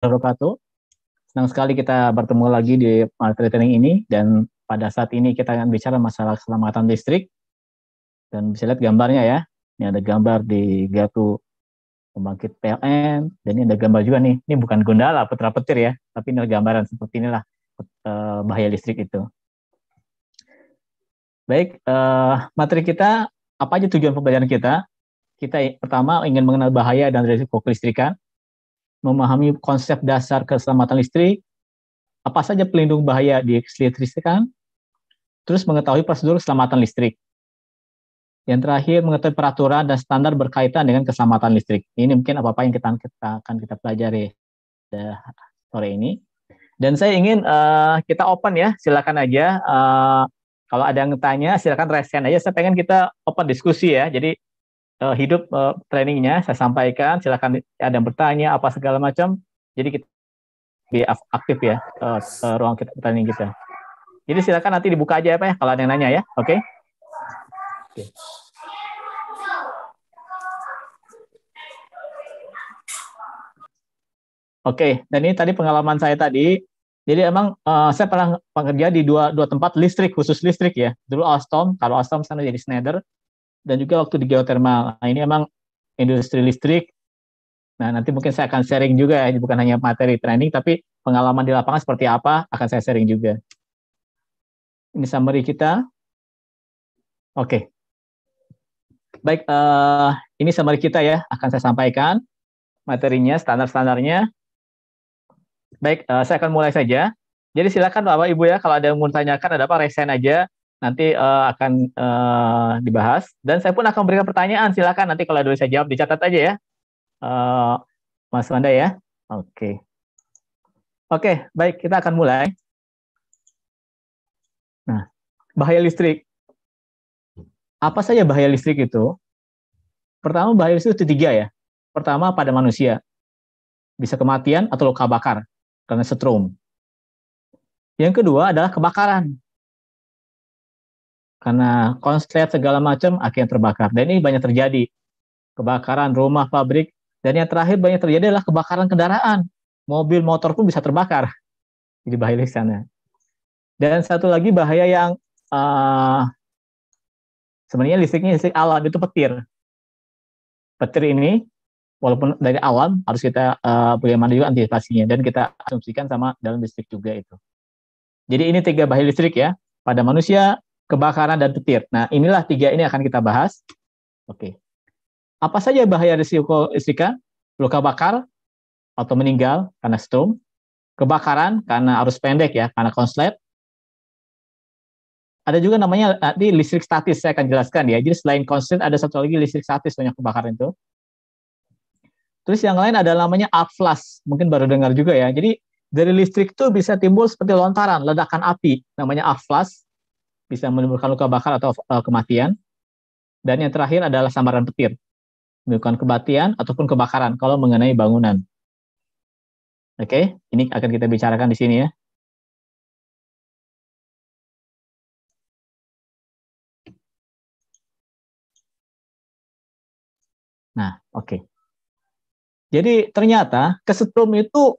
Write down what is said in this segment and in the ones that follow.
wabarakatuh. Senang sekali kita bertemu lagi di materi training ini dan pada saat ini kita akan bicara masalah keselamatan listrik. Dan bisa lihat gambarnya ya. Ini ada gambar di Gatu pembangkit PLN dan ini ada gambar juga nih. Ini bukan Gondala putra petir ya, tapi ini gambaran seperti inilah eh, bahaya listrik itu. Baik, eh, materi kita apa aja tujuan pembelajaran kita? Kita pertama ingin mengenal bahaya dan risiko kelistrikan memahami konsep dasar keselamatan listrik, apa saja pelindung bahaya di kan, terus mengetahui prosedur keselamatan listrik. Yang terakhir mengetahui peraturan dan standar berkaitan dengan keselamatan listrik. Ini mungkin apa-apa yang kita, kita akan kita pelajari sore ini. Dan saya ingin uh, kita open ya, silakan aja. Uh, kalau ada yang tanya, silakan resen aja. Saya pengen kita open diskusi ya. Jadi uh, hidup uh, trainingnya saya sampaikan silahkan ada yang bertanya apa segala macam jadi kita lebih aktif ya uh, uh, ruang kita training kita jadi silakan nanti dibuka aja ya pak ya kalau ada yang nanya ya oke okay? okay. Oke, okay, dan ini tadi pengalaman saya tadi. Jadi emang uh, saya pernah bekerja di dua dua tempat listrik khusus listrik ya. Dulu Alstom, kalau Alstom sana jadi Schneider dan juga waktu di geotermal. Nah, ini emang industri listrik. Nah, nanti mungkin saya akan sharing juga, ya. ini bukan hanya materi training, tapi pengalaman di lapangan seperti apa akan saya sharing juga. Ini summary kita. Oke. Okay. Baik, uh, ini summary kita ya, akan saya sampaikan materinya, standar-standarnya. Baik, uh, saya akan mulai saja. Jadi silakan Bapak Ibu ya, kalau ada yang mau tanyakan ada apa, resen aja nanti uh, akan uh, dibahas dan saya pun akan memberikan pertanyaan silakan nanti kalau ada saya jawab dicatat aja ya uh, Mas Wanda ya oke okay. oke okay, baik kita akan mulai nah bahaya listrik apa saja bahaya listrik itu pertama bahaya listrik itu tiga ya pertama pada manusia bisa kematian atau luka bakar karena setrum yang kedua adalah kebakaran karena konslet segala macam akhirnya terbakar. Dan ini banyak terjadi. Kebakaran rumah, pabrik, dan yang terakhir banyak terjadi adalah kebakaran kendaraan. Mobil, motor pun bisa terbakar. Jadi bahaya di sana. Dan satu lagi bahaya yang uh, sebenarnya listriknya listrik alam itu petir. Petir ini walaupun dari alam harus kita uh, ah, bagaimana juga antisipasinya dan kita asumsikan sama dalam listrik juga itu. Jadi ini tiga bahaya listrik ya pada manusia, kebakaran dan petir. Nah, inilah tiga ini akan kita bahas. Oke. Apa saja bahaya risiko listrikan? Luka bakar atau meninggal karena storm, kebakaran karena arus pendek ya, karena konslet. Ada juga namanya nanti listrik statis saya akan jelaskan ya. Jadi selain konslet ada satu lagi listrik statis banyak kebakaran itu. Terus yang lain ada namanya aflas, mungkin baru dengar juga ya. Jadi dari listrik itu bisa timbul seperti lontaran, ledakan api, namanya aflas, bisa menimbulkan luka bakar atau uh, kematian. Dan yang terakhir adalah sambaran petir, menimbulkan kematian ataupun kebakaran kalau mengenai bangunan. Oke, okay? ini akan kita bicarakan di sini ya. Nah, oke. Okay. Jadi ternyata kesetrum itu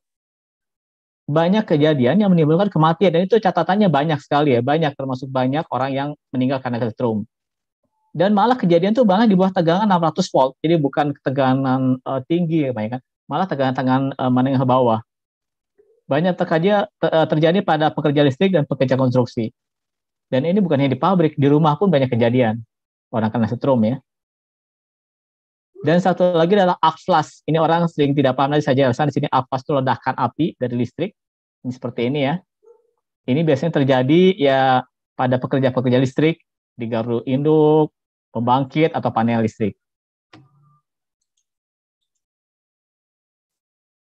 banyak kejadian yang menimbulkan kematian dan itu catatannya banyak sekali ya, banyak termasuk banyak orang yang meninggal karena setrum. Dan malah kejadian itu malah di bawah tegangan 600 volt, jadi bukan tegangan uh, eh, tinggi ya, kan, malah tegangan-tegangan uh, menengah bawah. Banyak terkaja, eh, terjadi pada pekerja listrik dan pekerja konstruksi. Dan ini bukan hanya di pabrik, di rumah pun banyak kejadian orang kena setrum ya. Dan satu lagi adalah flash Ini orang sering tidak paham lagi saja. di sini flash itu ledakan api dari listrik. Ini seperti ini ya. Ini biasanya terjadi ya pada pekerja-pekerja listrik di gardu induk, pembangkit atau panel listrik.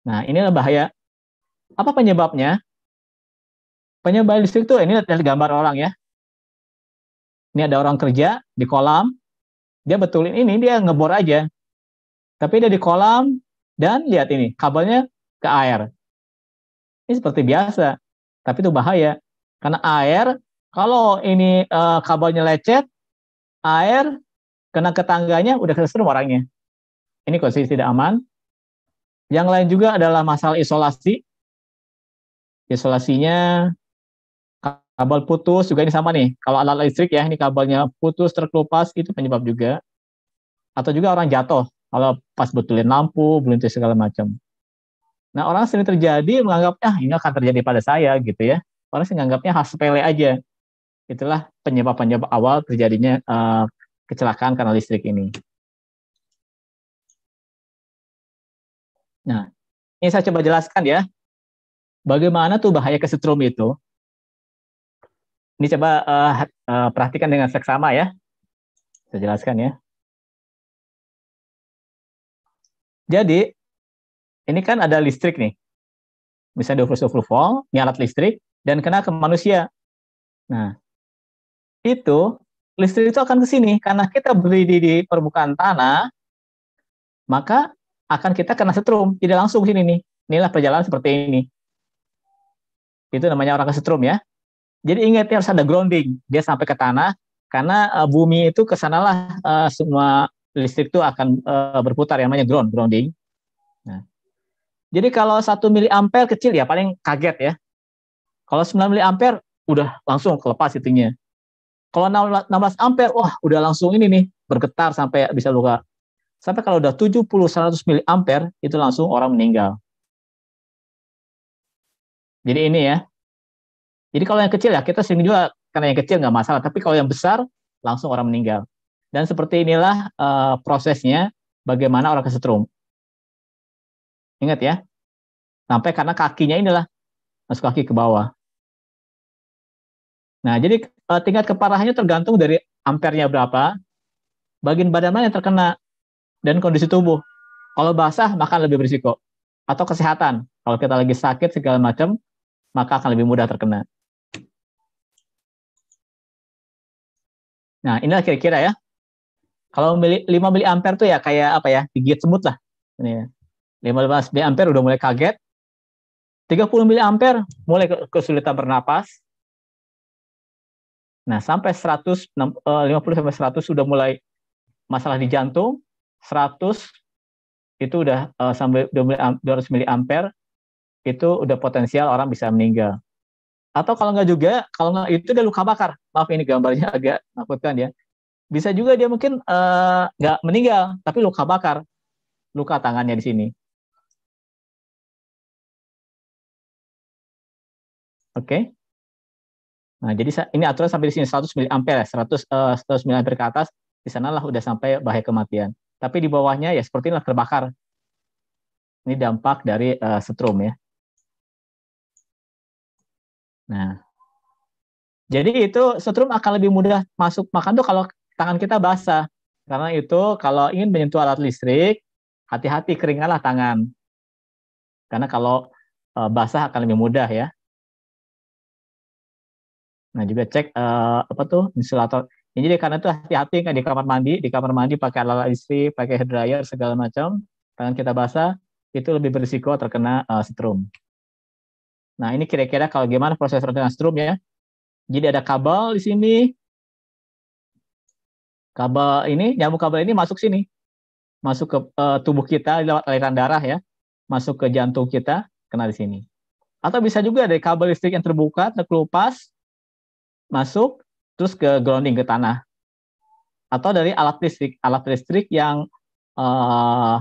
Nah, inilah bahaya. Apa penyebabnya? Penyebab listrik itu ini dari gambar orang ya. Ini ada orang kerja di kolam, dia betulin ini, dia ngebor aja. Tapi dia di kolam dan lihat ini, kabelnya ke air ini seperti biasa, tapi itu bahaya karena air kalau ini uh, kabelnya lecet, air kena ke tangganya udah kesetrum orangnya. Ini kondisi tidak aman. Yang lain juga adalah masalah isolasi. Isolasinya kabel putus juga ini sama nih. Kalau alat listrik ya, ini kabelnya putus, terkelupas, itu penyebab juga. Atau juga orang jatuh kalau pas betulin lampu, belum segala macam. Nah, orang sering terjadi menganggap, ah ini akan terjadi pada saya gitu ya. Orang sering menganggapnya hal sepele aja. Itulah penyebab-penyebab awal terjadinya uh, kecelakaan karena listrik ini. Nah, ini saya coba jelaskan ya. Bagaimana tuh bahaya kesetrum itu? Ini coba uh, uh, perhatikan dengan seksama ya. Saya jelaskan ya. Jadi, ini kan ada listrik nih. Misalnya 20 volt, ini alat listrik, dan kena ke manusia. Nah, itu listrik itu akan ke sini. Karena kita berdiri di permukaan tanah, maka akan kita kena setrum. Tidak langsung ke sini nih. Inilah perjalanan seperti ini. Itu namanya orang kesetrum ya. Jadi ingat harus ada grounding. Dia sampai ke tanah, karena uh, bumi itu kesanalah uh, eh, semua listrik itu akan uh, berputar yang namanya ground grounding. Nah, jadi kalau 1 ampere kecil ya paling kaget ya. Kalau 9 ampere udah langsung kelepas itunya. Kalau 16 ampere, wah udah langsung ini nih bergetar sampai bisa luka. Sampai kalau udah 70 100 ampere itu langsung orang meninggal. Jadi ini ya. Jadi kalau yang kecil ya kita sering juga karena yang kecil nggak masalah, tapi kalau yang besar langsung orang meninggal. Dan seperti inilah uh, prosesnya bagaimana orang kesetrum. Ingat ya. Sampai karena kakinya inilah masuk kaki ke bawah. Nah, jadi eh, tingkat keparahannya tergantung dari ampernya berapa, bagian badan mana yang terkena, dan kondisi tubuh. Kalau basah, maka lebih berisiko. Atau kesehatan. Kalau kita lagi sakit, segala macam, maka akan lebih mudah terkena. Nah, inilah kira-kira ya. Kalau 5 mili ampere tuh ya kayak apa ya, digigit semut lah. Ini ya. 15 mA udah mulai kaget. 30 mA mulai kesulitan bernapas. Nah, sampai 100 50 eh, sampai 100 sudah mulai masalah di jantung. 100 itu udah eh, dua sampai 200 mA itu udah potensial orang bisa meninggal. Atau kalau nggak juga, kalau nggak itu udah luka bakar. Maaf ini gambarnya agak nakutkan ya. Bisa juga dia mungkin uh, nggak meninggal, tapi luka bakar, luka tangannya di sini. Oke. Okay. Nah, jadi ini aturan sampai di sini 100 ampere, 100 uh, 100 ampere ke atas, di sanalah udah sampai bahaya kematian. Tapi di bawahnya ya seperti inilah terbakar. Ini dampak dari uh, setrum ya. Nah, jadi itu setrum akan lebih mudah masuk makan tuh kalau tangan kita basah. Karena itu kalau ingin menyentuh alat listrik, hati-hati keringanlah tangan. Karena kalau eh, basah akan lebih mudah ya. Nah juga cek uh, apa tuh insulator. Ini dia karena itu hati-hati kan di kamar mandi, di kamar mandi pakai alat listrik, pakai hair dryer segala macam, tangan kita basah itu lebih berisiko terkena uh, eh, strom. Nah ini kira-kira kalau gimana proses terkena strom ya. Jadi ada kabel di sini, kabel ini nyamuk kabel ini masuk sini, masuk ke uh, tubuh kita lewat aliran darah ya, masuk ke jantung kita kena di sini. Atau bisa juga dari kabel listrik yang terbuka terkelupas masuk terus ke grounding ke tanah atau dari alat listrik alat listrik yang uh,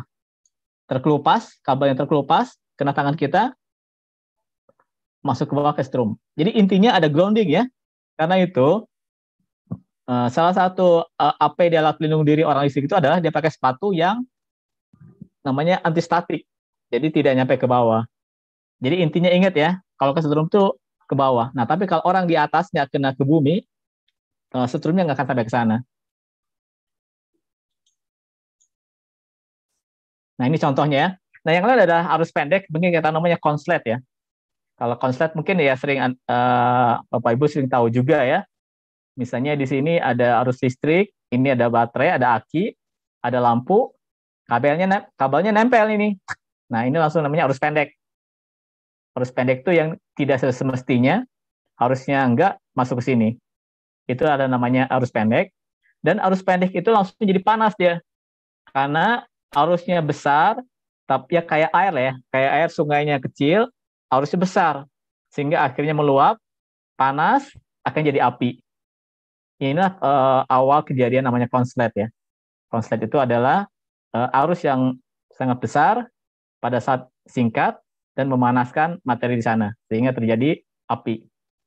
terkelupas kabel yang terkelupas kena tangan kita masuk ke bawah ke strum jadi intinya ada grounding ya karena itu uh, salah satu uh, eh, AP di alat pelindung diri orang listrik itu adalah dia pakai sepatu yang namanya antistatik jadi tidak nyampe ke bawah jadi intinya ingat ya kalau ke strum tuh ke bawah. Nah, tapi kalau orang di atasnya kena ke bumi, eh, setrumnya nggak akan sampai ke sana. Nah, ini contohnya ya. Nah, yang lain adalah arus pendek, mungkin kita namanya konslet ya. Kalau konslet mungkin ya sering uh, Bapak Ibu sering tahu juga ya. Misalnya di sini ada arus listrik, ini ada baterai, ada aki, ada lampu, kabelnya kabelnya nempel ini. Nah, ini langsung namanya arus pendek. Arus pendek itu yang tidak semestinya harusnya enggak masuk ke sini. Itu ada namanya arus pendek dan arus pendek itu langsung jadi panas dia. Karena arusnya besar tapi ya kayak air ya, kayak air sungainya kecil, arusnya besar sehingga akhirnya meluap, panas akan jadi api. Inilah uh, awal kejadian namanya konslet ya. Konslet itu adalah uh, arus yang sangat besar pada saat singkat dan memanaskan materi di sana sehingga terjadi api.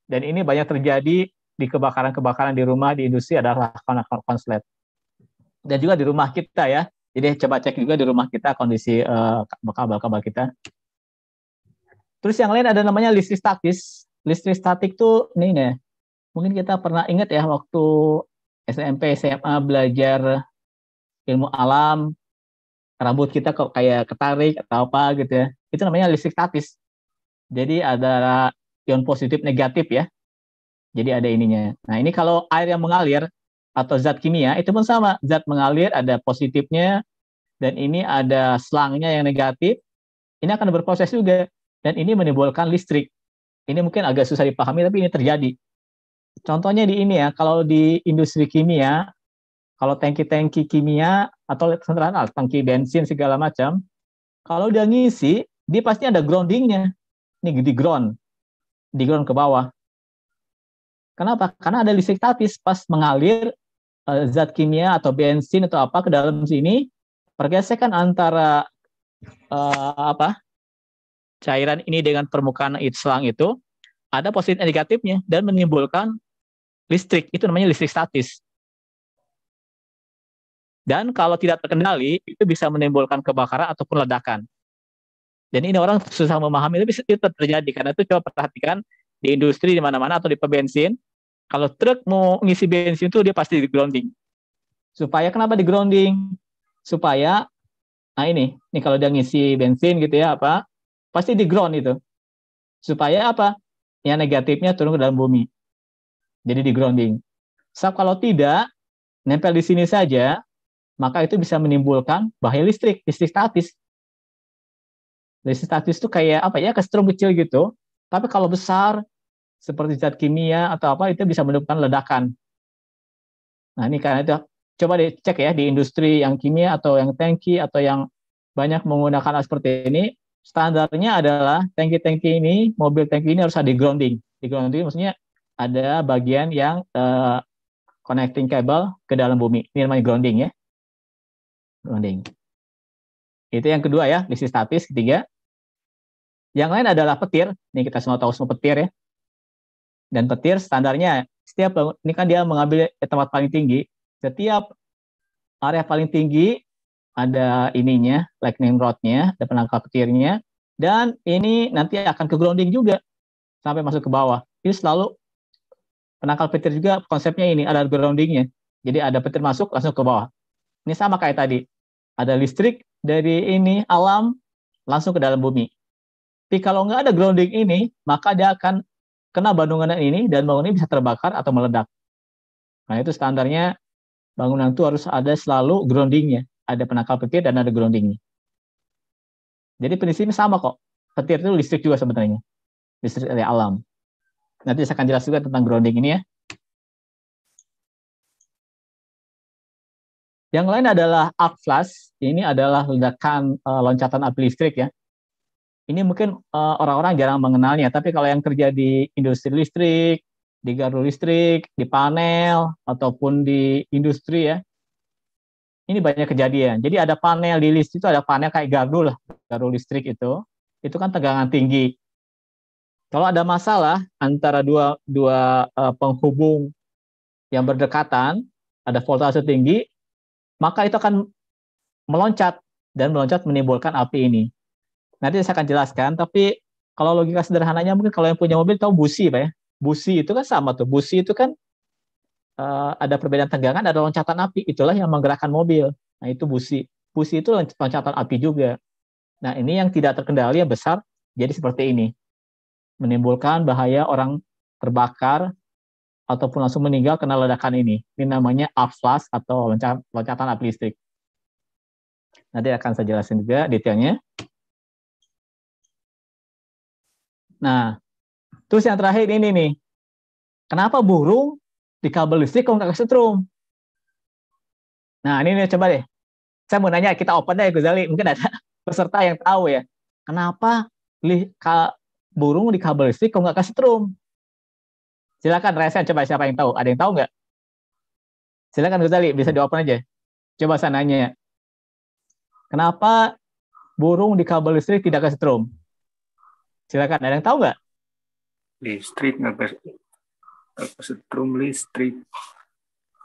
Dan ini banyak terjadi di kebakaran-kebakaran di rumah, di industri adalah konslet. Dan juga di rumah kita ya. Jadi coba cek juga di rumah kita kondisi eh, kabel-kabel uh, kita. Terus yang lain ada namanya listrik statis. Listrik statik tuh ini nih. Mungkin kita pernah ingat ya waktu SMP, SMA belajar ilmu alam, rambut kita kok kayak ketarik atau apa gitu ya. Itu namanya listrik statis. Jadi ada ion positif negatif ya. Jadi ada ininya. Nah ini kalau air yang mengalir atau zat kimia itu pun sama. Zat mengalir ada positifnya dan ini ada selangnya yang negatif. Ini akan berproses juga dan ini menimbulkan listrik. Ini mungkin agak susah dipahami tapi ini terjadi. Contohnya di ini ya, kalau di industri kimia kalau tangki-tangki kimia atau sederhana, tangki bensin segala macam, kalau dia ngisi, dia pasti ada groundingnya. Ini di ground, di ground ke bawah. Kenapa? Karena ada listrik statis pas mengalir eh, zat kimia atau bensin atau apa ke dalam sini, pergesekan antara uh, apa cairan ini dengan permukaan selang itu ada positif negatifnya dan menimbulkan listrik. Itu namanya listrik statis. Dan kalau tidak terkendali, itu bisa menimbulkan kebakaran ataupun ledakan. Dan ini orang susah memahami, tapi itu terjadi. Karena itu coba perhatikan di industri di mana-mana atau di bensin, kalau truk mau ngisi bensin itu dia pasti di grounding. Supaya kenapa di grounding? Supaya nah ini, ini kalau dia ngisi bensin gitu ya apa, pasti di ground itu. Supaya apa? Yang negatifnya turun ke dalam bumi. Jadi di grounding. so, kalau tidak, nempel di sini saja, maka itu bisa menimbulkan bahaya listrik, listrik statis. Listrik statis itu kayak apa ya, kestrum kecil gitu. Tapi kalau besar, seperti zat kimia atau apa, itu bisa menimbulkan ledakan. Nah ini karena itu, coba dicek ya di industri yang kimia atau yang tanki atau yang banyak menggunakan seperti ini, standarnya adalah tanki-tanki ini, mobil tanki ini harus ada di grounding. Di grounding maksudnya ada bagian yang uh, connecting cable ke dalam bumi. Ini namanya grounding ya loading. Itu yang kedua ya, listrik statis. Ketiga, yang lain adalah petir. Ini kita semua tahu semua petir ya. Dan petir standarnya setiap ini kan dia mengambil tempat paling tinggi. Setiap area paling tinggi ada ininya, lightning rodnya, ada penangkal petirnya, dan ini nanti akan ke grounding juga sampai masuk ke bawah. Ini selalu penangkal petir juga konsepnya ini ada groundingnya. Jadi ada petir masuk langsung ke bawah. Ini sama kayak tadi. Ada listrik dari ini alam langsung ke dalam bumi. Tapi kalau nggak ada grounding ini, maka dia akan kena bangunan ini dan bangunan ini bisa terbakar atau meledak. Nah itu standarnya bangunan itu harus ada selalu groundingnya. Ada penangkal petir dan ada groundingnya. Jadi prinsipnya sama kok. Petir itu listrik juga sebenarnya. Listrik dari alam. Nanti saya akan jelas juga tentang grounding ini ya. Yang lain adalah arc flash. Ini adalah ledakan uh, eh, loncatan api listrik ya. Ini mungkin orang eh, orang-orang jarang mengenalnya, tapi kalau yang kerja di industri listrik, di gardu listrik, di panel ataupun di industri ya. Ini banyak kejadian. Jadi ada panel di list itu ada panel kayak gardu lah, gardu listrik itu. Itu kan tegangan tinggi. Kalau ada masalah antara dua dua uh, penghubung yang berdekatan, ada voltase tinggi, maka itu akan meloncat dan meloncat menimbulkan api ini. Nanti saya akan jelaskan, tapi kalau logika sederhananya mungkin kalau yang punya mobil tahu busi Pak ya. Busi itu kan sama tuh. Busi itu kan uh, ada perbedaan tegangan, ada loncatan api. Itulah yang menggerakkan mobil. Nah, itu busi. Busi itu loncatan api juga. Nah, ini yang tidak terkendali yang besar jadi seperti ini. Menimbulkan bahaya orang terbakar ataupun langsung meninggal kena ledakan ini. Ini namanya aflas atau loncatan api listrik. Nanti akan saya jelasin juga detailnya. Nah, terus yang terakhir ini nih. Kenapa burung di kabel listrik kok nggak kesetrum? Nah, ini nih, coba deh. Saya mau nanya, kita open deh guzali Mungkin ada peserta yang tahu ya. Kenapa li, ka, burung di kabel listrik kok nggak kesetrum? Silakan resen coba siapa yang tahu? Ada yang tahu nggak? Silakan Gusali bisa diopen aja. Coba saya nanya. Kenapa burung di kabel listrik tidak setrum? Silakan, ada yang tahu nggak? Listrik nggak kesetrum listrik.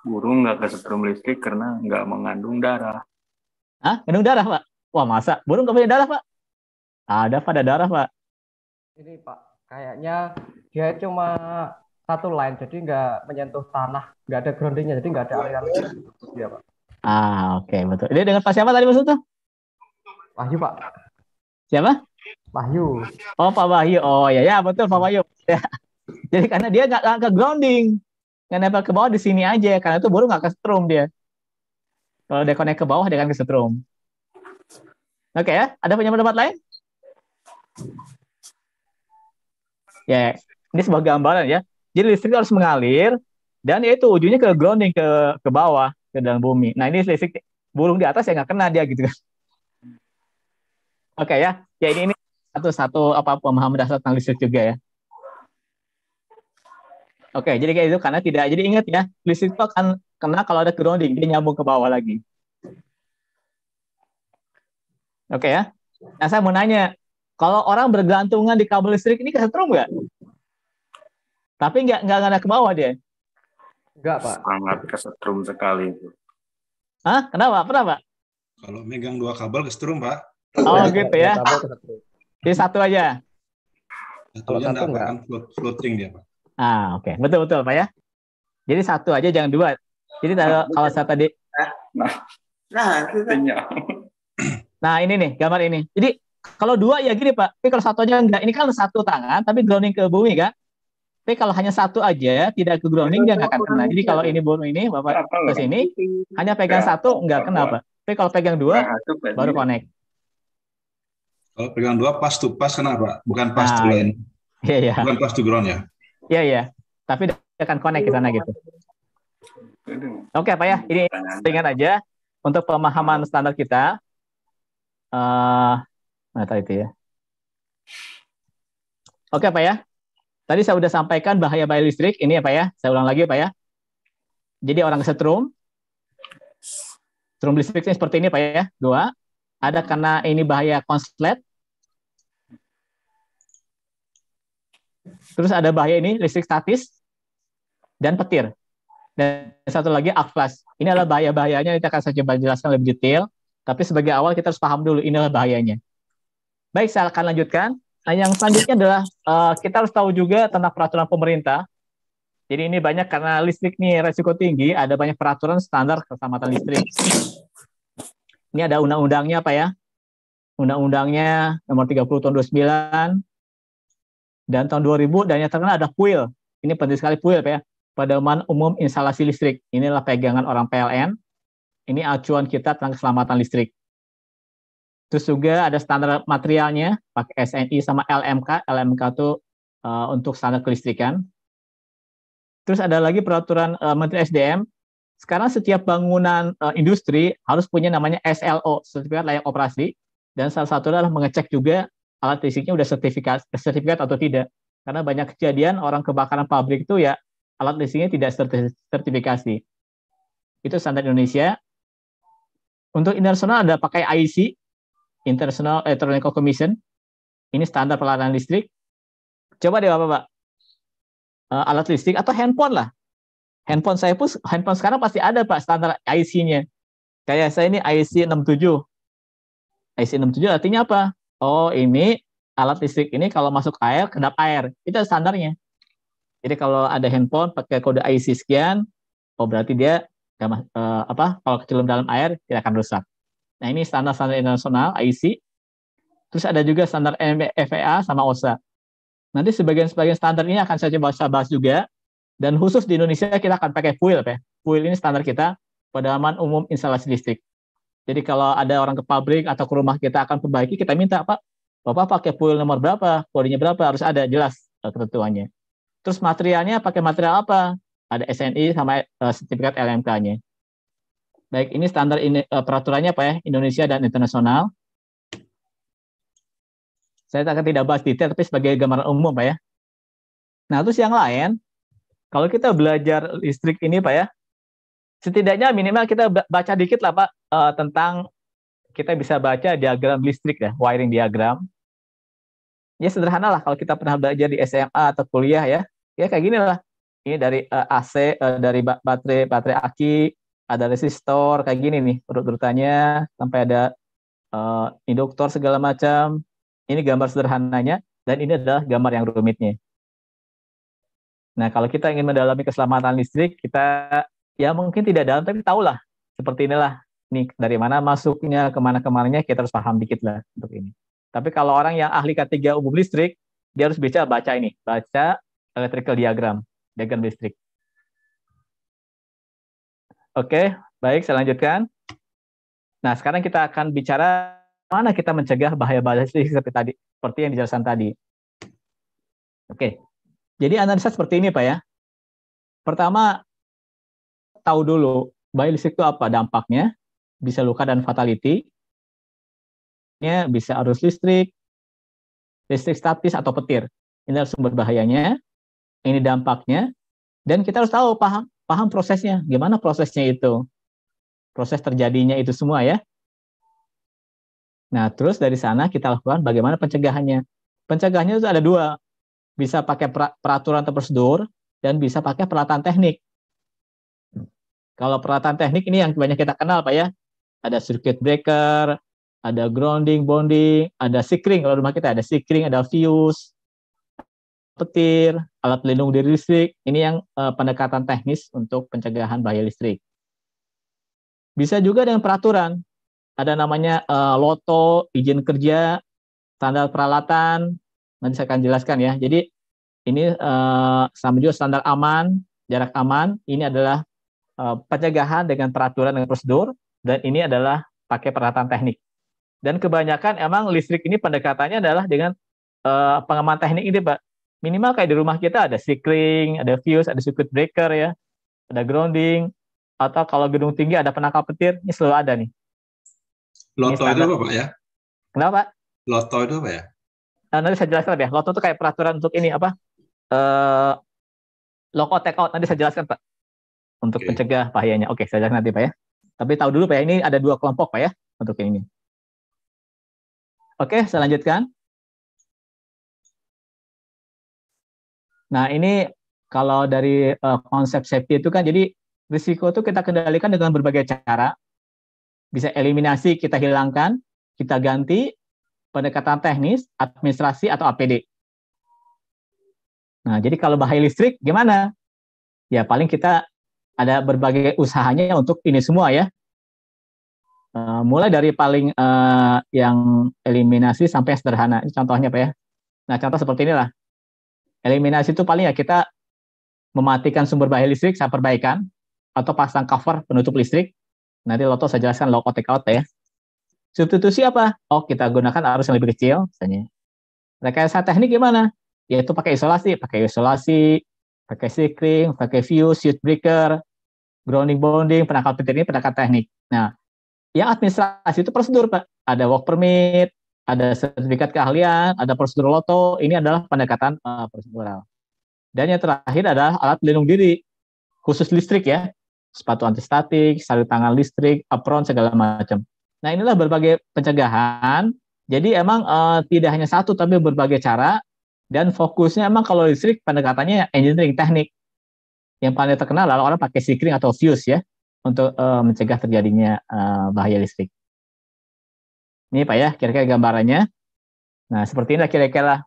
Burung nggak setrum listrik karena nggak mengandung darah. Hah? Mengandung darah, Pak? Wah, masa? Burung nggak punya darah, Pak? Ada pada darah, Pak. Ini, Pak. Kayaknya dia cuma satu line jadi nggak menyentuh tanah nggak ada groundingnya jadi nggak ada aliran ya pak ah oke okay, betul ini dengan pak siapa tadi tuh Wahyu pak siapa Wahyu oh pak Wahyu oh ya ya betul pak Wahyu ya. jadi karena dia nggak ke grounding nggak nempel ke bawah di sini aja karena itu baru nggak ke strum dia kalau dia connect ke bawah dia akan ke strum oke okay, ya ada punya pendapat lain ya yeah. ini sebuah gambaran ya jadi listrik harus mengalir dan yaitu itu ujungnya ke grounding ke ke bawah ke dalam bumi. Nah ini listrik burung di atas ya nggak kena dia gitu kan. Oke okay, ya, ya ini ini satu satu apa pemahaman dasar tentang listrik juga ya. Oke, okay, jadi kayak itu karena tidak. Jadi ingat ya, listrik itu akan kena kalau ada grounding, dia nyambung ke bawah lagi. Oke okay, ya. Nah, saya mau nanya, kalau orang bergantungan di kabel listrik ini kesetrum nggak? Tapi nggak nggak ngana ke bawah dia. Enggak, Pak. Sangat kesetrum sekali itu. Hah? Kenapa? Kenapa? Kalau megang dua kabel kesetrum, Pak. Oh, gitu ya. Kabel satu aja. satu aja. Satunya satu enggak akan floating dia, Pak. Ah, oke. Okay. Betul betul, Pak ya. Jadi satu aja jangan dua. Jadi kalau kalau saya tadi nah nah kan. iya. Nah, ini nih gambar ini. Jadi kalau dua ya gini, Pak. Tapi kalau satunya enggak, ini kan satu tangan tapi grounding ke bumi kan? Tapi kalau hanya satu aja, tidak ke grounding dia nggak akan kena. Jadi kalau ini bone ini, bapak ke sini, hanya pegang satu nggak kena apa. Tapi kalau pegang dua, baru connect. Kalau pegang dua pas tuh pas kena pak, bukan pas tuh to ah, line. Iya iya. Bukan pas to ground ya. Iya iya. Tapi dia akan connect ke sana gitu. Oke okay, pak ya, ini ringan aja untuk pemahaman standar kita. Uh, nah itu ya. Oke okay, pak ya. Tadi saya sudah sampaikan bahaya bahaya listrik ini ya Pak ya. Saya ulang lagi Pak ya. Jadi orang setrum, setrum listriknya seperti ini Pak ya. Dua, ada karena ini bahaya konslet. Terus ada bahaya ini listrik statis dan petir. Dan satu lagi akflas. Ini adalah bahaya-bahayanya kita akan saya coba jelaskan lebih detail. Tapi sebagai awal kita harus paham dulu inilah bahayanya. Baik, saya akan lanjutkan. Nah, yang selanjutnya adalah uh, kita harus tahu juga tentang peraturan pemerintah. Jadi ini banyak karena listrik nih resiko tinggi, ada banyak peraturan standar keselamatan listrik. Ini ada undang-undangnya apa ya? Undang-undangnya nomor 30 tahun 29 dan tahun 2000 dan yang terkenal ada PUIL. Ini penting sekali PUIL ya. Pedoman Umum Instalasi Listrik. Inilah pegangan orang PLN. Ini acuan kita tentang keselamatan listrik. Terus juga ada standar materialnya, pakai SNI sama LMK. LMK itu uh, eh, untuk standar kelistrikan. Terus ada lagi peraturan uh, Menteri SDM. Sekarang setiap bangunan uh, industri harus punya namanya SLO, sertifikat layak operasi. Dan salah satunya adalah mengecek juga alat listriknya sudah sertifikat, sertifikat atau tidak. Karena banyak kejadian orang kebakaran pabrik itu ya alat listriknya tidak sertifikasi. Itu standar Indonesia. Untuk internasional ada pakai IEC, International Electronic Commission. Ini standar pelayanan listrik. Coba deh Bapak-bapak. Uh, alat listrik atau handphone lah. Handphone saya pun handphone sekarang pasti ada Pak standar IC-nya. Kayak saya ini IC 67. IC 67 artinya apa? Oh, ini alat listrik ini kalau masuk air kedap air. Itu standarnya. Jadi kalau ada handphone pakai kode IC sekian, oh berarti dia uh, apa kalau kecil dalam air tidak akan rusak. Nah ini standar-standar internasional IC. Terus ada juga standar FAA sama OSA. Nanti sebagian-sebagian standar ini akan saya coba saya bahas juga. Dan khusus di Indonesia kita akan pakai FUIL. ya. FUIL ini standar kita pedalaman umum instalasi listrik. Jadi kalau ada orang ke pabrik atau ke rumah kita akan perbaiki, kita minta, Pak, Bapak pakai FUIL nomor berapa, kodenya berapa, harus ada, jelas eh, ketentuannya. Terus materialnya pakai material apa? Ada SNI sama eh, sertifikat LMK-nya. Baik, ini standar ini, eh, peraturannya Pak ya, Indonesia dan internasional. Saya akan tidak bahas detail, tapi sebagai gambaran umum Pak ya. Nah, terus yang lain, kalau kita belajar listrik ini Pak ya, setidaknya minimal kita baca dikit lah Pak eh, tentang kita bisa baca diagram listrik ya, wiring diagram. Ya sederhana lah kalau kita pernah belajar di SMA atau kuliah ya. Ya kayak gini lah. Ini dari eh, AC, dari baterai, baterai aki, ada resistor kayak gini nih urut-urutannya sampai ada uh, eh, induktor segala macam. Ini gambar sederhananya dan ini adalah gambar yang rumitnya. Nah, kalau kita ingin mendalami keselamatan listrik, kita ya mungkin tidak dalam tapi tahulah seperti inilah nih dari mana masuknya kemana kemarinnya kita harus paham dikit lah untuk ini. Tapi kalau orang yang ahli K3 umum listrik, dia harus baca baca ini, baca electrical diagram, diagram listrik. Oke, baik saya lanjutkan. Nah, sekarang kita akan bicara mana kita mencegah bahaya-bahaya seperti tadi, seperti yang dijelaskan tadi. Oke. Jadi analisa seperti ini, Pak ya. Pertama, tahu dulu bahaya listrik itu apa dampaknya, bisa luka dan fatality. Ya, bisa arus listrik, listrik statis atau petir. Ini adalah sumber bahayanya, ini dampaknya, dan kita harus tahu paham paham prosesnya. Gimana prosesnya itu? Proses terjadinya itu semua ya. Nah, terus dari sana kita lakukan bagaimana pencegahannya. Pencegahannya itu ada dua. Bisa pakai peraturan atau prosedur dan bisa pakai peralatan teknik. Kalau peralatan teknik ini yang banyak kita kenal Pak ya. Ada circuit breaker, ada grounding, bonding, ada sikring. Kalau rumah kita ada sikring, ada fuse, petir, alat pelindung diri listrik. Ini yang uh, pendekatan teknis untuk pencegahan bahaya listrik. Bisa juga dengan peraturan. Ada namanya uh, loto, izin kerja, standar peralatan. Nanti saya akan jelaskan ya. Jadi ini uh, sama juga standar aman, jarak aman. Ini adalah uh, pencegahan dengan peraturan dan prosedur. Dan ini adalah pakai peralatan teknik. Dan kebanyakan emang listrik ini pendekatannya adalah dengan uh, pengaman teknik ini, Pak minimal kayak di rumah kita ada cycling, ada fuse, ada circuit breaker ya, ada grounding, atau kalau gedung tinggi ada penangkal petir, ini selalu ada nih. Loto itu apa Pak ya? Kenapa Pak? Loto itu apa ya? Nah, nanti saya jelaskan ya. Loto itu kayak peraturan untuk ini apa? Eh, loko take out nanti saya jelaskan Pak untuk okay. mencegah bahayanya. Oke, saya jelaskan nanti Pak ya. Tapi tahu dulu Pak ya, ini ada dua kelompok Pak ya untuk ini. Oke, saya lanjutkan. Nah, ini kalau dari uh, konsep safety itu kan jadi risiko itu kita kendalikan dengan berbagai cara. Bisa eliminasi kita hilangkan, kita ganti pendekatan teknis, administrasi atau APD. Nah, jadi kalau bahaya listrik gimana? Ya paling kita ada berbagai usahanya untuk ini semua ya. Uh, mulai dari paling uh, yang eliminasi sampai sederhana. Ini contohnya apa ya? Nah, contoh seperti inilah. Eliminasi itu paling ya kita mematikan sumber bahaya listrik, saya perbaikan, atau pasang cover penutup listrik. Nanti Loto saya jelaskan low take out ya. Substitusi apa? Oh, kita gunakan arus yang lebih kecil, misalnya. Rekayasa teknik gimana? Yaitu pakai isolasi, pakai isolasi, pakai sikring, pakai fuse, shield breaker, grounding bonding, penangkal petir ini penangkal teknik. Nah, yang administrasi itu prosedur, Pak. Ada work permit, ada sertifikat keahlian, ada prosedur loto. Ini adalah pendekatan uh, eh, prosedural. Dan yang terakhir adalah alat pelindung diri, khusus listrik ya, sepatu antistatik, statik, sarung tangan listrik, apron segala macam. Nah inilah berbagai pencegahan. Jadi emang uh, tidak hanya satu tapi berbagai cara dan fokusnya emang kalau listrik pendekatannya engineering teknik. Yang paling terkenal adalah orang pakai sikring atau fuse ya untuk uh, mencegah terjadinya uh, bahaya listrik. Ini Pak ya, kira-kira gambarannya. Nah, seperti ini kira-kira.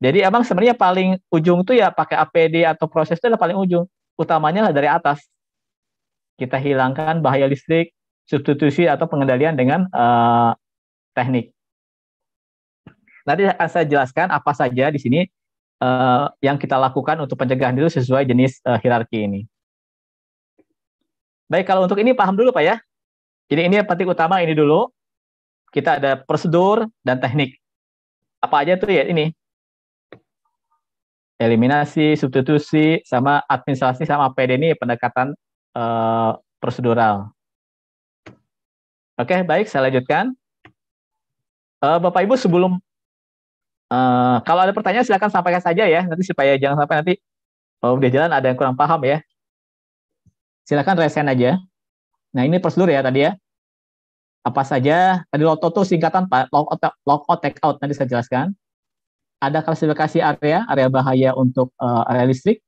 Jadi abang sebenarnya paling ujung tuh ya pakai APD atau proses itu adalah paling ujung. Utamanya lah dari atas. Kita hilangkan bahaya listrik, substitusi atau pengendalian dengan uh, teknik. Nanti akan saya jelaskan apa saja di sini uh, yang kita lakukan untuk pencegahan itu sesuai jenis uh, hierarki ini. Baik, kalau untuk ini paham dulu Pak ya. Jadi ini yang penting utama ini dulu kita ada prosedur dan teknik. Apa aja tuh ya ini? Eliminasi, substitusi, sama administrasi, sama PD ini pendekatan uh, prosedural. Oke, baik, saya lanjutkan. Uh, Bapak Ibu sebelum uh, kalau ada pertanyaan silakan sampaikan saja ya, nanti supaya jangan sampai nanti kalau udah jalan ada yang kurang paham ya. Silakan resen aja. Nah, ini prosedur ya tadi ya apa saja. Tadi lotto itu singkatan Pak, lockout logout take out nanti saya jelaskan. Ada klasifikasi area, area bahaya untuk uh, area listrik,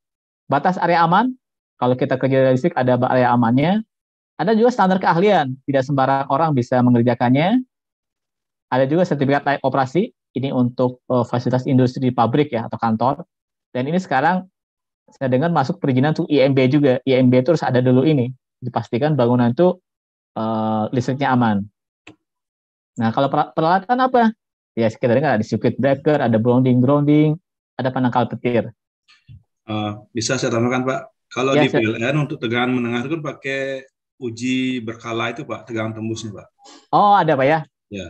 batas area aman. Kalau kita kerja area listrik ada area amannya. Ada juga standar keahlian, tidak sembarang orang bisa mengerjakannya. Ada juga sertifikat layak operasi, ini untuk uh, fasilitas industri pabrik ya atau kantor. Dan ini sekarang saya dengar masuk perizinan untuk IMB juga. IMB itu harus ada dulu ini. Dipastikan bangunan itu uh, listriknya aman. Nah, kalau peralatan apa? Ya, sekitarnya dengar ada circuit breaker, ada grounding grounding, ada penangkal petir. Uh, bisa saya tambahkan, Pak. Kalau ya, di PLN saya... untuk tegangan menengah itu kan pakai uji berkala itu, Pak, tegangan tembusnya, Pak. Oh, ada, Pak ya? Ya.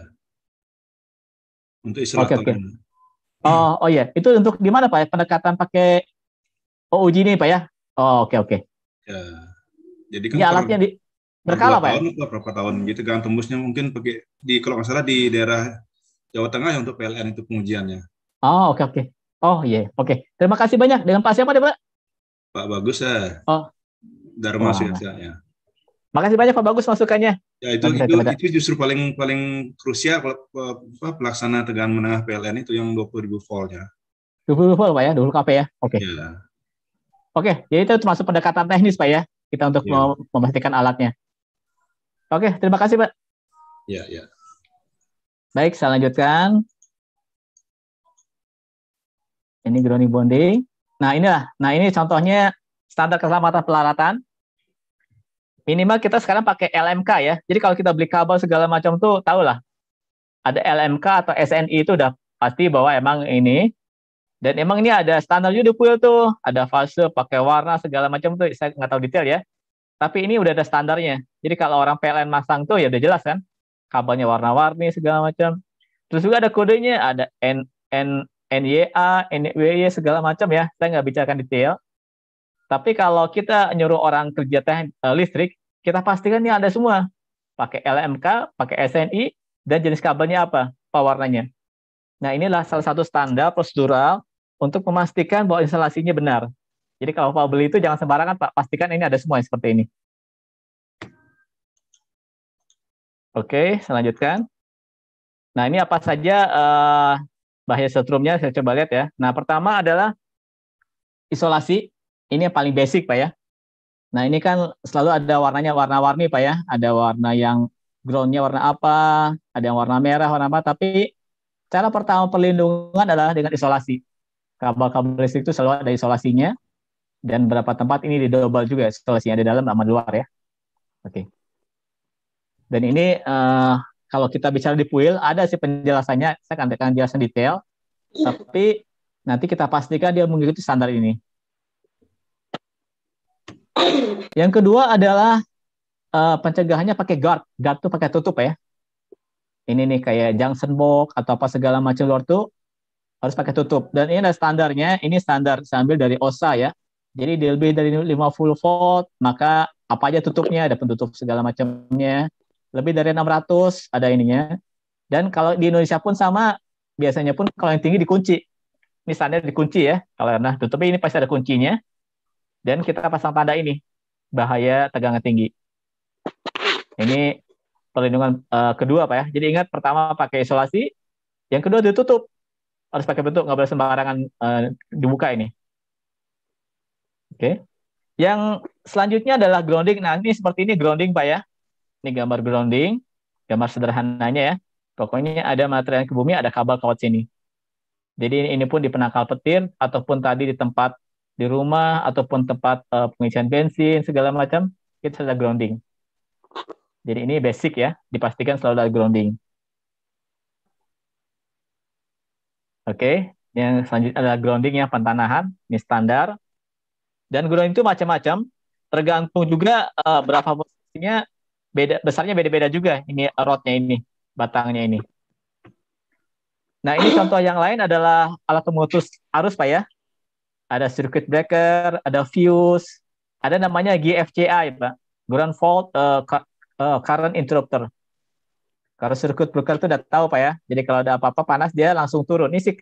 Untuk istirahat. Okay, okay. Oh, oh ya. Itu untuk gimana, Pak? Pendekatan pakai uji ini, Pak ya? Oh, oke, okay, oke. Okay. Ya. Jadi kan ya, alatnya di berkala pak ya? tahun berapa tahun gitu kan tembusnya mungkin pakai di kalau nggak salah di daerah Jawa Tengah ya untuk PLN itu pengujiannya oh oke okay, oke okay. oh iya yeah. oke okay. terima kasih banyak dengan Pak siapa deh pak Pak Bagus ya oh Dharma oh, Suyasa ya Makasih banyak Pak Bagus masukannya. Ya itu Oke, itu, itu justru paling paling krusial kalau pelaksana tegangan menengah PLN itu yang 20.000 voltnya. ya. 20.000 volt Pak ya, 20 kP ya. Oke. Okay. Iya. yeah. Oke, okay, jadi itu termasuk pendekatan teknis Pak ya, kita untuk yeah. Iya. memastikan alatnya. Oke, terima kasih Pak. Ya, ya. Baik, saya lanjutkan. Ini grounding bonding. Nah, inilah. Nah, ini contohnya standar keselamatan pelaratan. Minimal kita sekarang pakai LMK ya. Jadi kalau kita beli kabel segala macam tuh tahulah. Ada LMK atau SNI itu udah pasti bahwa emang ini dan emang ini ada standar juga di tuh, ada fase, pakai warna segala macam tuh. Saya nggak tahu detail ya. Tapi ini udah ada standarnya. Jadi kalau orang PLN masang tuh ya udah jelas kan. Kabelnya warna-warni segala macam. Terus juga ada kodenya, ada N N NYA, NWY segala macam ya. Saya nggak bicarakan detail. Tapi kalau kita nyuruh orang kerja uh, listrik, kita pastikan ini ada semua. Pakai LMK, pakai SNI, dan jenis kabelnya apa, apa warnanya. Nah, inilah salah satu standar prosedural untuk memastikan bahwa instalasinya benar. Jadi kalau Pak beli itu jangan sembarangan Pak, pastikan ini ada semua yang seperti ini. Oke, selanjutkan. Nah ini apa saja uh, bahaya setrumnya, saya coba lihat ya. Nah pertama adalah isolasi, ini yang paling basic Pak ya. Nah ini kan selalu ada warnanya warna-warni Pak ya, ada warna yang groundnya warna apa, ada yang warna merah, warna apa, tapi cara pertama perlindungan adalah dengan isolasi. Kabel-kabel listrik itu selalu ada isolasinya dan berapa tempat ini di double juga isolasinya ada dalam sama luar ya. Oke. Okay. Dan ini uh, kalau kita bicara di puil ada sih penjelasannya, saya akan akan jelasan detail, tapi nanti kita pastikan dia mengikuti standar ini. Yang kedua adalah uh, pencegahannya pakai guard, guard tuh pakai tutup ya. Ini nih kayak junction box atau apa segala macam luar tuh harus pakai tutup. Dan ini ada standarnya, ini standar sambil dari OSA ya, jadi dia lebih dari 50 volt, maka apa aja tutupnya, ada penutup segala macamnya. Lebih dari 600 ada ininya. Dan kalau di Indonesia pun sama, biasanya pun kalau yang tinggi dikunci. misalnya dikunci ya. Kalau nah tutupnya ini pasti ada kuncinya. Dan kita pasang tanda ini, bahaya tegangan tinggi. Ini perlindungan uh, kedua Pak ya. Jadi ingat pertama pakai isolasi, yang kedua ditutup. Harus pakai bentuk, nggak boleh sembarangan uh, dibuka ini. Oke. Okay. Yang selanjutnya adalah grounding. Nah, ini seperti ini grounding, Pak ya. Ini gambar grounding, gambar sederhananya ya. Pokoknya ada material ke bumi, ada kabel kawat sini. Jadi ini pun di penangkal petir ataupun tadi di tempat di rumah ataupun tempat uh, pengisian bensin segala macam kita ada grounding. Jadi ini basic ya, dipastikan selalu ada grounding. Oke, okay. yang selanjutnya adalah grounding yang pantanahan, ini standar. Dan gunung itu macam-macam, tergantung juga uh, berapa posisinya, beda besarnya beda-beda juga ini rodnya ini, batangnya ini. Nah, ini contoh yang lain adalah alat pemutus arus, Pak ya. Ada circuit breaker, ada fuse, ada namanya GFCI, Pak. Ground fault uh, current interrupter. Kalau circuit breaker itu udah tahu Pak ya. Jadi kalau ada apa-apa panas dia langsung turun. Ini sih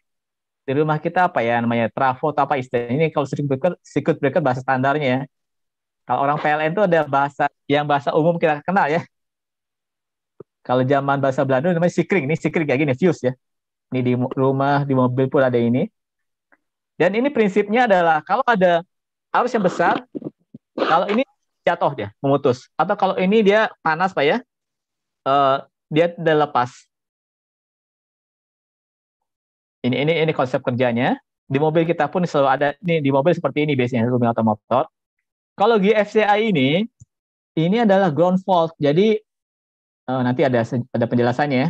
di rumah kita apa ya namanya trafo atau apa istilahnya ini kalau circuit breaker circuit breaker bahasa standarnya ya kalau orang PLN itu ada bahasa yang bahasa umum kita kenal ya kalau zaman bahasa Belanda namanya sikring ini sikring kayak gini fuse ya ini di rumah di mobil pun ada ini dan ini prinsipnya adalah kalau ada arus yang besar kalau ini jatuh dia memutus atau kalau ini dia panas pak ya uh, dia udah lepas ini ini ini konsep kerjanya. Di mobil kita pun selalu ada nih di mobil seperti ini biasanya rumbing otomotor. Kalau GFCI ini ini adalah ground fault. Jadi uh, nanti ada ada penjelasannya.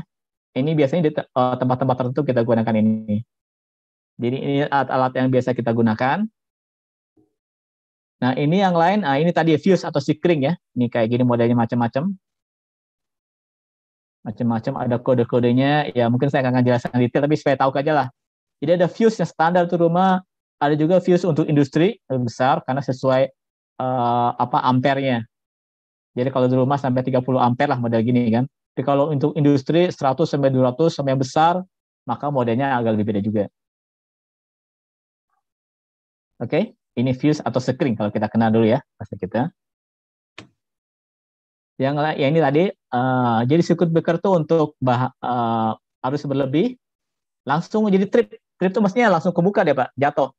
Ini biasanya di eh, tempat-tempat uh, tertentu kita gunakan ini. Jadi ini alat-alat yang biasa kita gunakan. Nah ini yang lain, nah ini tadi fuse atau sikring ya. Ini kayak gini modelnya macam-macam macam-macam ada kode-kodenya ya mungkin saya akan jelaskan detail tapi supaya tahu aja lah jadi ada fuse yang standar tuh rumah ada juga fuse untuk industri lebih besar karena sesuai uh, apa ampernya jadi kalau di rumah sampai 30 ampere lah model gini kan tapi kalau untuk industri 100 sampai 200 sampai yang besar maka modelnya agak lebih beda juga oke okay? ini fuse atau screen kalau kita kenal dulu ya pasti kita yang ya ini tadi uh, jadi circuit breaker tuh untuk bah, uh, harus berlebih langsung jadi trip trip tuh maksudnya langsung kebuka deh pak jatuh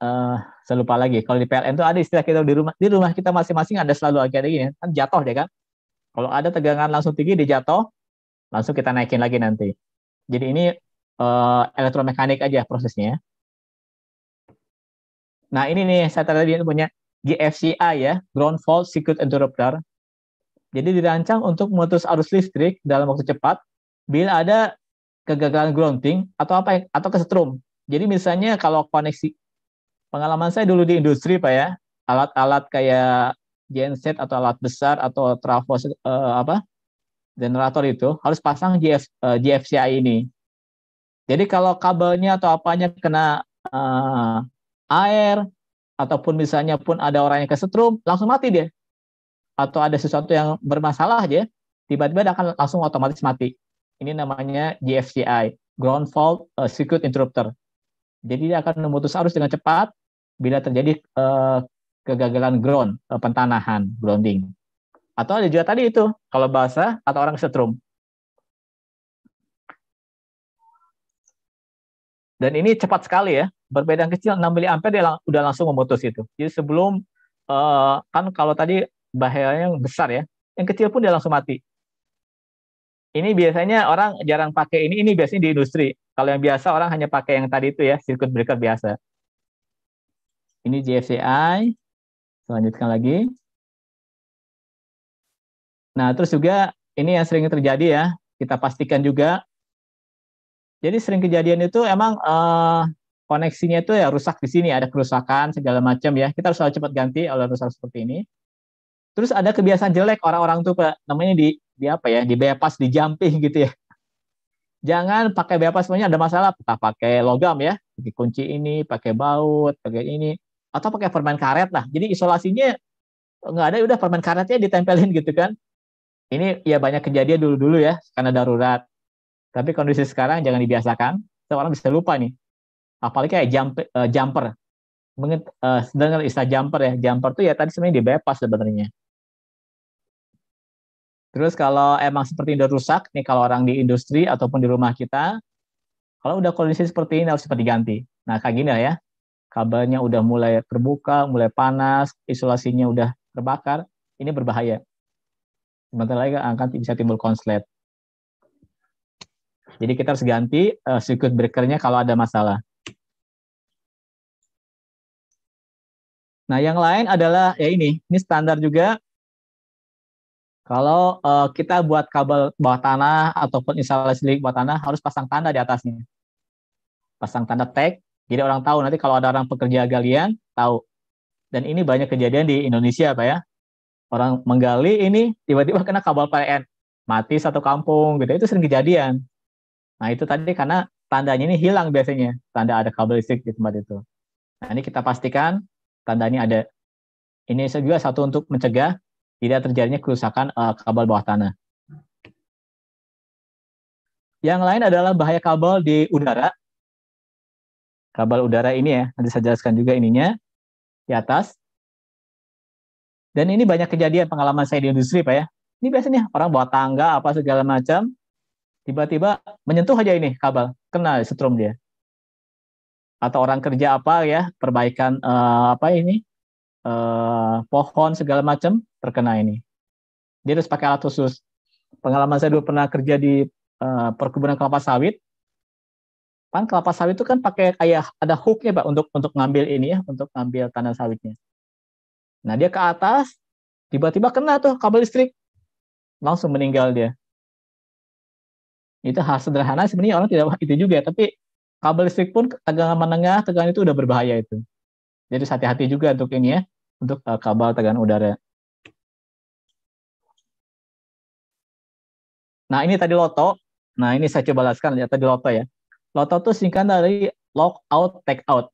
uh, saya lupa lagi kalau di PLN tuh ada istilah kita di rumah di rumah kita masing-masing ada selalu ada gini kan jatuh deh kan kalau ada tegangan langsung tinggi dia jatuh langsung kita naikin lagi nanti jadi ini uh, elektromekanik aja prosesnya nah ini nih saya tadi punya GFCI ya ground fault circuit interrupter jadi dirancang untuk memutus arus listrik dalam waktu cepat bila ada kegagalan grounding atau apa ya, atau kesetrum. Jadi misalnya kalau koneksi pengalaman saya dulu di industri Pak ya, alat-alat kayak genset atau alat besar atau trafo eh, apa generator itu harus pasang GF, eh, GFCI ini. Jadi kalau kabelnya atau apanya kena eh, air ataupun misalnya pun ada orang yang kesetrum, langsung mati dia atau ada sesuatu yang bermasalah aja, tiba-tiba akan langsung otomatis mati. Ini namanya GFCI, Ground Fault eh, Circuit Interrupter. Jadi dia akan memutus arus dengan cepat bila terjadi uh, kegagalan ground, uh, eh, pentanahan, grounding. Atau ada juga tadi itu, kalau bahasa atau orang setrum. Dan ini cepat sekali ya, berbeda kecil 6 mA dia lang udah langsung memutus itu. Jadi sebelum uh, kan kalau tadi bahayanya besar ya. Yang kecil pun dia langsung mati. Ini biasanya orang jarang pakai ini, ini biasanya di industri. Kalau yang biasa orang hanya pakai yang tadi itu ya, circuit breaker biasa. Ini JFCI. Selanjutkan lagi. Nah, terus juga ini yang sering terjadi ya, kita pastikan juga. Jadi sering kejadian itu emang uh, koneksinya itu ya rusak di sini, ada kerusakan segala macam ya. Kita harus selalu cepat ganti oleh rusak seperti ini. Terus ada kebiasaan jelek orang-orang tuh Pak, namanya di di apa ya, di bypass, di jumping gitu ya. Jangan pakai bypass semuanya ada masalah, entah pakai logam ya, pakai kunci ini, pakai baut, pakai ini atau pakai permen karet lah. Jadi isolasinya nggak ada udah permen karetnya ditempelin gitu kan. Ini ya banyak kejadian dulu-dulu ya karena darurat. Tapi kondisi sekarang jangan dibiasakan. Orang bisa lupa nih. Apalagi kayak jump, uh, jumper. uh, eh, dengan istilah jumper ya. Jumper tuh ya tadi sebenarnya di bebas sebenarnya. Terus kalau emang seperti ini udah rusak, nih kalau orang di industri ataupun di rumah kita, kalau udah kondisi seperti ini harus cepat diganti. Nah kayak gini lah ya, kabelnya udah mulai terbuka, mulai panas, isolasinya udah terbakar, ini berbahaya. Sebentar lagi akan bisa timbul konslet. Jadi kita harus ganti uh, circuit breakernya kalau ada masalah. Nah, yang lain adalah ya ini, ini standar juga kalau uh, kita buat kabel bawah tanah ataupun instalasi listrik bawah tanah harus pasang tanda di atasnya. Pasang tanda tag, jadi orang tahu nanti kalau ada orang pekerja galian tahu. Dan ini banyak kejadian di Indonesia Pak ya? Orang menggali ini tiba-tiba kena kabel PLN, mati satu kampung gitu. Itu sering kejadian. Nah, itu tadi karena tandanya ini hilang biasanya, tanda ada kabel listrik di tempat itu. Nah, ini kita pastikan tandanya ada. Ini juga satu untuk mencegah tidak terjadinya kerusakan uh, kabel bawah tanah. Yang lain adalah bahaya kabel di udara. Kabel udara ini ya, nanti saya jelaskan juga ininya di atas. Dan ini banyak kejadian pengalaman saya di industri, Pak ya. Ini biasanya orang bawa tangga apa segala macam, tiba-tiba menyentuh aja ini kabel, kena setrum dia. Atau orang kerja apa ya, perbaikan uh, apa ini, eh, pohon segala macam terkena ini. Dia harus pakai alat khusus. Pengalaman saya dulu pernah kerja di eh, perkebunan kelapa sawit. Pan kelapa sawit itu kan pakai kayak ada hooknya pak untuk untuk ngambil ini ya, untuk ngambil tanah sawitnya. Nah dia ke atas, tiba-tiba kena tuh kabel listrik, langsung meninggal dia itu hal sederhana sebenarnya orang tidak itu juga tapi kabel listrik pun tegangan menengah tegangan itu udah berbahaya itu jadi hati-hati juga untuk ini ya untuk uh, kabel tegangan udara. Nah, ini tadi LOTO. Nah, ini saya coba jelaskan lihat tadi LOTO ya. LOTO itu singkatan dari lock out take out.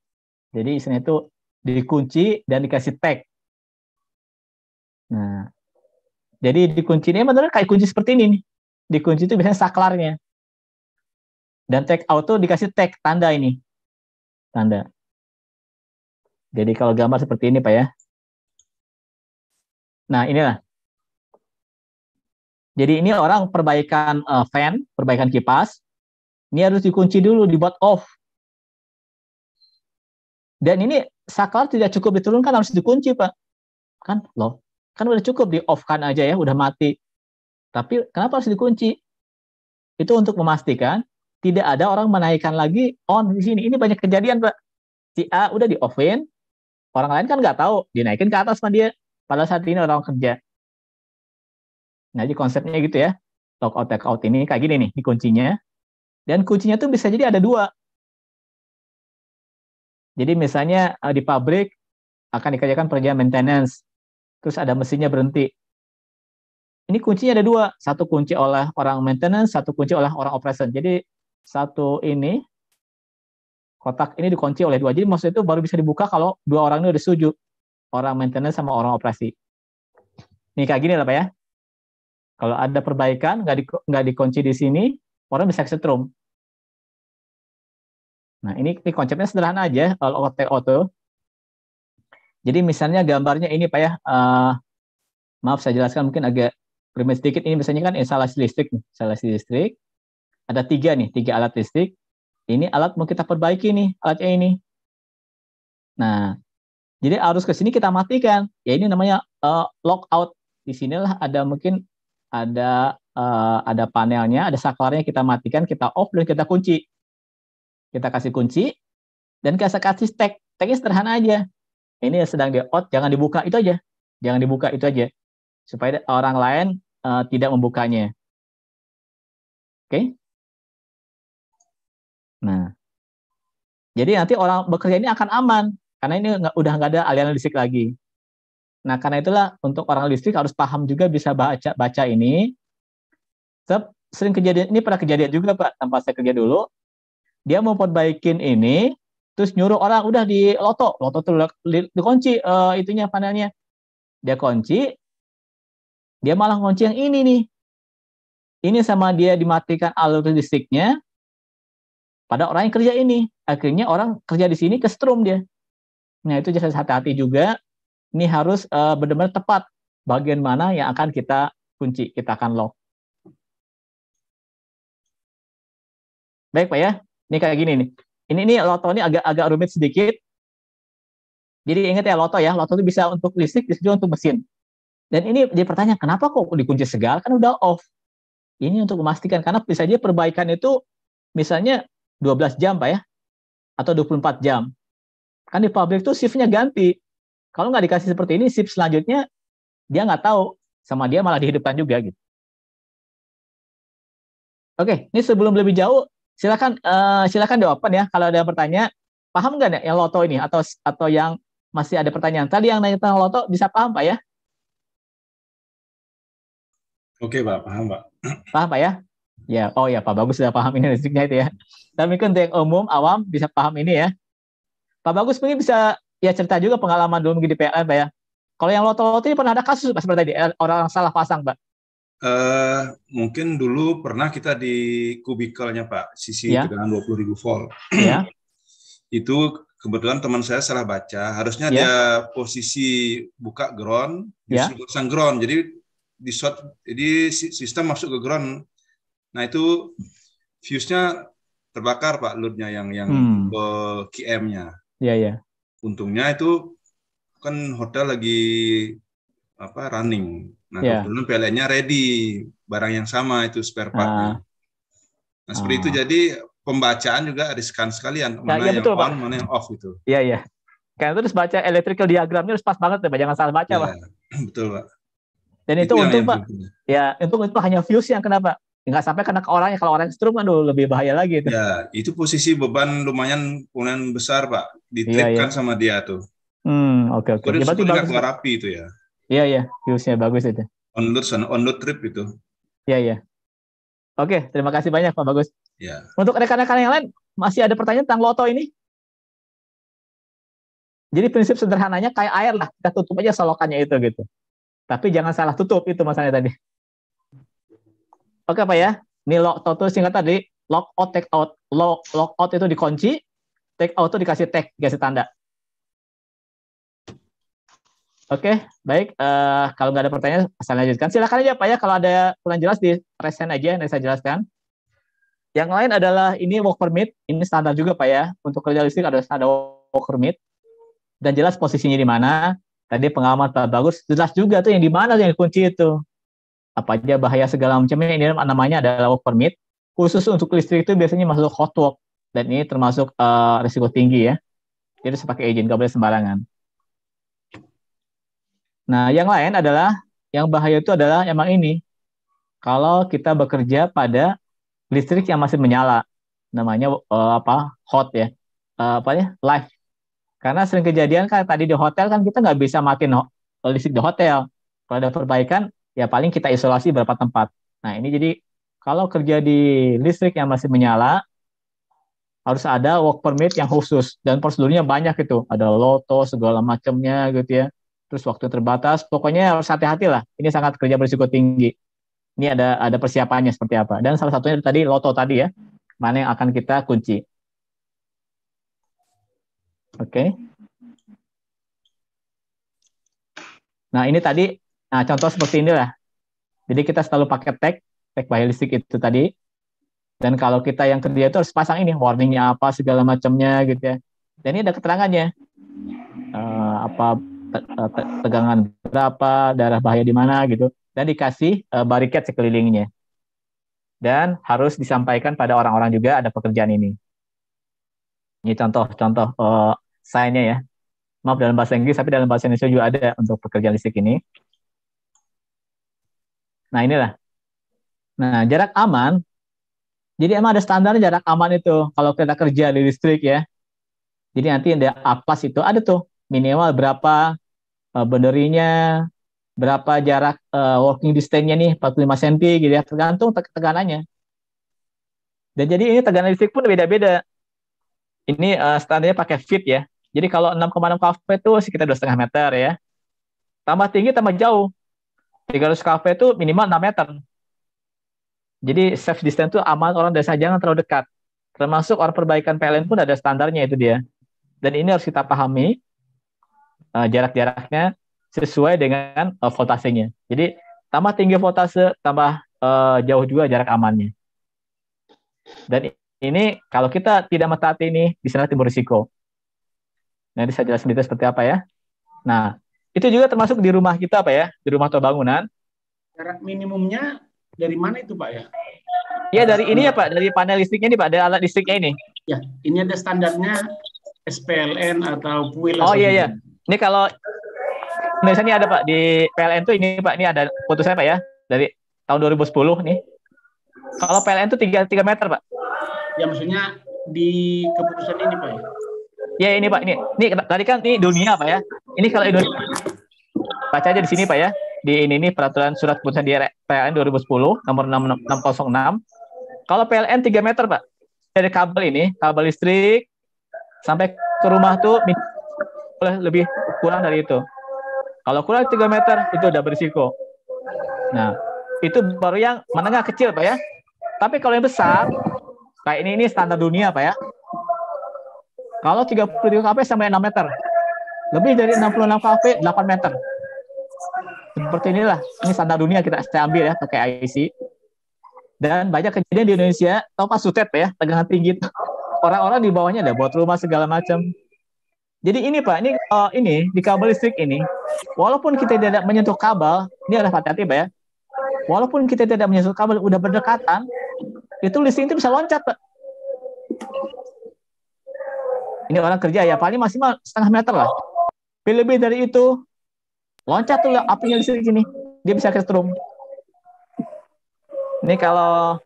Jadi isinya itu dikunci dan dikasih tag. Nah, jadi dikunci ini benar kayak kunci seperti ini nih. Dikunci itu biasanya saklarnya. Dan tag out tuh dikasih tag tanda ini. Tanda. Jadi kalau gambar seperti ini Pak ya. Nah, inilah. Jadi ini orang perbaikan uh, fan, perbaikan kipas. Ini harus dikunci dulu, dibuat off. Dan ini saklar tidak cukup diturunkan, harus dikunci, Pak. Kan loh, kan udah cukup di off kan aja ya, udah mati. Tapi kenapa harus dikunci? Itu untuk memastikan tidak ada orang menaikkan lagi on di sini. Ini banyak kejadian, Pak. Si A udah di offin, orang lain kan nggak tahu, dinaikin ke atas sama dia pada saat ini orang kerja. Nah, jadi konsepnya gitu ya. out take out ini kayak gini nih, ini kuncinya. Dan kuncinya tuh bisa jadi ada dua. Jadi misalnya eh, di pabrik akan dikerjakan pekerjaan maintenance, terus ada mesinnya berhenti. Ini kuncinya ada dua, satu kunci oleh orang maintenance, satu kunci oleh orang operation. Jadi satu ini kotak ini dikunci oleh dua. Jadi maksudnya itu baru bisa dibuka kalau dua orang ini sudah setuju orang maintenance sama orang operasi. Ini kayak gini lah Pak ya. Kalau ada perbaikan, nggak di, dikunci di sini, orang bisa setrum. Nah, ini, ini konsepnya sederhana aja, kalau auto. Jadi misalnya gambarnya ini Pak ya, uh, maaf saya jelaskan mungkin agak rumit sedikit. Ini misalnya kan instalasi listrik, nih. instalasi listrik. Ada tiga nih, tiga alat listrik. Ini alat mau kita perbaiki nih, alatnya ini. Nah, jadi arus ke sini kita matikan. Ya ini namanya uh, lockout. Di sinilah ada mungkin ada uh, ada panelnya, ada saklarnya kita matikan, kita off dan kita kunci. Kita kasih kunci dan kita kasih tag. Tagnya sederhana aja. Ini sedang di out, jangan dibuka itu aja. Jangan dibuka itu aja. Supaya orang lain uh, tidak membukanya. Oke? Okay? Nah, jadi nanti orang bekerja ini akan aman. Karena ini udah nggak ada aliran listrik lagi. Nah, karena itulah untuk orang listrik harus paham juga bisa baca baca ini. Sep, sering kejadian ini pernah kejadian juga Pak, tanpa saya kerja dulu. Dia mau perbaikin ini, terus nyuruh orang udah di loto, loto tuh dikunci uh, itunya panelnya. Dia kunci, dia malah kunci yang ini nih. Ini sama dia dimatikan alur listriknya. Pada orang yang kerja ini, akhirnya orang kerja di sini ke strom dia. Nah, itu jadi hati-hati juga. Ini harus uh, benar-benar tepat bagian mana yang akan kita kunci, kita akan lock. Baik, Pak ya. Ini kayak gini nih. Ini ini loto ini agak agak rumit sedikit. Jadi ingat ya loto ya, loto itu bisa untuk listrik, bisa juga untuk mesin. Dan ini dia pertanyaan, kenapa kok dikunci segala? Kan udah off. Ini untuk memastikan, karena bisa aja perbaikan itu misalnya 12 jam Pak ya, atau 24 jam. Kan di pabrik tuh shiftnya ganti. Kalau nggak dikasih seperti ini, shift selanjutnya dia nggak tahu. Sama dia malah dihidupkan juga gitu. Oke, ini sebelum lebih jauh, silakan uh, silakan jawaban ya. Kalau ada yang bertanya, paham nggak nih yang loto ini atau atau yang masih ada pertanyaan? Tadi yang nanya tentang loto bisa paham pak ya? Oke pak, paham pak. Paham pak ya? Ya, oh ya pak bagus sudah paham ini listriknya itu ya. Tapi kan yang umum awam bisa paham ini ya. Pak Bagus mungkin bisa ya cerita juga pengalaman dulu di PLN Pak ya. Kalau yang loto-loto ini pernah ada kasus Pak seperti tadi orang yang salah pasang Pak. Uh, mungkin dulu pernah kita di kubikalnya Pak, sisi yeah. Ya. tegangan ribu volt. Ya. Itu kebetulan teman saya salah baca, harusnya ya. dia posisi buka ground, ya. pasang ground. Jadi di short, jadi sistem masuk ke ground. Nah itu fuse-nya terbakar Pak, load-nya yang yang hmm. KM-nya. Iya, iya. Untungnya itu kan hotel lagi apa running. Nah, yeah. kebetulan PLN-nya ready, barang yang sama itu spare part. Ah. Nah, seperti ah. itu jadi pembacaan juga riskan sekalian nah, mana nah, ya, yang betul, on, Pak. mana yang off itu. Iya, iya. Karena itu harus baca electrical diagramnya harus pas banget ya Pak. Jangan salah baca, ya, Pak. Iya. Betul, Pak. Dan itu, itu untung, Pak. Ya, untung itu hanya fuse yang kenapa nggak sampai kena ke orangnya kalau orang strum aduh lebih bahaya lagi itu. Ya, itu posisi beban lumayan lumayan besar, Pak. Ditripkan iya, iya. Kan sama dia tuh. Hmm, oke okay, oke. Okay. berarti bagus. Keluar rapi itu ya. Iya, iya. Viewsnya bagus itu. On load on load trip itu. Iya, iya. Oke, okay, terima kasih banyak Pak Bagus. Ya. Untuk rekan-rekan yang lain masih ada pertanyaan tentang loto ini? Jadi prinsip sederhananya kayak air lah, kita tutup aja solokannya itu gitu. Tapi jangan salah tutup itu masalahnya tadi. Oke Pak ya. Ini lock out singkat tadi. Lock out, take out. Lock, lock out itu dikunci. Take out itu dikasih tag, dikasih tanda. Oke, baik. Uh, kalau nggak ada pertanyaan, saya lanjutkan. Silahkan aja Pak ya. Kalau ada kurang jelas di present aja, nanti saya jelaskan. Yang lain adalah ini work permit. Ini standar juga Pak ya. Untuk kerja listrik ada standar work permit. Dan jelas posisinya di mana. Tadi pengalaman Pak Bagus, jelas juga tuh yang di mana yang dikunci itu apa aja bahaya segala macamnya ini namanya adalah work permit khusus untuk listrik itu biasanya masuk hot work dan ini termasuk uh, risiko tinggi ya jadi sebagai pakai izin nggak boleh sembarangan nah yang lain adalah yang bahaya itu adalah emang ini kalau kita bekerja pada listrik yang masih menyala namanya uh, apa hot ya uh, apa ya live karena sering kejadian kan tadi di hotel kan kita nggak bisa matiin listrik di hotel kalau ada perbaikan ya paling kita isolasi berapa tempat. Nah ini jadi kalau kerja di listrik yang masih menyala, harus ada work permit yang khusus dan prosedurnya banyak itu ada loto segala macamnya gitu ya terus waktu terbatas pokoknya harus hati-hati lah ini sangat kerja berisiko tinggi ini ada ada persiapannya seperti apa dan salah satunya tadi loto tadi ya mana yang akan kita kunci oke okay. nah ini tadi Nah, contoh seperti inilah. Jadi kita selalu pakai tag, tag listrik itu tadi. Dan kalau kita yang kerja itu harus pasang ini, warningnya apa, segala macamnya gitu ya. Dan ini ada keterangannya. Uh, apa te eh, te tegangan berapa, darah bahaya di mana gitu. Dan dikasih uh, eh, bariket sekelilingnya. Dan harus disampaikan pada orang-orang juga ada pekerjaan ini. Ini contoh-contoh uh, sign-nya ya. Maaf dalam bahasa Inggris, tapi dalam bahasa Indonesia juga ada untuk pekerjaan listrik ini. Nah inilah. Nah jarak aman. Jadi emang ada standar jarak aman itu kalau kita kerja di listrik ya. Jadi nanti ada atlas itu ada tuh minimal berapa uh, benderinya, berapa jarak uh, working distance-nya nih 45 cm gitu ya tergantung te Dan jadi ini tegangan listrik pun beda-beda. Ini uh, standarnya pakai feet ya. Jadi kalau 6,6 kV itu sekitar 2,5 meter ya. Tambah tinggi tambah jauh. 300 kafe itu minimal 6 meter. Jadi safe distance itu aman orang desa jangan terlalu dekat. Termasuk orang perbaikan PLN pun ada standarnya itu dia. Dan ini harus kita pahami uh, jarak-jaraknya sesuai dengan uh, eh, voltasenya. Jadi tambah tinggi voltase, tambah uh, jauh juga jarak amannya. Dan ini kalau kita tidak mentaati ini, di sana timbul risiko. Nanti saya jelaskan detail seperti apa ya. Nah, itu juga termasuk di rumah kita Pak ya, di rumah atau bangunan. Jarak minimumnya dari mana itu Pak ya? Ya dari ini ya Pak, dari panel listriknya ini Pak, dari alat listriknya ini. Ya, ini ada standarnya SPLN atau PUIL Oh iya iya. Ya. Ini kalau Indonesia ini ada Pak di PLN tuh ini Pak, ini ada putusannya Pak ya dari tahun 2010 nih. Kalau PLN itu 3, 3 meter Pak. Ya maksudnya di keputusan ini Pak ya? Ya ini Pak, ini, ini tadi kan ini dunia Pak ya. Ini kalau Indonesia, baca aja di sini Pak ya. Di ini ini peraturan surat keputusan di PLN 2010 nomor 6606. Kalau PLN 3 meter Pak dari kabel ini, kabel listrik sampai ke rumah tuh boleh lebih kurang dari itu. Kalau kurang 3 meter itu udah berisiko. Nah, itu baru yang menengah kecil Pak ya. Tapi kalau yang besar kayak ini ini standar dunia Pak ya kalau 33 kafe sampai 6 meter. Lebih dari 66 kafe 8 meter. Seperti inilah, ini standar dunia kita ambil ya pakai IC. Dan banyak kejadian di Indonesia, tau pas sutet ya, tegangan tinggi Orang-orang di bawahnya ada buat rumah segala macam. Jadi ini Pak, ini uh, ini di kabel listrik ini, walaupun kita tidak menyentuh kabel, ini adalah hati-hati Pak ya. Walaupun kita tidak menyentuh kabel, udah berdekatan, itu listrik itu bisa loncat Pak ini orang kerja ya paling maksimal setengah meter lah lebih dari itu loncat tuh apinya di sini dia bisa ke ketrum ini kalau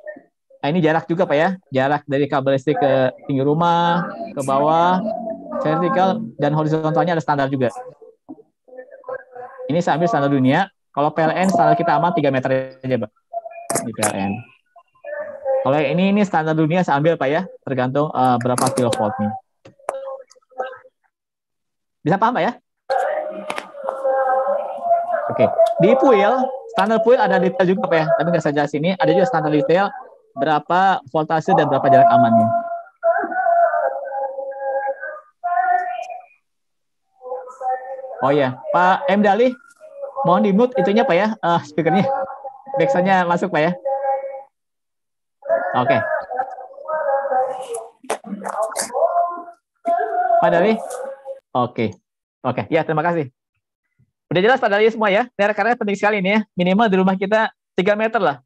nah ini jarak juga pak ya jarak dari kabel listrik ke tinggi rumah ke bawah vertikal dan horizontalnya ada standar juga ini sambil standar dunia kalau PLN standar kita aman 3 meter aja pak di PLN kalau ini ini standar dunia sambil pak ya tergantung uh, berapa kilovoltnya bisa paham Pak ya? Oke, okay. di puil, standar puil ada detail juga Pak ya, tapi nggak saja sini, ada juga standar detail berapa voltase dan berapa jarak amannya. Oh ya, Pak M Dali, mohon di mute itunya Pak ya, uh, speakernya, backsoundnya masuk Pak ya. Oke. Okay. Pak Dali, Oke. Okay. Oke, okay. ya terima kasih. Udah jelas Pak Dali semua ya. Daerah penting sekali ini ya. Minimal di rumah kita 3 meter lah.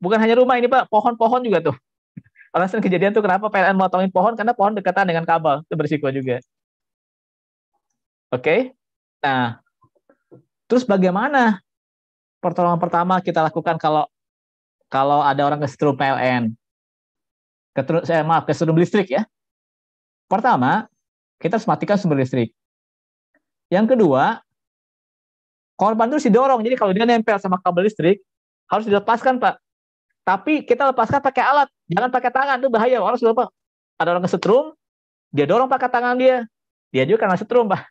Bukan hanya rumah ini Pak, pohon-pohon juga tuh. Alasan kejadian tuh kenapa PLN motongin pohon karena pohon dekatan dengan kabel, itu berisiko juga. Oke. Okay? Nah, terus bagaimana pertolongan pertama kita lakukan kalau kalau ada orang kesetrum PLN? Ketur, saya eh, maaf, kesetrum listrik ya. Pertama, kita harus matikan sumber listrik. Yang kedua, korban itu didorong. Jadi kalau dia nempel sama kabel listrik, harus dilepaskan, Pak. Tapi kita lepaskan pakai alat, jangan pakai tangan, itu bahaya. Orang sudah Pak. Ada orang kesetrum, dia dorong pakai tangan dia. Dia juga karena setrum, Pak.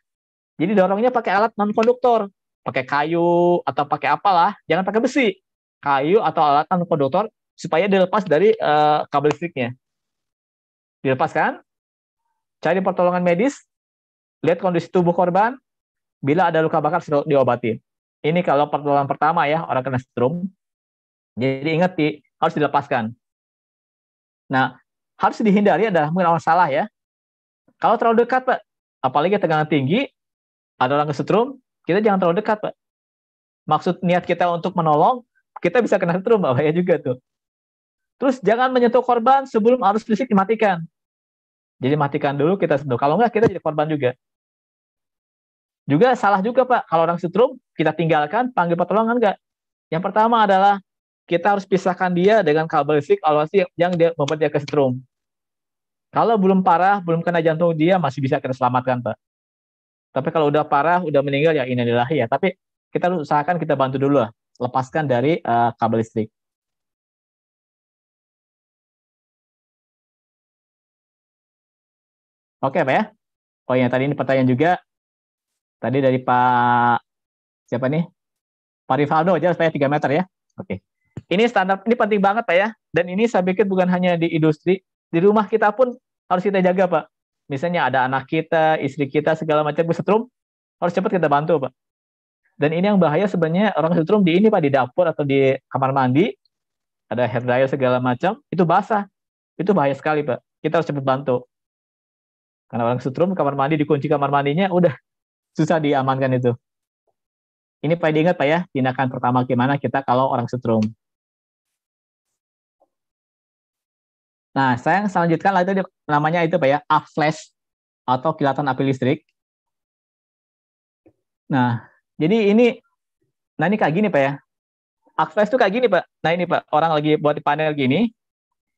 Jadi dorongnya pakai alat non konduktor, pakai kayu atau pakai apalah, jangan pakai besi. Kayu atau alat non konduktor supaya dilepas dari uh, kabel listriknya. Dilepaskan, Cari pertolongan medis, lihat kondisi tubuh korban, bila ada luka bakar diobati. Ini kalau pertolongan pertama ya orang kena strum. Jadi ingat harus dilepaskan. Nah, harus dihindari adalah mungkin orang salah ya. Kalau terlalu dekat, Pak, apalagi tegangan tinggi, ada orang kesetrum, kita jangan terlalu dekat, Pak. Maksud niat kita untuk menolong, kita bisa kena setrum, Pak, ya juga tuh. Terus jangan menyentuh korban sebelum arus listrik dimatikan. Jadi matikan dulu kita sentuh. Kalau enggak kita jadi korban juga. Juga salah juga Pak, kalau orang setrum kita tinggalkan, panggil pertolongan enggak? Yang pertama adalah kita harus pisahkan dia dengan kabel listrik alwasi yang dia membuat dia ke setrum. Kalau belum parah, belum kena jantung dia masih bisa kita selamatkan, Pak. Tapi kalau udah parah, udah meninggal ya inilah ya. Tapi kita harus usahakan kita bantu dulu lah, lepaskan dari uh, kabel listrik. Oke pak ya? Oh ya tadi ini pertanyaan juga tadi dari Pak siapa nih? Pak Rivaldo aja supaya 3 meter ya. Oke. Ini standar ini penting banget Pak ya. Dan ini saya pikir bukan hanya di industri, di rumah kita pun harus kita jaga Pak. Misalnya ada anak kita, istri kita segala macam setrum harus cepat kita bantu Pak. Dan ini yang bahaya sebenarnya orang setrum di ini Pak di dapur atau di kamar mandi ada hair dryer segala macam itu basah. Itu bahaya sekali Pak. Kita harus cepat bantu. Karena orang setrum kamar mandi dikunci kamar mandinya udah susah diamankan itu. Ini Pak diingat Pak ya, tindakan pertama gimana kita kalau orang setrum. Nah, saya selanjutkan lah itu namanya itu Pak ya, up flash atau kilatan api listrik. Nah, jadi ini nah ini kayak gini Pak ya. Up flash itu kayak gini Pak. Nah, ini Pak, orang lagi buat di panel gini,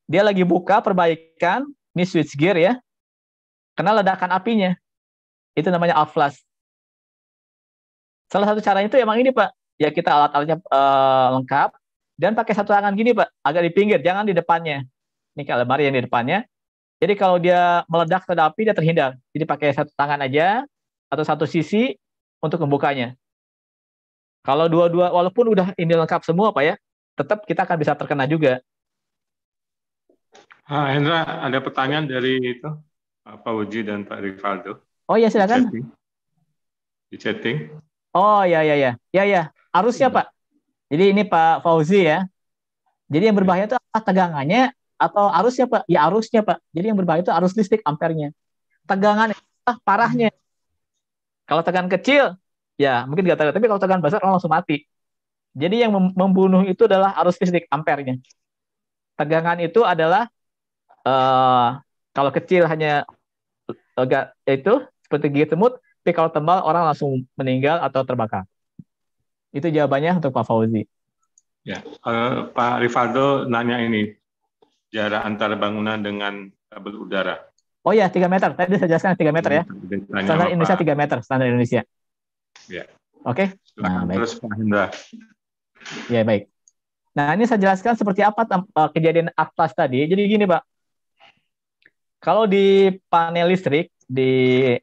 dia lagi buka perbaikan, ini switch gear ya. Kena ledakan apinya. Itu namanya aflas. Salah satu caranya itu emang ini, Pak. Ya kita alat-alatnya uh, lengkap dan pakai satu tangan gini, Pak, agak di pinggir, jangan di depannya. Ini kayak lemari yang di depannya. Jadi kalau dia meledak ke api dia terhindar. Jadi pakai satu tangan aja atau satu sisi untuk membukanya. Kalau dua-dua walaupun udah ini lengkap semua, Pak ya, tetap kita akan bisa terkena juga. Ah, Hendra, ada pertanyaan dari itu Pak Uji dan Pak Rivaldo. Oh ya silakan. Di chatting. Di chatting. Oh ya ya ya ya ya harusnya Pak. Jadi ini Pak Fauzi ya. Jadi yang berbahaya itu apa tegangannya atau arusnya Pak? Ya arusnya Pak. Jadi yang berbahaya itu arus listrik ampernya. Tegangan ah, parahnya. Kalau tegangan kecil ya mungkin nggak tahu. Tapi kalau tegangan besar orang oh, langsung mati. Jadi yang membunuh itu adalah arus listrik ampernya. Tegangan itu adalah uh, kalau kecil hanya agak yaitu seperti gigit semut, tapi kalau tebal orang langsung meninggal atau terbakar. Itu jawabannya untuk Pak Fauzi. Ya, uh, Pak Rivaldo nanya ini, jarak antara bangunan dengan kabel udara. Oh ya, 3 meter. Tadi saya jelaskan 3 meter ya. Iya, standar Indonesia 3 meter, standar Indonesia. Ya. Oke. Okay? Nah, baik. Terus Pak Hendra. Ya, baik. Nah, ini saya jelaskan seperti apa eh, kejadian atas tadi. Jadi gini, Pak. Kalau di panel listrik di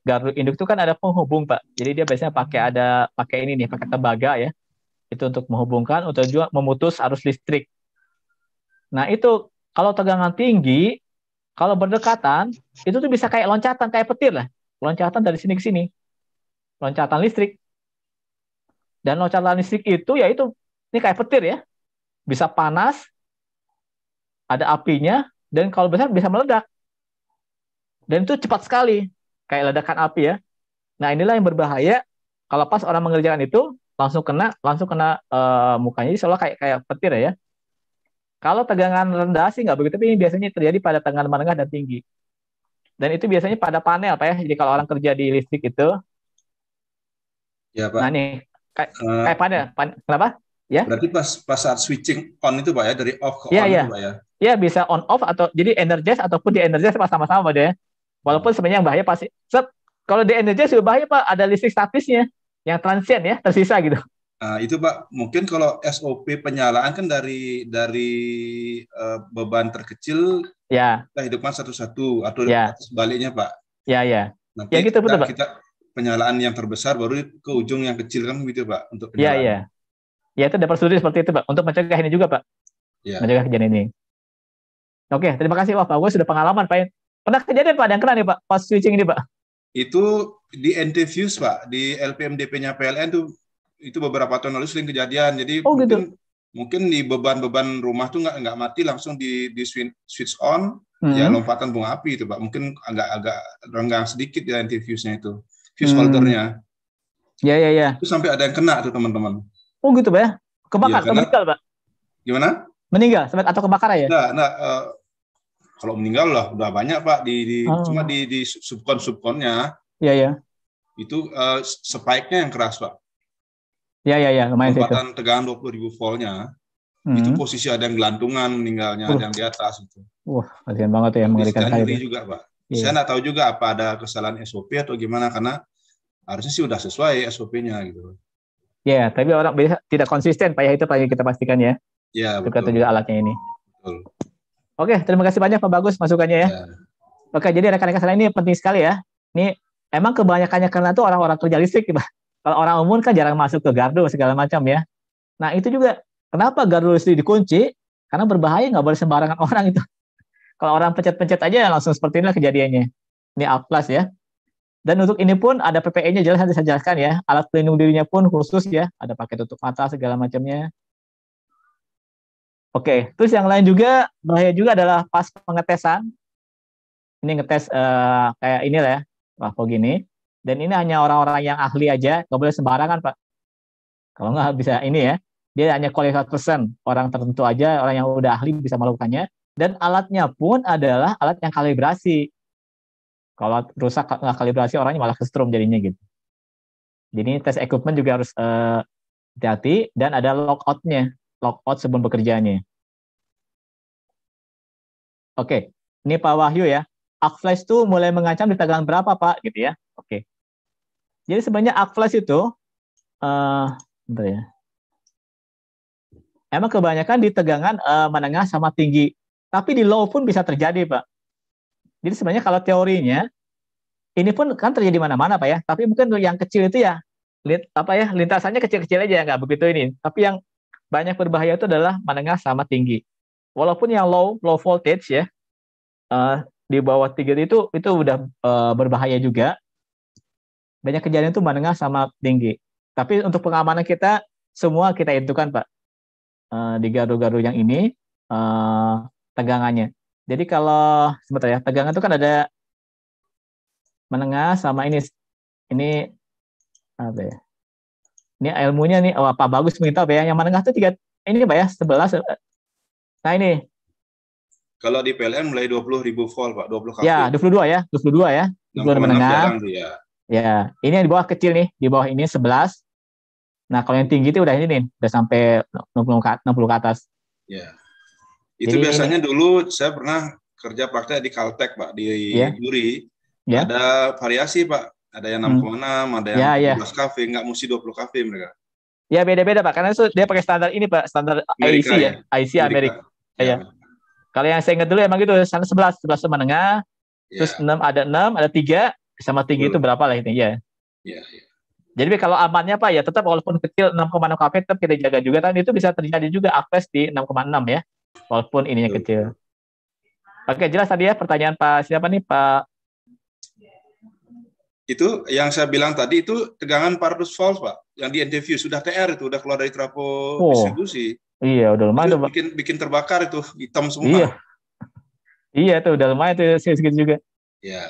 gardu induk itu kan ada penghubung pak. Jadi dia biasanya pakai hmm. ada pakai ini nih pakai tembaga ya. Itu untuk menghubungkan untuk juga memutus arus listrik. Nah itu kalau tegangan tinggi, kalau berdekatan itu tuh bisa kayak loncatan kayak petir lah. Loncatan dari sini ke sini. Loncatan listrik. Dan loncatan listrik itu ya itu ini kayak petir ya. Bisa panas, ada apinya, dan kalau besar bisa meledak. Dan itu cepat sekali, kayak ledakan api ya. Nah inilah yang berbahaya. Kalau pas orang mengerjakan itu langsung kena, langsung kena uh, mukanya, jadi seolah kayak kayak petir ya. Kalau tegangan rendah sih nggak begitu, tapi ini biasanya terjadi pada tegangan menengah dan tinggi. Dan itu biasanya pada panel, Pak ya. Jadi kalau orang kerja di listrik itu, ya Pak. Nah nih, kayak, uh, kayak panel, panel, kenapa? Ya. Berarti pas pas saat switching on itu Pak ya dari off ke ya, on ya. Itu, Pak ya. Ya bisa on off atau jadi energize ataupun di energize sama-sama Pak ya. Walaupun sebenarnya yang bahaya pasti set kalau di energi sudah bahaya Pak, ada listrik statisnya yang transient ya, tersisa gitu. Nah, itu Pak, mungkin kalau SOP penyalaan kan dari dari uh, beban terkecil ya. kita hidupkan satu-satu atau ya. sebaliknya Pak. Ya, ya. Nanti ya, gitu, kita, betul, Pak. kita penyalaan yang terbesar baru ke ujung yang kecil kan begitu Pak untuk ya, penyalaan. Ya, ya. Ya itu dapat studi seperti itu Pak untuk mencegah ini juga Pak. Ya. Mencegah kejadian ini. Oke, terima kasih pak. Pak gue sudah pengalaman Pak. Ya. Pernah kejadian Pak, yang kena nih Pak, pas switching ini Pak? Itu di NT Pak, di LPMDP-nya PLN tuh itu beberapa tahun lalu sering kejadian. Jadi oh, gitu? mungkin gitu. mungkin di beban-beban rumah tuh nggak nggak mati langsung di di switch on ya hmm. ya lompatan bunga api itu Pak. Mungkin agak agak renggang sedikit ya NT nya itu. Fuse hmm. holdernya. Ya ya ya. Itu sampai ada yang kena tuh teman-teman. Oh gitu Pak ya. Kebakar, ya, karena, Pak. Gimana? Meninggal, atau kebakar ya? Nah, nah uh, kalau meninggal lah udah banyak pak di, di oh. cuma di, di subkon subkonnya ya ya itu uh, eh, spike-nya yang keras pak ya ya ya lumayan lompatan tegangan 20 ribu voltnya hmm. itu posisi ada yang gelantungan meninggalnya uh. ada yang di atas itu wah kasihan banget ya mengerikan sekali juga pak ya. saya nggak tahu juga apa ada kesalahan SOP atau gimana karena harusnya sih udah sesuai SOP-nya gitu ya tapi orang tidak konsisten pak ya itu paling kita pastikan ya ya betul. juga alatnya ini betul Oke, terima kasih banyak Pak Bagus masukannya ya. ya. Oke, jadi rekan-rekan sana ini penting sekali ya. Ini emang kebanyakannya karena itu orang-orang kerja listrik, Pak. Kalau orang umum kan jarang masuk ke gardu segala macam ya. Nah itu juga kenapa gardu listrik dikunci? Karena berbahaya nggak boleh sembarangan orang itu. Kalau orang pencet-pencet aja langsung seperti inilah kejadiannya. Ini plus ya. Dan untuk ini pun ada PPE-nya jelas nanti saya jelaskan ya. Alat pelindung dirinya pun khusus ya. Ada pakai tutup mata segala macamnya. Oke, okay. terus yang lain juga bahaya juga adalah pas pengetesan. Ini ngetes uh, kayak ini lah ya, wafo gini. Dan ini hanya orang-orang yang ahli aja, nggak boleh sembarangan, Pak. Kalau nggak bisa ini ya, dia hanya kualitas person, orang tertentu aja, orang yang udah ahli bisa melakukannya. Dan alatnya pun adalah alat yang kalibrasi. Kalau rusak nggak kalibrasi, orangnya malah kesetrum jadinya gitu. Jadi tes equipment juga harus uh, hati-hati dan ada lockoutnya lockout sebelum bekerjanya. Oke, ini Pak Wahyu ya. Akflash itu mulai mengancam di tanggal berapa Pak? Gitu ya. Oke. Jadi sebenarnya Akflash itu, uh, bentar ya. Emang kebanyakan di tegangan uh, eh, menengah sama tinggi, tapi di low pun bisa terjadi Pak. Jadi sebenarnya kalau teorinya, ini pun kan terjadi mana-mana Pak ya. Tapi mungkin yang kecil itu ya, apa ya lintasannya kecil-kecil aja nggak begitu ini. Tapi yang banyak berbahaya itu adalah menengah sama tinggi. Walaupun yang low low voltage ya uh, di bawah 3 itu itu udah uh, berbahaya juga. Banyak kejadian itu menengah sama tinggi. Tapi untuk pengamanan kita semua kita hitungkan Pak. Uh, di garu-garu yang ini uh, tegangannya. Jadi kalau sebentar ya, tegangan itu kan ada menengah sama ini ini apa ya? ini ilmunya nih oh, apa bagus begitu apa ya yang menengah tuh tiga ini pak ya sebelas eh, nah ini kalau di PLN mulai dua puluh ribu volt pak dua puluh ya dua puluh dua ya dua puluh dua ya dua puluh menengah ya. ya ini yang di bawah kecil nih di bawah ini sebelas nah kalau yang tinggi itu udah ini nih udah sampai enam puluh ke atas ya itu Jadi biasanya dulu saya pernah kerja praktek di Caltech pak di ya. Juri ya. ada variasi pak ada yang 6,6, hmm. ada yang ya, yeah, 17 yeah. kafe, nggak mesti 20 kafe mereka. Ya beda-beda Pak, karena itu dia pakai standar ini Pak, standar Amerika, IC ya, ya. IC Amerika. Amerika. Ya. ya. Kalau yang saya ingat dulu emang gitu, sana 11, 11 menengah, ya. terus 6 ada 6, ada 3, sama tinggi Betul. itu berapa lah itu ya. Ya, ya. Jadi kalau amannya Pak ya tetap walaupun kecil 6,6 kafe tetap kita jaga juga tapi itu bisa terjadi juga akses di 6,6 ya. Walaupun ininya Betul. kecil. Oke, jelas tadi ya pertanyaan Pak siapa nih Pak itu yang saya bilang tadi itu tegangan pardus false pak yang di interview sudah TR itu udah keluar dari trapo oh, distribusi iya udah lumayan itu bikin bikin terbakar itu hitam semua iya iya tuh udah lumayan tuh sedikit juga ya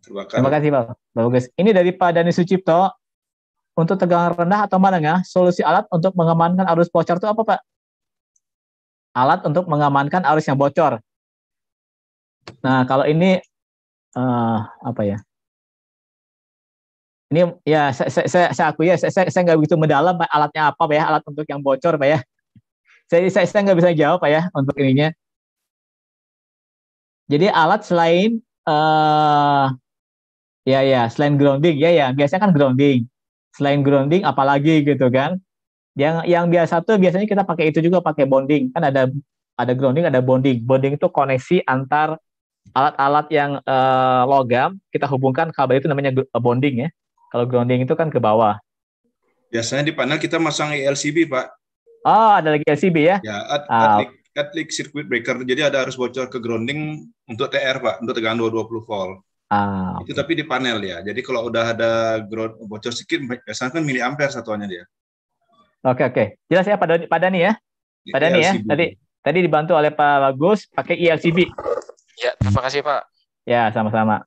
terbakar terima kasih pak bagus ini dari Pak Dani Sucipto untuk tegangan rendah atau mana menengah solusi alat untuk mengamankan arus bocor itu apa pak alat untuk mengamankan arus yang bocor nah kalau ini uh, apa ya ini ya saya, saya, saya aku ya saya saya nggak begitu mendalam Pak, alatnya apa Pak ya alat untuk yang bocor Pak ya. Saya saya saya nggak bisa jawab Pak ya untuk ininya. Jadi alat selain uh, ya ya selain grounding ya ya biasanya kan grounding. Selain grounding apalagi gitu kan. Yang yang biasa tuh biasanya kita pakai itu juga pakai bonding. Kan ada ada grounding, ada bonding. Bonding itu koneksi antar alat-alat yang uh, logam kita hubungkan kabel itu namanya eh, bonding ya. Kalau grounding itu kan ke bawah. Biasanya di panel kita masang LCB, Pak. Oh, ada lagi LCB ya? Ya, at, ah. at atlik circuit breaker. Jadi ada harus bocor ke grounding untuk TR, Pak, untuk tegangan 220 volt. Ah, itu okay. tapi di panel ya. Jadi kalau udah ada ground, bocor sedikit, biasanya kan mili ampere satuannya dia. Oke okay, oke, okay. jelas ya pada pada nih ya, pada nih ya. Tadi tadi dibantu oleh Pak Bagus pakai ILCB. Ya terima kasih Pak. Ya sama-sama.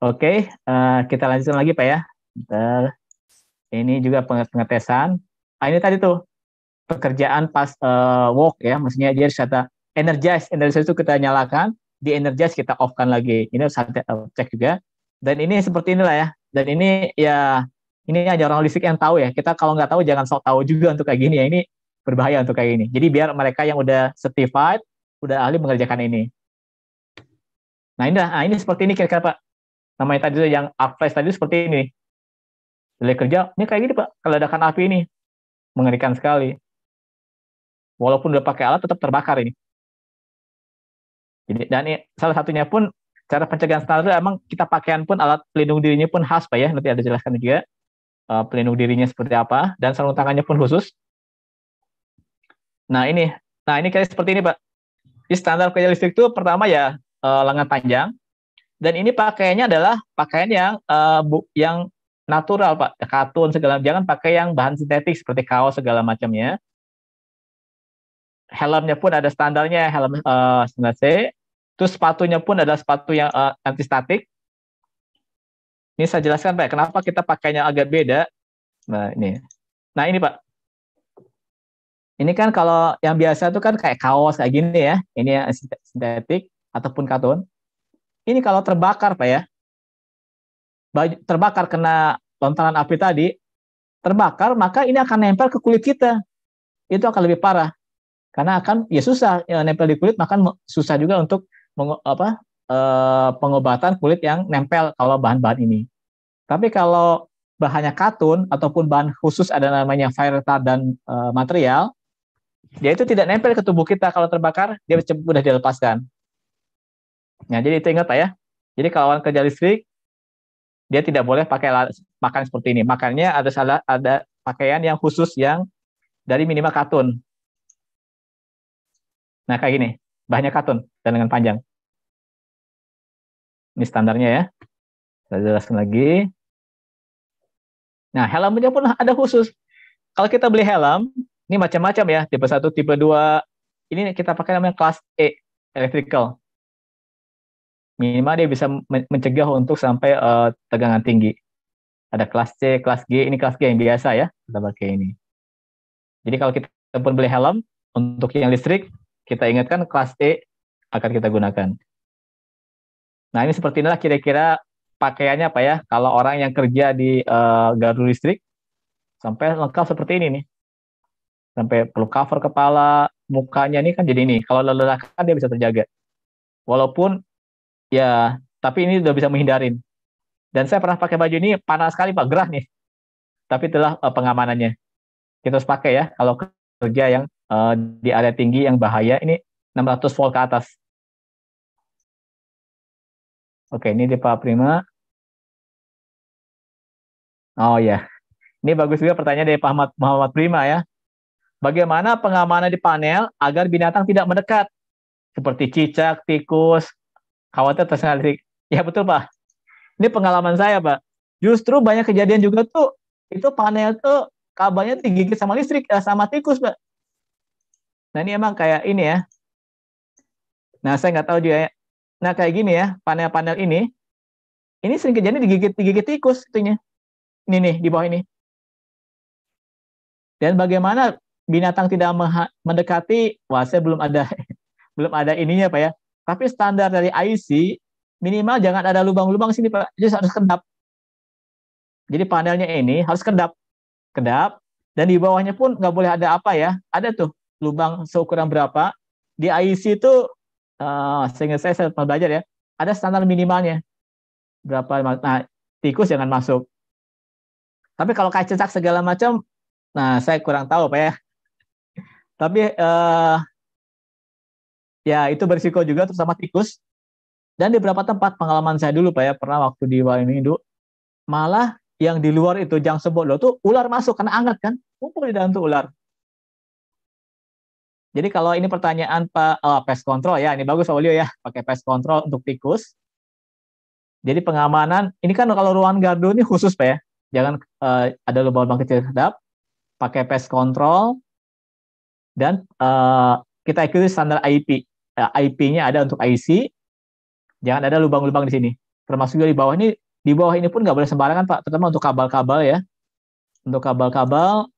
Oke, okay, uh, eh, kita lanjutkan lagi Pak ya. Bentar. Ini juga pengetesan. Ah, ini tadi tuh pekerjaan pas uh, eh, walk ya, maksudnya dia harus kata energize, energize itu kita nyalakan, di energize kita off-kan lagi. Ini harus eh, cek juga. Dan ini seperti inilah ya. Dan ini ya ini aja orang listrik yang tahu ya. Kita kalau nggak tahu jangan sok tahu juga untuk kayak gini ya. Ini berbahaya untuk kayak gini. Jadi biar mereka yang udah certified, udah ahli mengerjakan ini. Nah ini, nah, ini seperti ini kira-kira Pak namanya tadi yang aflash tadi seperti ini. Delay kerja, ini kayak gini Pak, keledakan api ini. Mengerikan sekali. Walaupun udah pakai alat tetap terbakar ini. Jadi, dan ini, salah satunya pun cara pencegahan standar emang kita pakaian pun alat pelindung dirinya pun khas Pak ya, nanti ada jelaskan juga uh, pelindung dirinya seperti apa dan sarung tangannya pun khusus. Nah, ini nah ini kayak seperti ini Pak. Di standar kerja listrik itu pertama ya uh, lengan panjang, dan ini pakaiannya adalah pakaian yang uh, bu, yang natural pak katun segala jangan pakai yang bahan sintetik seperti kaos segala macamnya helmnya pun ada standarnya helm uh, standar C terus sepatunya pun ada sepatu yang uh, eh, anti statik ini saya jelaskan pak kenapa kita pakainya agak beda nah ini nah ini pak ini kan kalau yang biasa itu kan kayak kaos kayak gini ya ini yang sintetik ataupun katun ini kalau terbakar Pak ya, terbakar kena lontaran api tadi, terbakar maka ini akan nempel ke kulit kita. Itu akan lebih parah. Karena akan ya susah ya, nempel di kulit maka susah juga untuk meng, apa e, pengobatan kulit yang nempel kalau bahan-bahan ini. Tapi kalau bahannya katun ataupun bahan khusus ada namanya fire dan e, material, dia itu tidak nempel ke tubuh kita kalau terbakar, dia sudah dilepaskan. Nah, jadi itu ingat ya. Jadi kalau orang kerja listrik, dia tidak boleh pakai makan seperti ini. Makannya ada salah ada pakaian yang khusus yang dari minimal katun. Nah, kayak gini. Bahannya katun dan dengan panjang. Ini standarnya ya. Saya jelaskan lagi. Nah, helmnya pun ada khusus. Kalau kita beli helm, ini macam-macam ya, tipe 1, tipe 2. Ini kita pakai namanya kelas E, electrical minimal dia bisa mencegah untuk sampai uh, tegangan tinggi. Ada kelas C, kelas G, ini kelas G yang biasa ya, kita pakai ini. Jadi kalau kita pun beli helm, untuk yang listrik, kita ingatkan kelas E akan kita gunakan. Nah ini seperti inilah kira-kira pakaiannya apa ya, kalau orang yang kerja di uh, gardu listrik, sampai lengkap seperti ini nih. Sampai perlu cover kepala, mukanya ini kan jadi ini. Kalau lelah kan dia bisa terjaga. Walaupun Ya, tapi ini udah bisa menghindarin. Dan saya pernah pakai baju ini panas sekali Pak, gerah nih. Tapi telah uh, pengamanannya. Kita harus pakai ya kalau kerja yang uh, di area tinggi yang bahaya ini 600 volt ke atas. Oke, ini di Pak Prima. Oh ya. Ini bagus juga pertanyaan dari Pak Ahmad Muhammad Prima ya. Bagaimana pengamanan di panel agar binatang tidak mendekat seperti cicak, tikus, khawatir tersengat listrik. Ya betul Pak. Ini pengalaman saya Pak. Justru banyak kejadian juga tuh itu panel tuh kabelnya digigit sama listrik eh, sama tikus Pak. Nah ini emang kayak ini ya. Nah saya nggak tahu juga ya. Nah kayak gini ya panel-panel ini. Ini sering kejadian digigit digigit tikus itunya. Ini nih di bawah ini. Dan bagaimana binatang tidak mendekati? Wah saya belum ada belum ada ininya pak ya tapi standar dari IC minimal jangan ada lubang-lubang sini Pak. Jadi harus kedap. Jadi panelnya ini harus kedap. Kedap dan di bawahnya pun nggak boleh ada apa ya. Ada tuh lubang seukuran berapa. Di IC itu uh, eh, sehingga saya, saya belajar ya, ada standar minimalnya. Berapa nah tikus jangan masuk. Tapi kalau kayak cetak segala macam nah saya kurang tahu Pak ya. Tapi eh, ya itu berisiko juga terus sama tikus dan di beberapa tempat pengalaman saya dulu pak ya pernah waktu di Walingindo malah yang di luar itu jang sebut lo tuh ular masuk karena anget kan kumpul di dalam tuh ular jadi kalau ini pertanyaan pak oh, pest control ya ini bagus pak Olio ya pakai pest control untuk tikus jadi pengamanan ini kan kalau ruangan gardu ini khusus pak ya jangan eh, ada lubang-lubang kecil terhadap pakai pest control dan eh, kita ikuti standar IP Eh, IP-nya ada untuk IC. Jangan ada lubang-lubang di sini. Termasuk juga di bawah ini, di bawah ini pun nggak boleh sembarangan Pak, terutama untuk kabel-kabel ya. Untuk kabel-kabel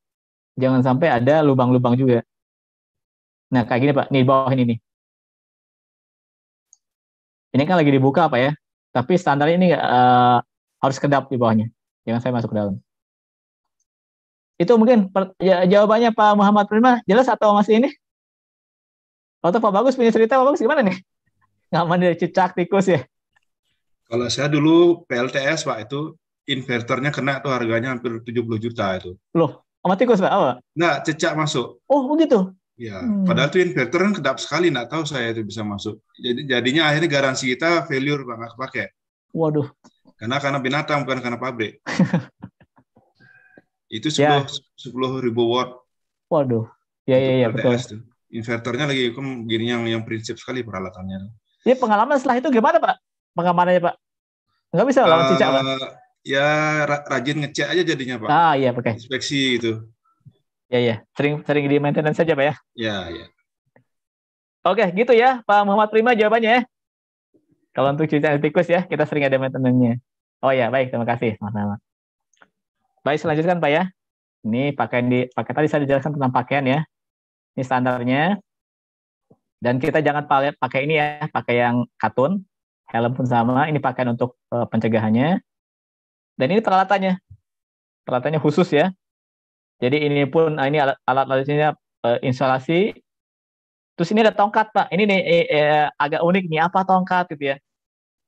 jangan sampai ada lubang-lubang juga. Nah, kayak gini Pak, Ini di bawah ini nih. Ini kan lagi dibuka Pak ya. Tapi standar ini uh, harus kedap di bawahnya. Jangan saya masuk ke dalam. Itu mungkin ya, jawabannya Pak Muhammad Prima jelas atau masih ini? Waktu Pak Bagus punya cerita, Pak Bagus gimana nih? Ngaman dari cicak tikus ya? Kalau saya dulu PLTS Pak itu inverternya kena tuh harganya hampir 70 juta itu. Loh, sama tikus Pak apa? Nggak, cicak masuk. Oh, begitu? Oh ya, hmm. padahal tuh inverter kan kedap sekali, nggak tahu saya itu bisa masuk. Jadi jadinya akhirnya garansi kita failure Pak, nggak kepake. Waduh. Karena karena binatang, bukan karena pabrik. itu sepuluh ya. ribu watt. Waduh. Ya, ya, ya, betul. tuh inverternya lagi kan, gini yang yang prinsip sekali peralatannya. Iya, pengalaman setelah itu gimana pak? Pengamanannya pak? Enggak bisa lawan uh, cicak pak? Eh, ya rajin ngecek aja jadinya pak. Ah iya pakai. Okay. Inspeksi itu. Ya ya, sering sering di maintenance saja pak ya. Ya ya. Oke, gitu ya Pak Muhammad Prima jawabannya ya. Kalau untuk cucian tikus ya, kita sering ada maintenance-nya. Oh ya, baik, terima kasih mas Nama. Baik, selanjutkan Pak ya. Ini pakaian di pakai tadi saya dijelaskan tentang pakaian ya. Ini standarnya. Dan kita jangan pakai ini ya, pakai yang katun. Helm pun sama, ini pakai untuk uh, pencegahannya. Dan ini peralatannya. Peralatannya khusus ya. Jadi ini pun ah, ini alat alat alatnya uh, eh, instalasi. Terus ini ada tongkat, Pak. Ini nih eh, eh, agak unik nih apa tongkat gitu ya.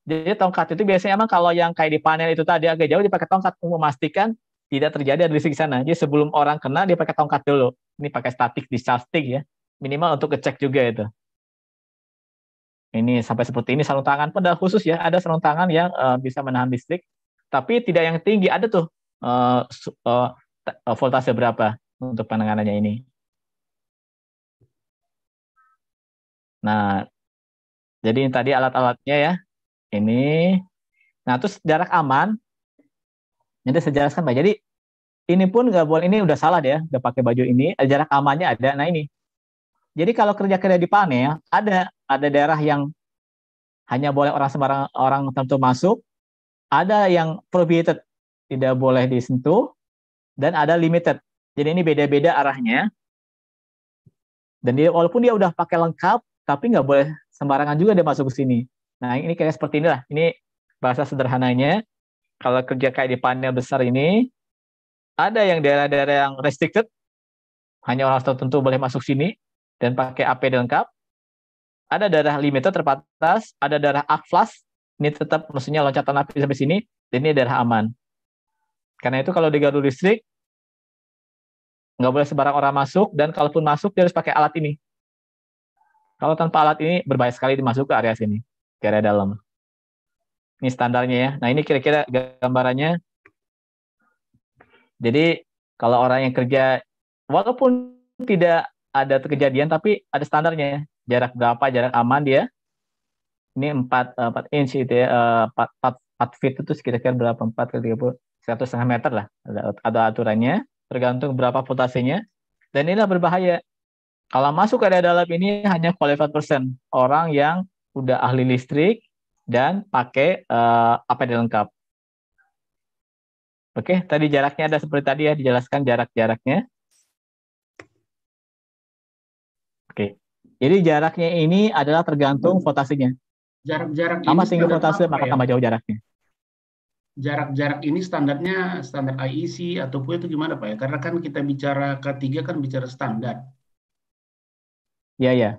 Jadi tongkat itu biasanya emang kalau yang kayak di panel itu tadi agak jauh dipakai tongkat untuk memastikan tidak terjadi ada listrik sana. Jadi sebelum orang kena dia pakai tongkat dulu. Ini pakai static stick ya. Minimal untuk ngecek juga itu. Ini sampai seperti ini sarung tangan pedal khusus ya. Ada sarung tangan yang uh, bisa menahan listrik tapi tidak yang tinggi. Ada tuh uh, uh, voltase berapa untuk penanganannya ini. Nah, jadi tadi alat-alatnya ya. Ini. Nah, terus jarak aman Nanti saya jelaskan Pak. Jadi ini pun nggak boleh ini udah salah deh, udah ya, pakai baju ini, eh, jarak amannya ada. Nah ini. Jadi kalau kerja kerja di panel ada ada daerah yang hanya boleh orang sembarang orang tertentu masuk, ada yang prohibited tidak boleh disentuh dan ada limited. Jadi ini beda-beda arahnya. Dan dia walaupun dia udah pakai lengkap, tapi nggak boleh sembarangan juga dia masuk ke sini. Nah ini kayak seperti inilah. Ini bahasa sederhananya kalau kerja kayak di panel besar ini, ada yang daerah-daerah yang restricted, hanya orang tertentu boleh masuk sini dan pakai APD lengkap. Ada daerah limited terbatas, ada daerah aflas ini tetap maksudnya loncatan api sampai sini, dan ini daerah aman. Karena itu kalau di Garut Listrik, nggak boleh sebarang orang masuk, dan kalaupun masuk, dia harus pakai alat ini. Kalau tanpa alat ini, berbahaya sekali dimasuk ke area sini, ke area dalam. Ini standarnya ya. Nah, ini kira-kira gambarannya. Jadi, kalau orang yang kerja, walaupun tidak ada kejadian, tapi ada standarnya. Ya. Jarak berapa, jarak aman dia. Ini 4, 4 eh, inch itu ya, 4, 4, 4 feet itu kira-kira berapa? 4 ke 30, 100 setengah meter lah. Ada, ada aturannya, tergantung berapa voltasenya. Dan inilah berbahaya. Kalau masuk ke dalam ini hanya qualified person, orang yang udah ahli listrik, dan pakai uh, eh, APD lengkap. Oke, tadi jaraknya ada seperti tadi ya, dijelaskan jarak-jaraknya. Oke, jadi jaraknya ini adalah tergantung votasinya. Jarak-jarak ini ya? sama tinggi votasi maka ya? tambah jauh jaraknya. Jarak-jarak ini standarnya standar IEC ataupun itu gimana Pak ya? Karena kan kita bicara K3 kan bicara standar. Iya, ya.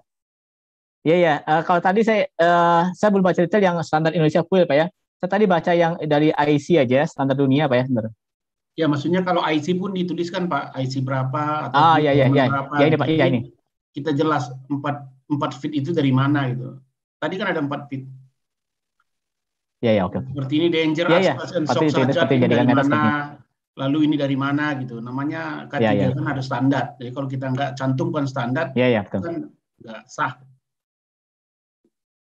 Iya ya, uh, kalau tadi saya uh, saya belum baca detail yang standar Indonesia full Pak ya. Saya tadi baca yang dari IC aja, standar dunia Pak ya sebenarnya. Ya, maksudnya kalau IC pun dituliskan Pak, IC berapa atau ah, iya, iya, iya. berapa. Ya, ini, Pak, iya, ini. Kita jelas 4 4 feet itu dari mana gitu. Tadi kan ada 4 feet. Ya, ya, oke. Okay. Seperti ini danger ya, ya. and shock saja dari mana, lalu ini dari mana gitu. Namanya K3 ya, ya. kan ada standar. Jadi kalau kita nggak cantumkan standar, ya, ya, betul. kan nggak sah.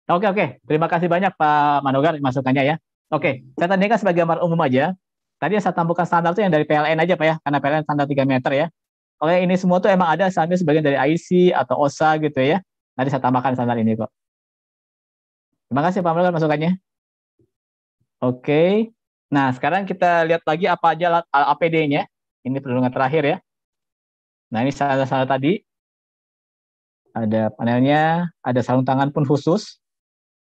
Oke oke, terima kasih banyak Pak Manogar masukannya ya. Oke, saya tanyakan sebagai gambar umum aja. Tadi yang saya tampilkan standar itu yang dari PLN aja Pak ya, karena PLN standar 3 meter ya. Kalau ini semua tuh emang ada sambil sebagian dari IC atau OSA gitu ya. Nanti saya tambahkan standar ini kok. Terima kasih Pak Manogar masukannya. Oke. Nah, sekarang kita lihat lagi apa aja APD-nya. Ini perlindungan terakhir ya. Nah, ini salah salah tadi. Ada panelnya, ada sarung tangan pun khusus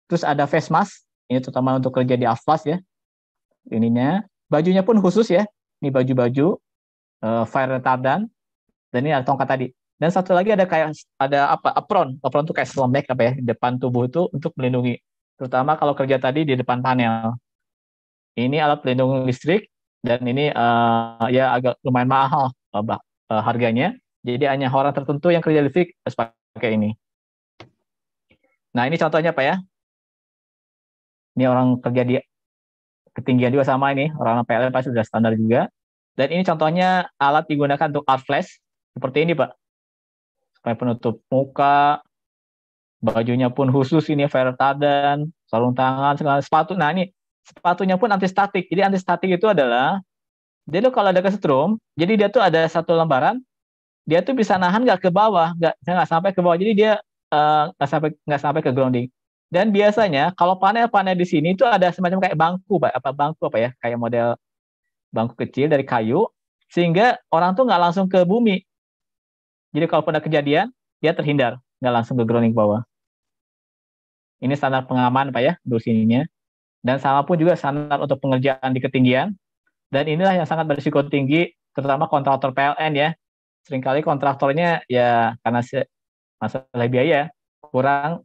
Terus ada face mask, ini terutama untuk kerja di AFAS ya. Ininya, bajunya pun khusus ya. Ini baju-baju uh, fire retardan dan ini ada tongkat tadi. Dan satu lagi ada kayak ada apa? apron. Apron itu kayak selembek apa ya di depan tubuh itu untuk melindungi. Terutama kalau kerja tadi di depan panel. Ini alat pelindung listrik dan ini uh, ya agak lumayan mahal uh, uh, harganya. Jadi hanya orang tertentu yang kerja listrik harus pakai ini. Nah, ini contohnya Pak ya ini orang kerja di ketinggian juga sama ini orang PLN pasti sudah standar juga dan ini contohnya alat digunakan untuk art flash seperti ini pak supaya penutup muka bajunya pun khusus ini vertadan sarung tangan segala sepatu nah ini sepatunya pun anti statik jadi anti statik itu adalah dia tuh kalau ada kesetrum jadi dia tuh ada satu lembaran dia tuh bisa nahan nggak ke bawah nggak nggak sampai ke bawah jadi dia eh, nggak uh, sampai nggak sampai ke grounding dan biasanya kalau panel-panel di sini itu ada semacam kayak bangku, Pak, apa bangku apa ya, kayak model bangku kecil dari kayu, sehingga orang tuh nggak langsung ke bumi. Jadi kalau ada kejadian, dia terhindar, nggak langsung ke grounding bawah. Ini standar pengaman, Pak ya, di sininya. Dan sama pun juga standar untuk pengerjaan di ketinggian. Dan inilah yang sangat berisiko tinggi, terutama kontraktor PLN ya, seringkali kontraktornya ya karena masalah biaya kurang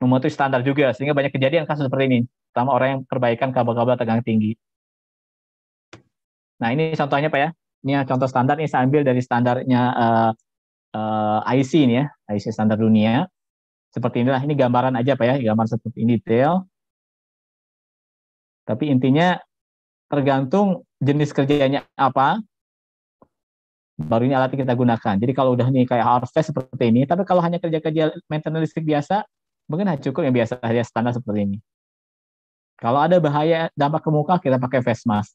mematuhi standar juga sehingga banyak kejadian kasus seperti ini terutama orang yang perbaikan kabel-kabel tegang tinggi nah ini contohnya pak ya ini ya, contoh standar ini saya ambil dari standarnya uh, eh, uh, eh, IC ini ya IC standar dunia seperti inilah ini gambaran aja pak ya gambar seperti ini detail tapi intinya tergantung jenis kerjanya apa baru ini alat yang kita gunakan. Jadi kalau udah nih kayak harvest seperti ini, tapi kalau hanya kerja-kerja maintenance listrik biasa, mungkin cukup yang biasa saja standar seperti ini. Kalau ada bahaya dampak ke muka, kita pakai face mask.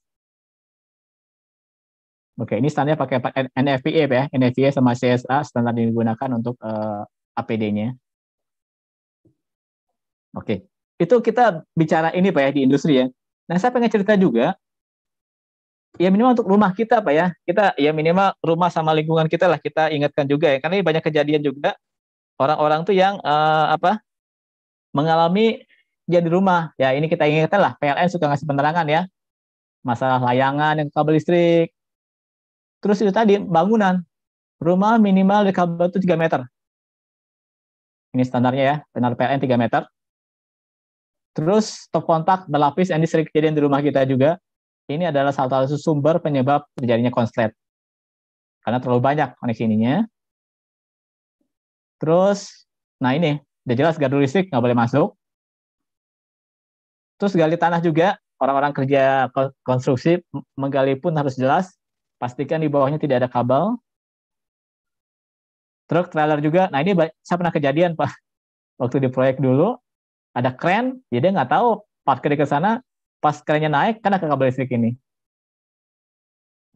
Oke, ini standarnya pakai NFPA ya, NFPA sama CSA standar digunakan untuk uh, eh, APD-nya. Oke, itu kita bicara ini pak ya di industri ya. Nah saya pengen cerita juga, ya minimal untuk rumah kita pak ya, kita ya minimal rumah sama lingkungan kita lah kita ingatkan juga ya, karena ini banyak kejadian juga orang-orang tuh yang uh, apa mengalami dia di rumah. Ya ini kita ingatkan lah, PLN suka ngasih penerangan ya. Masalah layangan yang kabel listrik. Terus itu tadi, bangunan. Rumah minimal di kabel itu 3 meter. Ini standarnya ya, benar PLN 3 meter. Terus top kontak berlapis yang sering kejadian di rumah kita juga. Ini adalah salah satu sumber penyebab terjadinya konslet. Karena terlalu banyak koneksi ininya. Terus, nah ini udah jelas gardu listrik nggak boleh masuk. Terus gali tanah juga, orang-orang kerja konstruksi menggali pun harus jelas, pastikan di bawahnya tidak ada kabel. Truk trailer juga, nah ini saya pernah kejadian Pak, waktu di proyek dulu, ada kren, jadi ya dia nggak tahu parkir ke sana, pas kerennya naik, karena ke kabel listrik ini.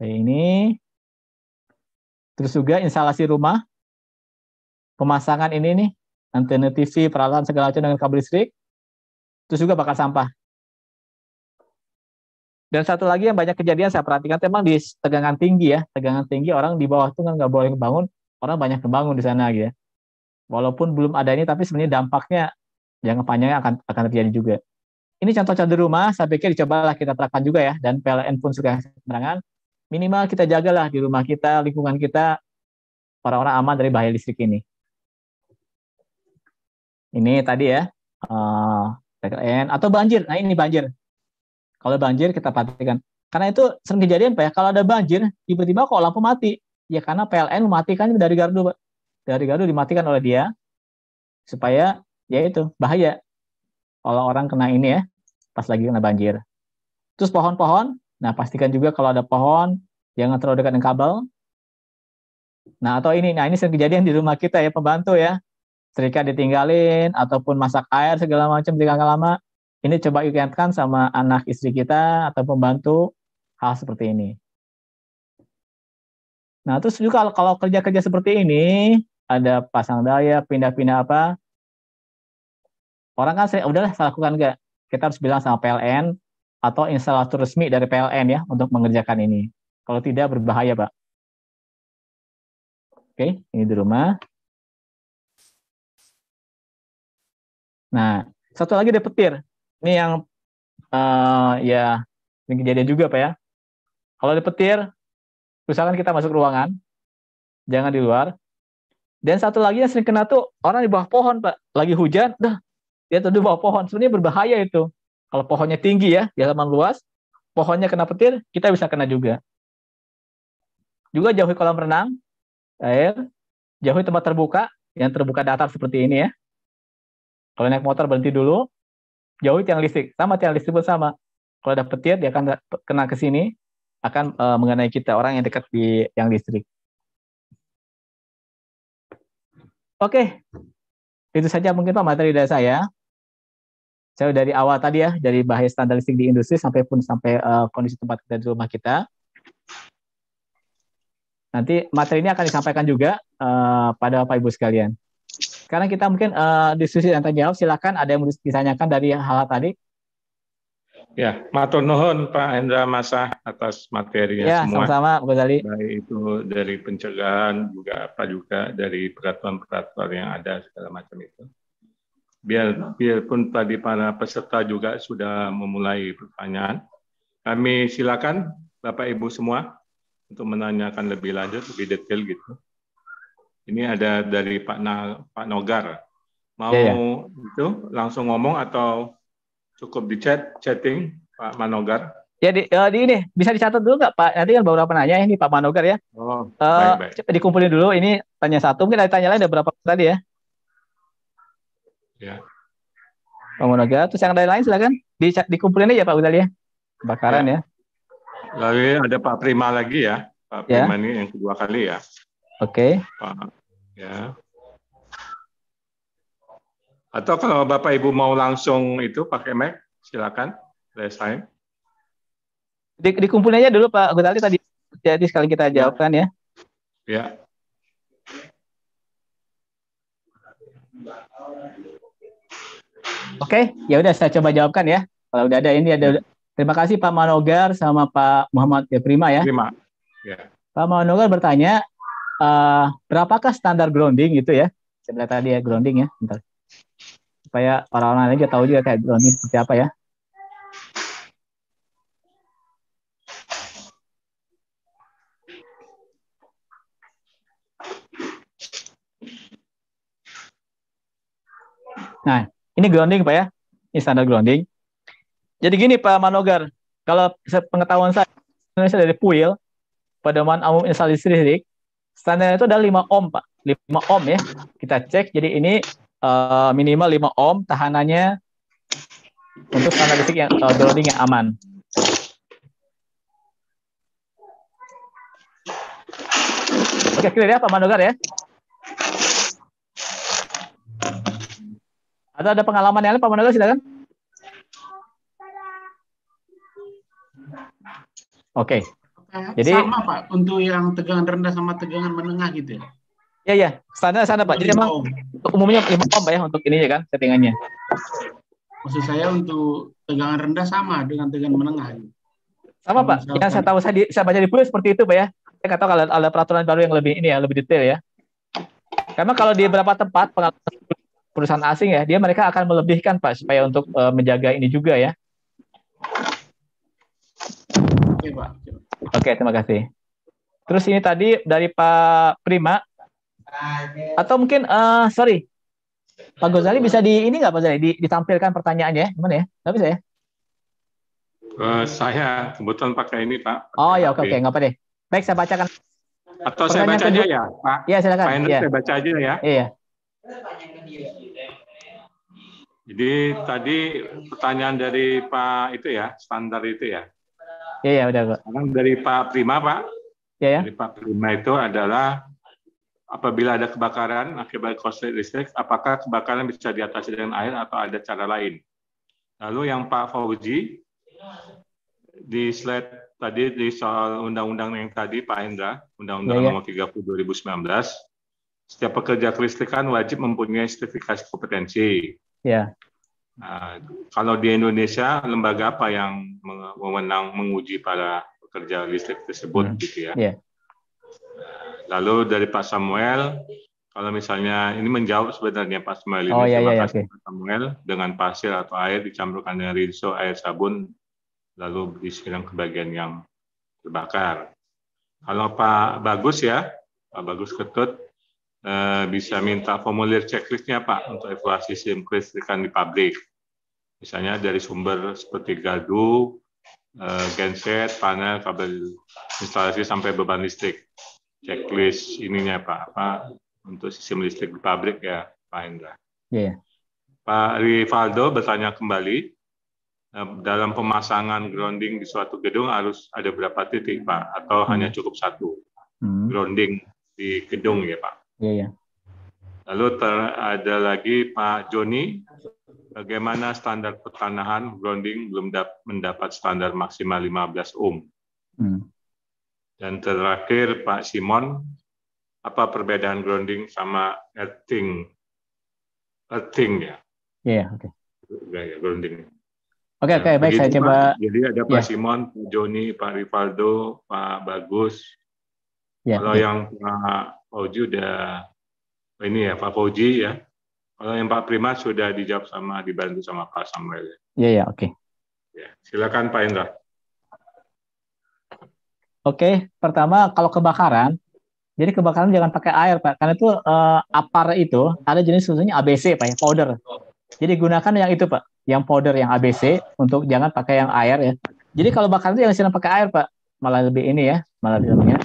Nah, ini, terus juga instalasi rumah, pemasangan ini nih, antena TV, peralatan segala macam dengan kabel listrik, terus juga bakar sampah. Dan satu lagi yang banyak kejadian saya perhatikan, memang di tegangan tinggi ya, tegangan tinggi orang di bawah itu kan nggak boleh bangun, orang banyak kebangun di sana gitu ya. Walaupun belum ada ini, tapi sebenarnya dampaknya jangka panjangnya akan akan terjadi juga. Ini contoh-contoh rumah, saya pikir dicobalah kita terapkan juga ya, dan PLN pun sudah menerangkan. Minimal kita jagalah di rumah kita, lingkungan kita, para orang aman dari bahaya listrik ini. Ini tadi ya, uh, eh, PKN atau banjir. Nah ini banjir. Kalau banjir kita perhatikan. Karena itu sering kejadian Pak ya, kalau ada banjir, tiba-tiba kok lampu mati. Ya karena PLN mematikan dari gardu Pak. Dari gardu dimatikan oleh dia, supaya ya itu, bahaya. Kalau orang kena ini ya, pas lagi kena banjir. Terus pohon-pohon, nah pastikan juga kalau ada pohon, jangan terlalu dekat dengan kabel. Nah atau ini, nah ini sering kejadian di rumah kita ya, pembantu ya setrika ditinggalin ataupun masak air segala macam tidak lama ini coba ingatkan sama anak istri kita atau pembantu hal seperti ini nah terus juga kalau, kerja kerja seperti ini ada pasang daya pindah-pindah apa orang kan sering udahlah saya lakukan enggak kita harus bilang sama PLN atau instalator resmi dari PLN ya untuk mengerjakan ini kalau tidak berbahaya pak oke ini di rumah Nah, satu lagi ada petir. Ini yang uh, ya ini kejadian juga Pak ya. Kalau ada petir, usahakan kita masuk ruangan, jangan di luar. Dan satu lagi yang sering kena tuh orang di bawah pohon Pak. Lagi hujan, dah dia tuh di bawah pohon. Sebenarnya berbahaya itu. Kalau pohonnya tinggi ya, di halaman luas, pohonnya kena petir, kita bisa kena juga. Juga jauhi kolam renang, air, jauhi tempat terbuka, yang terbuka datar seperti ini ya. Kalau naik motor berhenti dulu, jauhi tiang listrik. Sama tiang listrik pun sama. Kalau ada petir dia akan kena ke sini, akan uh, mengenai kita orang yang dekat di yang listrik. Oke, itu saja mungkin Pak materi dari saya. Saya dari awal tadi ya, dari bahaya standar listrik di industri sampai pun sampai uh, kondisi tempat kita di rumah kita. Nanti materi ini akan disampaikan juga uh, pada Pak Ibu sekalian. Sekarang kita mungkin uh, diskusi dan tanya Silakan ada yang ditanyakan dari hal, -hal tadi. Ya, matur nuhun Pak Hendra Masah atas materinya ya, semua. Ya, sama-sama Pak Ghazali. Baik itu dari pencegahan juga apa juga dari peraturan-peraturan yang ada segala macam itu. Biar biarpun tadi para peserta juga sudah memulai pertanyaan, kami silakan Bapak Ibu semua untuk menanyakan lebih lanjut, lebih detail gitu. Ini ada dari Pak, Na, Pak Nogar. Mau ya, ya. itu langsung ngomong atau cukup di chat chatting Pak Manogar? Ya di, uh, di ini bisa dicatat dulu nggak Pak? Nanti kan beberapa nanya ini Pak Manogar ya. Oh, uh, baik, baik. Dikumpulin dulu ini tanya satu mungkin ada tanya lain ada berapa tadi ya? Ya. Pak Manogar. Terus yang lain-lain silakan di, dikumpulin aja Pak Udali ya. Bakaran ya. ya. Lalu ada Pak Prima lagi ya. Pak ya. Prima ya. ini yang kedua kali ya. Oke. Okay. Pak ya. Atau kalau Bapak Ibu mau langsung itu pakai Mac, silakan. Last time. Di, dikumpulin aja dulu Pak Gutali tadi. Jadi sekali kita ya. jawabkan ya. Ya. Oke, ya udah saya coba jawabkan ya. Kalau udah ada ini ada terima kasih Pak Manogar sama Pak Muhammad ya Prima ya. Prima. Ya. Pak Manogar bertanya, Eh, berapakah standar grounding itu ya? Sebelah tadi ya grounding ya, bentar. Supaya para orang lain juga tahu juga kayak grounding seperti apa ya. Nah, ini grounding Pak ya. Ini standar grounding. Jadi gini Pak Manogar, kalau pengetahuan saya Indonesia dari PUIL, pada umum instalasi listrik, Standarnya itu ada 5 ohm, Pak. 5 ohm ya. Kita cek, jadi ini uh, minimal 5 ohm, tahanannya untuk standar listrik yang uh, eh, grounding yang aman. Oke, clear ya Pak Mandogar ya? Atau ada pengalaman yang lain Pak Mandogar silakan. Oke. Okay. Jadi sama Pak untuk yang tegangan rendah sama tegangan menengah gitu ya. Iya iya, standar sana Pak. Jadi emang umumnya 5 ohm Pak ya untuk ini ya kan settingannya. Maksud saya untuk tegangan rendah sama dengan tegangan menengah. Gitu. Sama Pak. Misalkan. Yang saya tahu saya, di, saya baca di buku seperti itu Pak ya. Saya nggak tahu kalau ada peraturan baru yang lebih ini ya, lebih detail ya. Karena kalau di beberapa tempat perusahaan asing ya, dia mereka akan melebihkan Pak supaya untuk uh, menjaga ini juga ya. Oke, Pak. Oke, terima kasih. Terus ini tadi dari Pak Prima. Atau mungkin, uh, sorry, Pak Gozali bisa di ini nggak Pak Gozali? di, ditampilkan pertanyaannya, gimana ya? Nggak bisa ya? Uh, saya kebetulan pakai ini Pak. oh ya, oke oke, okay. nggak apa deh. Baik, saya bacakan. Atau saya baca aja ya, Pak. Iya, silakan. Pak Hendrik, ya. saya baca aja ya. Iya. Jadi tadi pertanyaan dari Pak itu ya, standar itu ya. Iya, ya, udah, Pak. Sekarang dari Pak Prima, Pak. Iya, ya. Dari Pak Prima itu adalah apabila ada kebakaran akibat korsleting listrik, apakah kebakaran bisa diatasi dengan air atau ada cara lain? Lalu yang Pak Fauji, di slide tadi di soal undang-undang yang tadi Pak Hendra, Undang-Undang ya, ya. Nomor 30 2019, setiap pekerja kelistrikan wajib mempunyai sertifikasi kompetensi. Ya. Ah, kalau di Indonesia, lembaga apa yang memenang menguji para pekerja listrik tersebut, hmm. gitu ya? Yeah. Iya. Lalu dari Pak Samuel, kalau misalnya ini menjawab sebenarnya Pak Samuel ini, oh, iya, iya, iya okay. Pak Samuel dengan pasir atau air dicampurkan dengan rinso, air sabun, lalu disiram ke bagian yang terbakar. Kalau Pak Bagus ya, Pak Bagus Ketut, Eh, bisa minta formulir checklistnya Pak untuk evaluasi SIM quiz di pabrik. Misalnya dari sumber seperti gadu, eh, genset, panel, kabel instalasi sampai beban listrik. Checklist ininya Pak, apa untuk sistem listrik di pabrik ya Pak Indra. Yeah. Pak Rivaldo bertanya kembali, eh, dalam pemasangan grounding di suatu gedung harus ada berapa titik Pak atau hmm. hanya cukup satu hmm. grounding di gedung ya Pak? Iya, iya. Lalu ter, ada lagi Pak Joni, bagaimana standar pertanahan grounding belum mendapat standar maksimal 15 ohm? Hmm. Dan terakhir Pak Simon, apa perbedaan grounding sama earthing? Earthing ya? Iya, yeah, oke. Okay. Iya, iya, grounding. Oke, okay, oke, okay, nah, baik. Saya coba. Jadi ada Pak yeah. Simon, Pak Joni, Pak Rivaldo, Pak Bagus, Ya, Kalau ya. yang Pak Fauji udah ini ya Pak Fauji ya. Kalau yang Pak Prima sudah dijawab sama dibantu sama Pak Samuel. Ya ya, ya oke. Okay. Ya, silakan Pak Indra. Oke, pertama kalau kebakaran, jadi kebakaran jangan pakai air Pak, karena itu eh, apar itu ada jenis susunya ABC Pak, ya, powder. Jadi gunakan yang itu Pak, yang powder yang ABC untuk jangan pakai yang air ya. Jadi kalau bakaran itu yang pakai air Pak, malah lebih ini ya, malah bilangnya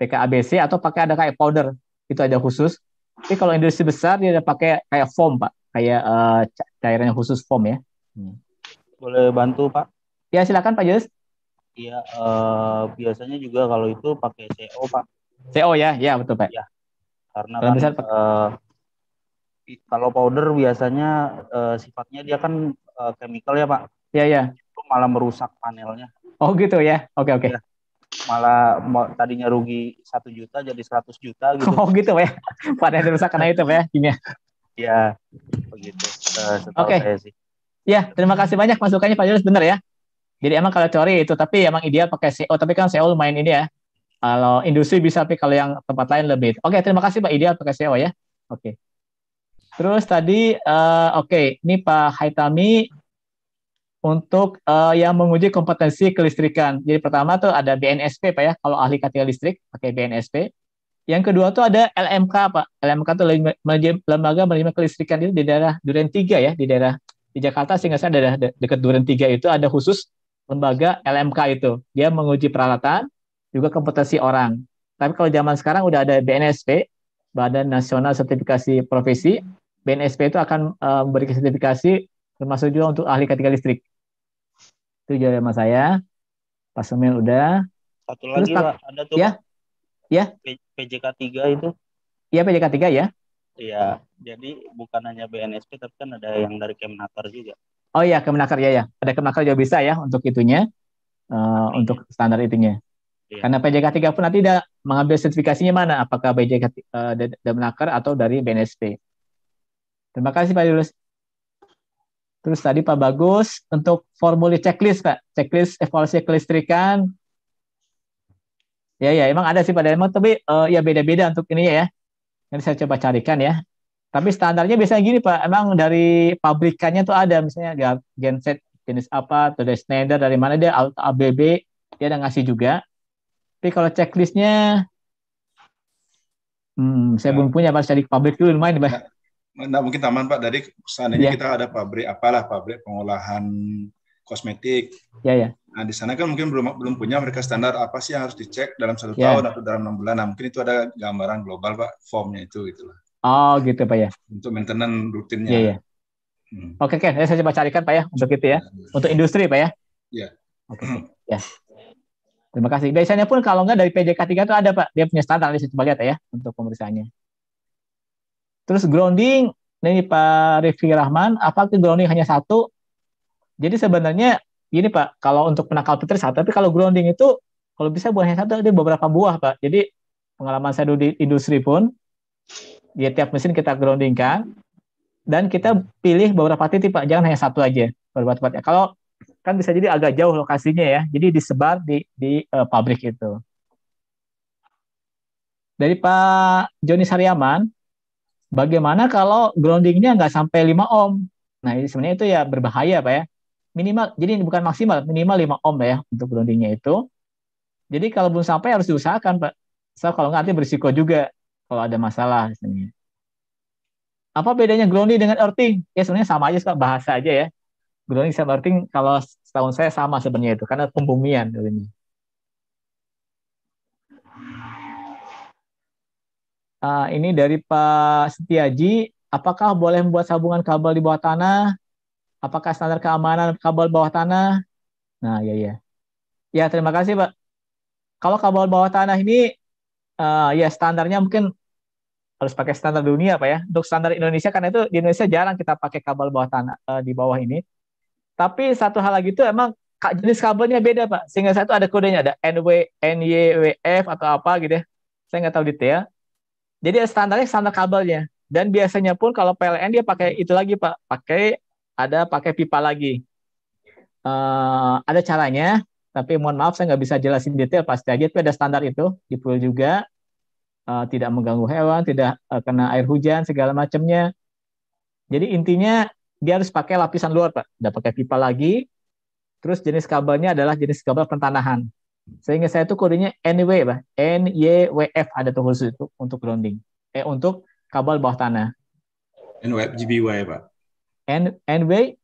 TKABC atau pakai ada kayak powder itu ada khusus. Tapi kalau industri besar dia ada pakai kayak foam pak, kayak uh, eh, cairan khusus foam ya. Hmm. Boleh bantu pak? Ya silakan pak Jules. Iya uh, biasanya juga kalau itu pakai CO pak. CO ya, ya betul pak. Ya. Karena kalau kan, besar, uh, eh, kalau powder biasanya uh, sifatnya dia kan uh, chemical ya pak. Iya ya. Itu malah merusak panelnya. Oh gitu ya, oke okay, oke. Okay. Ya malah tadinya rugi satu juta jadi seratus juta gitu. Oh gitu ya. Pada rusak kena itu ya gini Ya iya, begitu. Oke. Okay. Ya terima kasih banyak masukannya Pak Julius benar ya. Jadi emang kalau teori itu tapi emang ideal pakai CO tapi kan SEO lumayan ini ya. Kalau industri bisa tapi kalau yang tempat lain lebih. Oke okay, terima kasih Pak ideal pakai CO ya. Oke. Okay. Terus tadi uh, oke okay, ini Pak Haitami untuk uh, yang menguji kompetensi kelistrikan. Jadi pertama tuh ada BNSP Pak ya, kalau ahli katil listrik pakai BNSP. Yang kedua tuh ada LMK Pak. LMK itu lembaga manajemen kelistrikan itu di daerah Duren 3 ya, di daerah di Jakarta sehingga saya ada de dekat Duren 3 itu ada khusus lembaga LMK itu. Dia menguji peralatan juga kompetensi orang. Tapi kalau zaman sekarang udah ada BNSP, Badan Nasional Sertifikasi Profesi. BNSP itu akan uh, memberikan sertifikasi termasuk juga untuk ahli kategori listrik. Itu jawab sama saya. Pak Semil udah. Satu Terus lagi Pak, Pak, ada tuh. Ya. Ya. PJK 3 itu. Iya PJK 3 ya. Iya, jadi bukan hanya BNSP tapi kan ada yang dari Kemnaker juga. Oh iya, Kemnaker ya ya. Ada Kemnaker juga bisa ya untuk itunya. Uh, hmm. untuk standar itunya. Iya. Karena PJK 3 pun nanti tidak mengambil sertifikasinya mana, apakah PJK uh, eh, Demnaker atau dari BNSP. Terima kasih Pak Julius. Terus tadi Pak Bagus untuk formulir checklist Pak, checklist evaluasi kelistrikan. Ya ya, emang ada sih pada emang tapi uh, ya beda-beda untuk ini ya. Nanti saya coba carikan ya. Tapi standarnya biasanya gini Pak, emang dari pabrikannya tuh ada misalnya genset jenis apa, atau dari Schneider dari mana dia ABB dia ada ngasih juga. Tapi kalau checklistnya, hmm, saya nah. belum punya Pak, saya di pabrik dulu main Pak. Ya. Nah, mungkin taman Pak, dari seandainya yeah. kita ada pabrik apalah pabrik pengolahan kosmetik. Ya, ya. Nah, di sana kan mungkin belum belum punya mereka standar apa sih yang harus dicek dalam satu ya. tahun atau dalam enam bulan. Nah, mungkin itu ada gambaran global pak formnya itu gitu Oh, gitu pak ya. Untuk maintenance rutinnya. Iya. Ya. Hmm. Oke, kan, saya coba carikan pak ya untuk itu ya, iya, iya. untuk industri pak ya. Iya. Oke, ya. Terima kasih. Biasanya pun kalau nggak dari PJK 3 itu ada pak, dia punya standar di situ lihat ya untuk pemeriksaannya. Terus grounding, ini Pak Rifki Rahman, apakah grounding hanya satu? Jadi sebenarnya gini Pak, kalau untuk penakal petir satu, tapi kalau grounding itu kalau bisa buahnya satu, ada beberapa buah Pak. Jadi pengalaman saya di industri pun, ya tiap mesin kita groundingkan dan kita pilih beberapa titik Pak, jangan hanya satu aja beberapa tempatnya. Kalau kan bisa jadi agak jauh lokasinya ya, jadi disebar di di uh, pabrik itu. Dari Pak Joni Saryaman, Bagaimana kalau groundingnya nggak sampai 5 ohm? Nah, ini sebenarnya itu ya berbahaya, Pak ya. Minimal, jadi ini bukan maksimal, minimal 5 ohm ya untuk groundingnya itu. Jadi kalau belum sampai harus diusahakan, Pak. So, kalau nggak nanti berisiko juga kalau ada masalah. sebenarnya. Apa bedanya grounding dengan earthing? Ya sebenarnya sama aja, Pak, bahasa aja ya. Grounding sama earthing kalau setahun saya sama sebenarnya itu, karena pembumian. Sebenarnya. Uh, ini dari Pak Setiaji, apakah boleh membuat sambungan kabel di bawah tanah? Apakah standar keamanan kabel bawah tanah? Nah, ya ya. Ya, terima kasih, Pak. Kalau kabel bawah tanah ini uh, ya standarnya mungkin harus pakai standar dunia, Pak ya. Untuk standar Indonesia karena itu di Indonesia jarang kita pakai kabel bawah tanah uh, di bawah ini. Tapi satu hal lagi itu emang jenis kabelnya beda, Pak. Sehingga satu ada kodenya ada NW, NYWF atau apa gitu ya. Saya nggak tahu detail. Jadi standarnya standar kabelnya. Dan biasanya pun kalau PLN dia pakai itu lagi pak, pakai ada pakai pipa lagi. Uh, ada caranya, tapi mohon maaf saya nggak bisa jelasin detail pasti aja. Tapi ada standar itu di pool juga. Uh, tidak mengganggu hewan, tidak uh, kena air hujan segala macamnya. Jadi intinya dia harus pakai lapisan luar pak, tidak pakai pipa lagi. Terus jenis kabelnya adalah jenis kabel pertanahan. Sehingga saya itu kodenya anyway bah, N Y W F ada tuh khusus itu untuk grounding. Eh untuk kabel bawah tanah. n w f g b y pak. N n y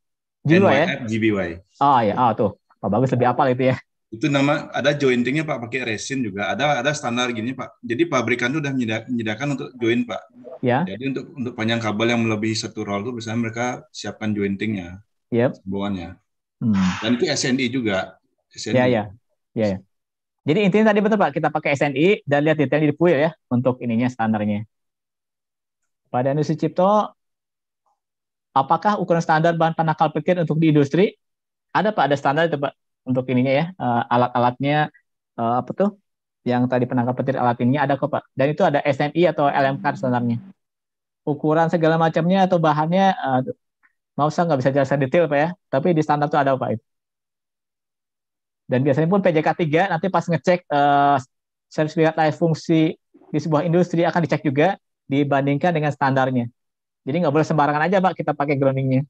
ya? g b y Ah ya, ah tuh. Pak Bagus lebih apa itu ya. Itu nama ada jointingnya Pak pakai resin juga. Ada ada standar gini Pak. Jadi pabrikan itu udah menyediakan untuk join Pak. Ya. Jadi untuk untuk panjang kabel yang melebihi satu roll tuh biasanya mereka siapkan jointingnya. Yep. Sambungannya. Hmm. Dan itu SNI juga. SNI. Ya ya. Ya ya. Jadi intinya tadi betul Pak, kita pakai SNI dan lihat detail di puil ya untuk ininya standarnya. Pada Industri Cipto, apakah ukuran standar bahan penakal pikir untuk di industri? Ada Pak, ada standar itu Pak untuk ininya ya, eh, alat-alatnya eh, apa tuh? Yang tadi penangkal petir alat ini ada kok Pak. Dan itu ada SNI atau LMK standarnya. Ukuran segala macamnya atau bahannya, eh, mau saya nggak bisa jelaskan detail Pak ya, tapi di standar itu ada Pak itu. Dan biasanya pun PJK 3 nanti pas ngecek uh, eh, sertifikat layak fungsi di sebuah industri akan dicek juga dibandingkan dengan standarnya. Jadi nggak boleh sembarangan aja Pak kita pakai groundingnya.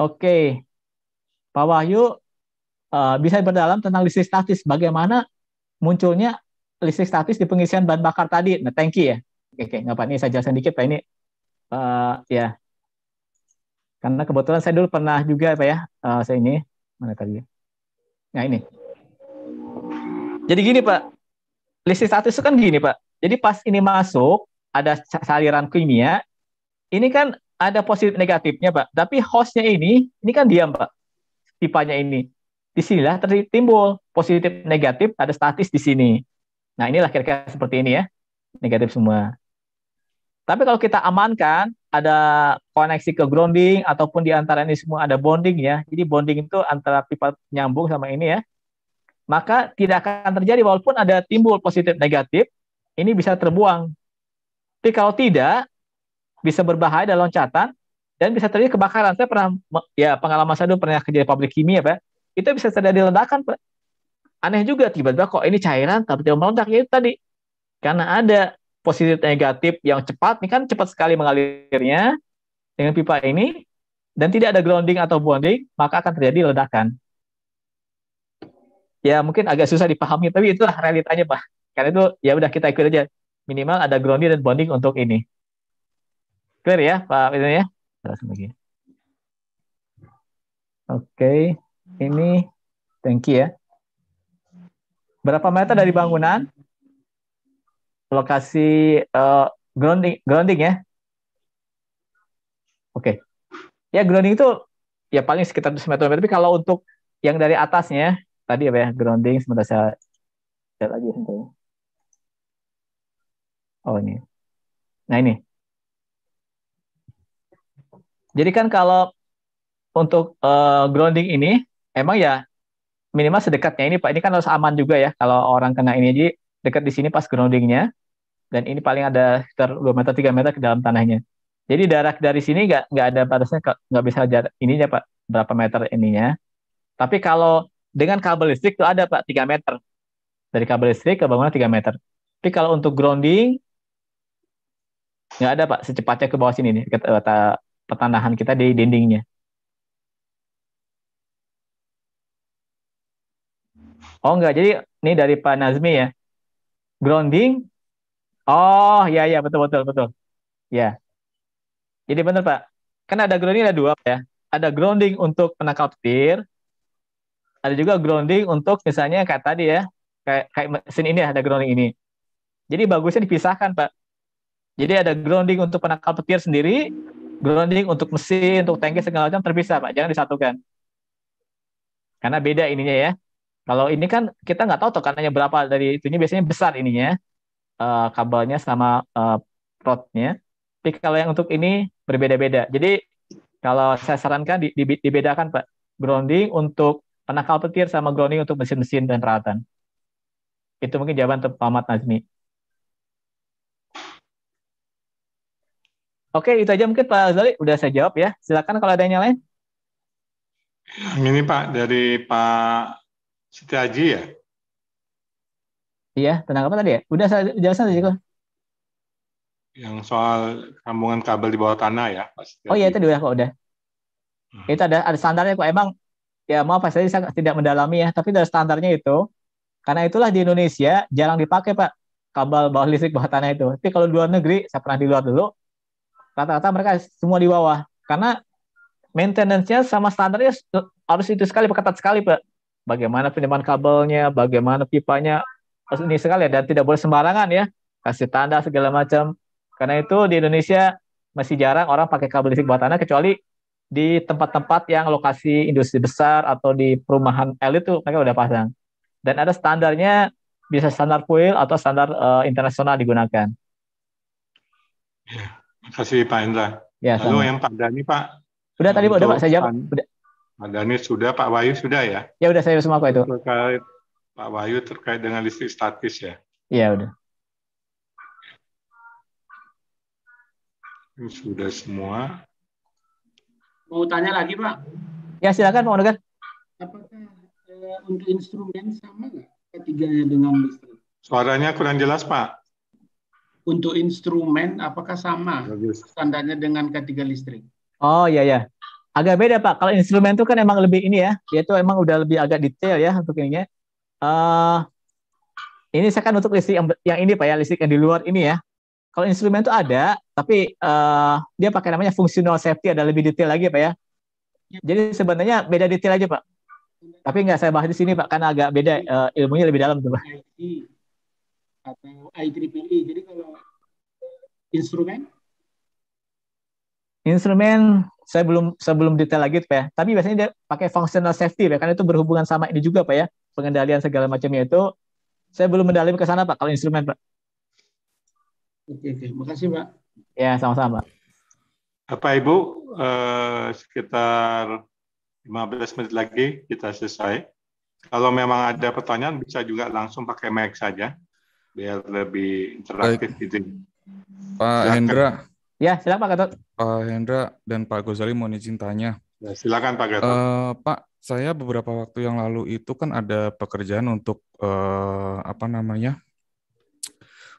Oke, Pak Wahyu uh, bisa berdalam tentang listrik statis. Bagaimana munculnya listrik statis di pengisian bahan bakar tadi? Nah, thank you ya. Oke, oke nggak pak ini saya jelaskan dikit Pak ini uh, ya. Karena kebetulan saya dulu pernah juga Pak ya, uh, saya ini mana tadi ya? Nah ini. Jadi gini Pak, listrik statis itu kan gini Pak. Jadi pas ini masuk, ada saliran kimia, ini kan ada positif negatifnya Pak. Tapi hostnya ini, ini kan diam Pak. Pipanya ini. di Disinilah timbul positif negatif, ada statis di sini. Nah inilah kira-kira seperti ini ya. Negatif semua. Tapi kalau kita amankan, ada koneksi ke grounding ataupun di antara ini semua ada bonding ya. Jadi bonding itu antara pipa nyambung sama ini ya. Maka tidak akan terjadi walaupun ada timbul positif negatif, ini bisa terbuang. Tapi kalau tidak, bisa berbahaya dalam loncatan dan bisa terjadi kebakaran. Saya pernah ya pengalaman saya dulu pernah kerja di pabrik kimia Pak. Itu bisa terjadi ledakan Pak. Aneh juga tiba-tiba kok ini cairan tapi dia meledak ya itu tadi. Karena ada positif negatif yang cepat ini kan cepat sekali mengalirnya dengan pipa ini dan tidak ada grounding atau bonding maka akan terjadi ledakan ya mungkin agak susah dipahami tapi itulah realitanya pak karena itu ya udah kita ikut aja minimal ada grounding dan bonding untuk ini clear ya pak itu ya lagi oke ini thank you ya berapa meter dari bangunan lokasi uh, grounding grounding ya oke okay. ya grounding itu ya paling sekitar 100 meter tapi kalau untuk yang dari atasnya tadi apa ya grounding sebentar saya lihat lagi oh ini nah ini jadi kan kalau untuk uh, grounding ini emang ya minimal sedekatnya ini Pak. Ini kan harus aman juga ya kalau orang kena ini. Jadi dekat di sini pas groundingnya dan ini paling ada sekitar 2 meter 3 meter ke dalam tanahnya. Jadi darah dari sini nggak nggak ada batasnya nggak bisa jarak ininya pak berapa meter ininya. Tapi kalau dengan kabel listrik itu ada pak 3 meter dari kabel listrik ke bangunan 3 meter. Tapi kalau untuk grounding nggak ada pak secepatnya ke bawah sini nih kata eh, pertanahan kita di dindingnya. Oh enggak, jadi ini dari Pak Nazmi ya. Grounding Oh, ya ya betul betul betul. Ya. Jadi benar Pak. Kan ada grounding ada dua ya. Ada grounding untuk penangkal petir. Ada juga grounding untuk misalnya kayak tadi ya, kayak kayak mesin ini ada grounding ini. Jadi bagusnya dipisahkan, Pak. Jadi ada grounding untuk penangkal petir sendiri, grounding untuk mesin, untuk tangki segala macam terpisah, Pak. Jangan disatukan. Karena beda ininya ya. Kalau ini kan kita nggak tahu tekanannya berapa dari itunya biasanya besar ininya uh, kabelnya sama uh, eh, rodnya. Tapi kalau yang untuk ini berbeda-beda. Jadi kalau saya sarankan dibedakan Pak. Grounding untuk penakal petir sama grounding untuk mesin-mesin dan peralatan. Itu mungkin jawaban untuk Pak Ahmad Nazmi. Oke, itu aja mungkin Pak Azali udah saya jawab ya. Silakan kalau ada yang lain. Ini Pak dari Pak Siti Haji ya. Iya, tentang apa tadi ya? Udah saya jelasin tadi kok. Yang soal sambungan kabel di bawah tanah ya. Pasti. Oh iya itu udah kok udah. Hmm. Itu ada ada standarnya kok emang ya maaf saya tidak mendalami ya, tapi dari standarnya itu karena itulah di Indonesia jarang dipakai Pak kabel bawah listrik bawah tanah itu. Tapi kalau di luar negeri, saya pernah di luar dulu, rata-rata mereka semua di bawah karena maintenance-nya sama standarnya harus itu sekali ketat sekali Pak. Bagaimana penyimpanan kabelnya, bagaimana pipanya, ini sekali dan tidak boleh sembarangan ya kasih tanda segala macam karena itu di Indonesia masih jarang orang pakai kabel listrik bawah tanah kecuali di tempat-tempat yang lokasi industri besar atau di perumahan elit tuh mereka udah pasang dan ada standarnya bisa standar fuel atau standar uh, internasional digunakan. Ya, kasih Pak Indra. Ya, Lalu sama. yang Pak Dhani Pak. Sudah tadi Pak, sudah Pak saya jawab. Pak Dhani sudah, Pak Wayu sudah ya. Ya sudah saya semua Pak itu. Terkait Pak Bayu terkait dengan listrik statis ya. Iya udah. Ini sudah semua. Mau tanya lagi Pak? Ya silakan Pak Onogan. Apakah e, untuk instrumen sama nggak ketiganya dengan listrik? Suaranya kurang jelas Pak. Untuk instrumen apakah sama Bagus. standarnya dengan ketiga listrik? Oh ya ya. Agak beda Pak. Kalau instrumen itu kan emang lebih ini ya. Dia itu emang udah lebih agak detail ya untuk ininya uh, ini saya kan untuk listrik yang, yang ini Pak ya, listrik yang di luar ini ya. Kalau instrumen itu ada, tapi uh, dia pakai namanya functional safety, ada lebih detail lagi Pak ya. Jadi sebenarnya beda detail aja Pak. Tapi nggak saya bahas di sini Pak, karena agak beda uh, ilmunya lebih dalam tuh Pak. Atau IEEE, jadi kalau instrumen? Instrumen saya belum saya belum detail lagi Pak ya. Tapi biasanya dia pakai functional safety ya, karena itu berhubungan sama ini juga Pak ya pengendalian segala macamnya itu saya belum mendalami ke sana Pak kalau instrumen Pak. Oke oke, makasih Pak. Ya sama-sama. Apa Ibu eh, sekitar 15 menit lagi kita selesai. Kalau memang ada pertanyaan bisa juga langsung pakai mic saja biar lebih interaktif gitu. Pak Hendra. Ya, silakan Pak Gatot. Pak Hendra dan Pak Gozali mau izin tanya. Ya, silakan Pak Gatot. Uh, Pak, saya beberapa waktu yang lalu itu kan ada pekerjaan untuk uh, apa namanya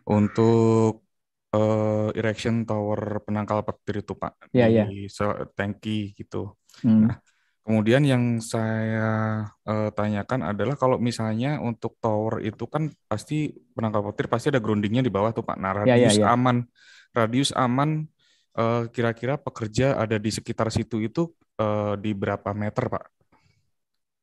untuk uh, erection tower penangkal petir itu pak yeah, di yeah. Iya. tanki gitu. Hmm. Nah, kemudian yang saya uh, tanyakan adalah kalau misalnya untuk tower itu kan pasti penangkal petir pasti ada groundingnya di bawah tuh pak. Nah iya, iya, radius yeah, aman, radius aman kira-kira uh, pekerja ada di sekitar situ itu di berapa meter pak?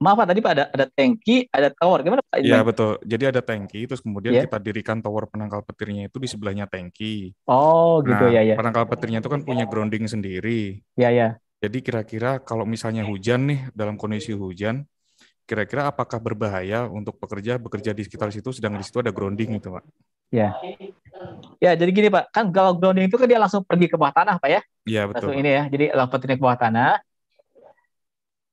maaf Pak, tadi Pak ada ada tangki, ada tower. Gimana Pak? Iya, betul. Jadi ada tangki terus kemudian yeah. kita dirikan tower penangkal petirnya itu di sebelahnya tangki. Oh, gitu nah, ya ya. Penangkal petirnya itu kan punya grounding sendiri. Iya, yeah, iya. Yeah. Jadi kira-kira kalau misalnya hujan nih dalam kondisi hujan, kira-kira apakah berbahaya untuk pekerja bekerja di sekitar situ sedang di situ ada grounding itu Pak? Ya. Ya, jadi gini Pak, kan kalau grounding itu kan dia langsung pergi ke bawah tanah, Pak ya. Iya, betul. Langsung ini ya. Jadi langsung petirnya ke bawah tanah.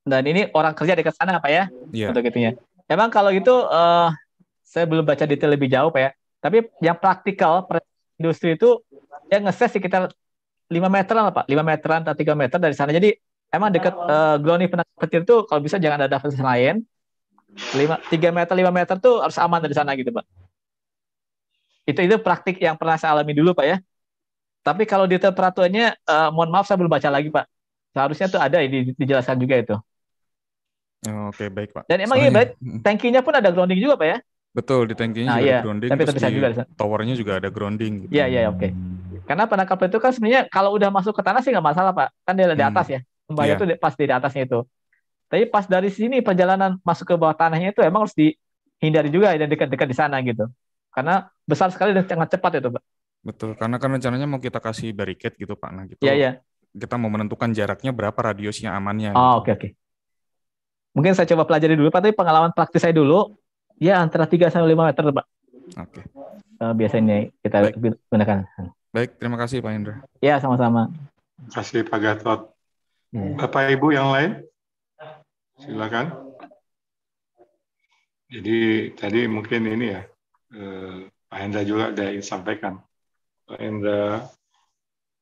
Dan ini orang kerja dekat sana apa ya yeah. untuk itunya. Emang kalau gitu uh, saya belum baca detail lebih jauh Pak ya. Tapi yang praktikal industri itu yang ngeses sekitar 5 meteran lah Pak, 5 meteran atau 3 meter dari sana. Jadi emang dekat uh, gloni petir itu kalau bisa jangan ada fasilitas lain. 5, 3 meter 5 meter tuh harus aman dari sana gitu Pak. Itu itu praktik yang pernah saya alami dulu Pak ya. Tapi kalau detail peraturannya, uh, mohon maaf saya belum baca lagi Pak. Seharusnya tuh ada di, dijelaskan juga itu. Oh, Oke, okay, baik Pak. Dan emang iya, Soalnya... iya baik, tankinya pun ada grounding juga Pak ya? Betul, di tankinya nah, juga iya. ada grounding, Tapi terus di juga ada. towernya juga ada grounding. Iya, gitu. iya, iya oke. Okay. Karena penangkap itu kan sebenarnya kalau udah masuk ke tanah sih nggak masalah Pak, kan dia di hmm. atas ya. Iya. itu yeah. itu pas di atasnya itu. Tapi pas dari sini perjalanan masuk ke bawah tanahnya itu emang harus dihindari juga dan dekat-dekat di sana gitu. Karena besar sekali dan sangat cepat itu Pak. Betul, karena kan rencananya mau kita kasih barricade gitu Pak. Nah gitu. Iya, iya. Kita mau menentukan jaraknya berapa radiusnya amannya. Oh, ah, oke gitu. oke. Okay, okay. Mungkin saya coba pelajari dulu, Pak. Tapi pengalaman praktis saya dulu, ya antara 3 sampai 5 meter, Pak. Oke. Okay. Eh, biasanya kita Baik. gunakan. Baik, terima kasih Pak Indra. Ya, sama-sama. Terima kasih Pak Gatot. Ya. Bapak Ibu yang lain, silakan. Jadi tadi mungkin ini ya, eh, Pak Hendra juga ada yang sampaikan. Pak Hendra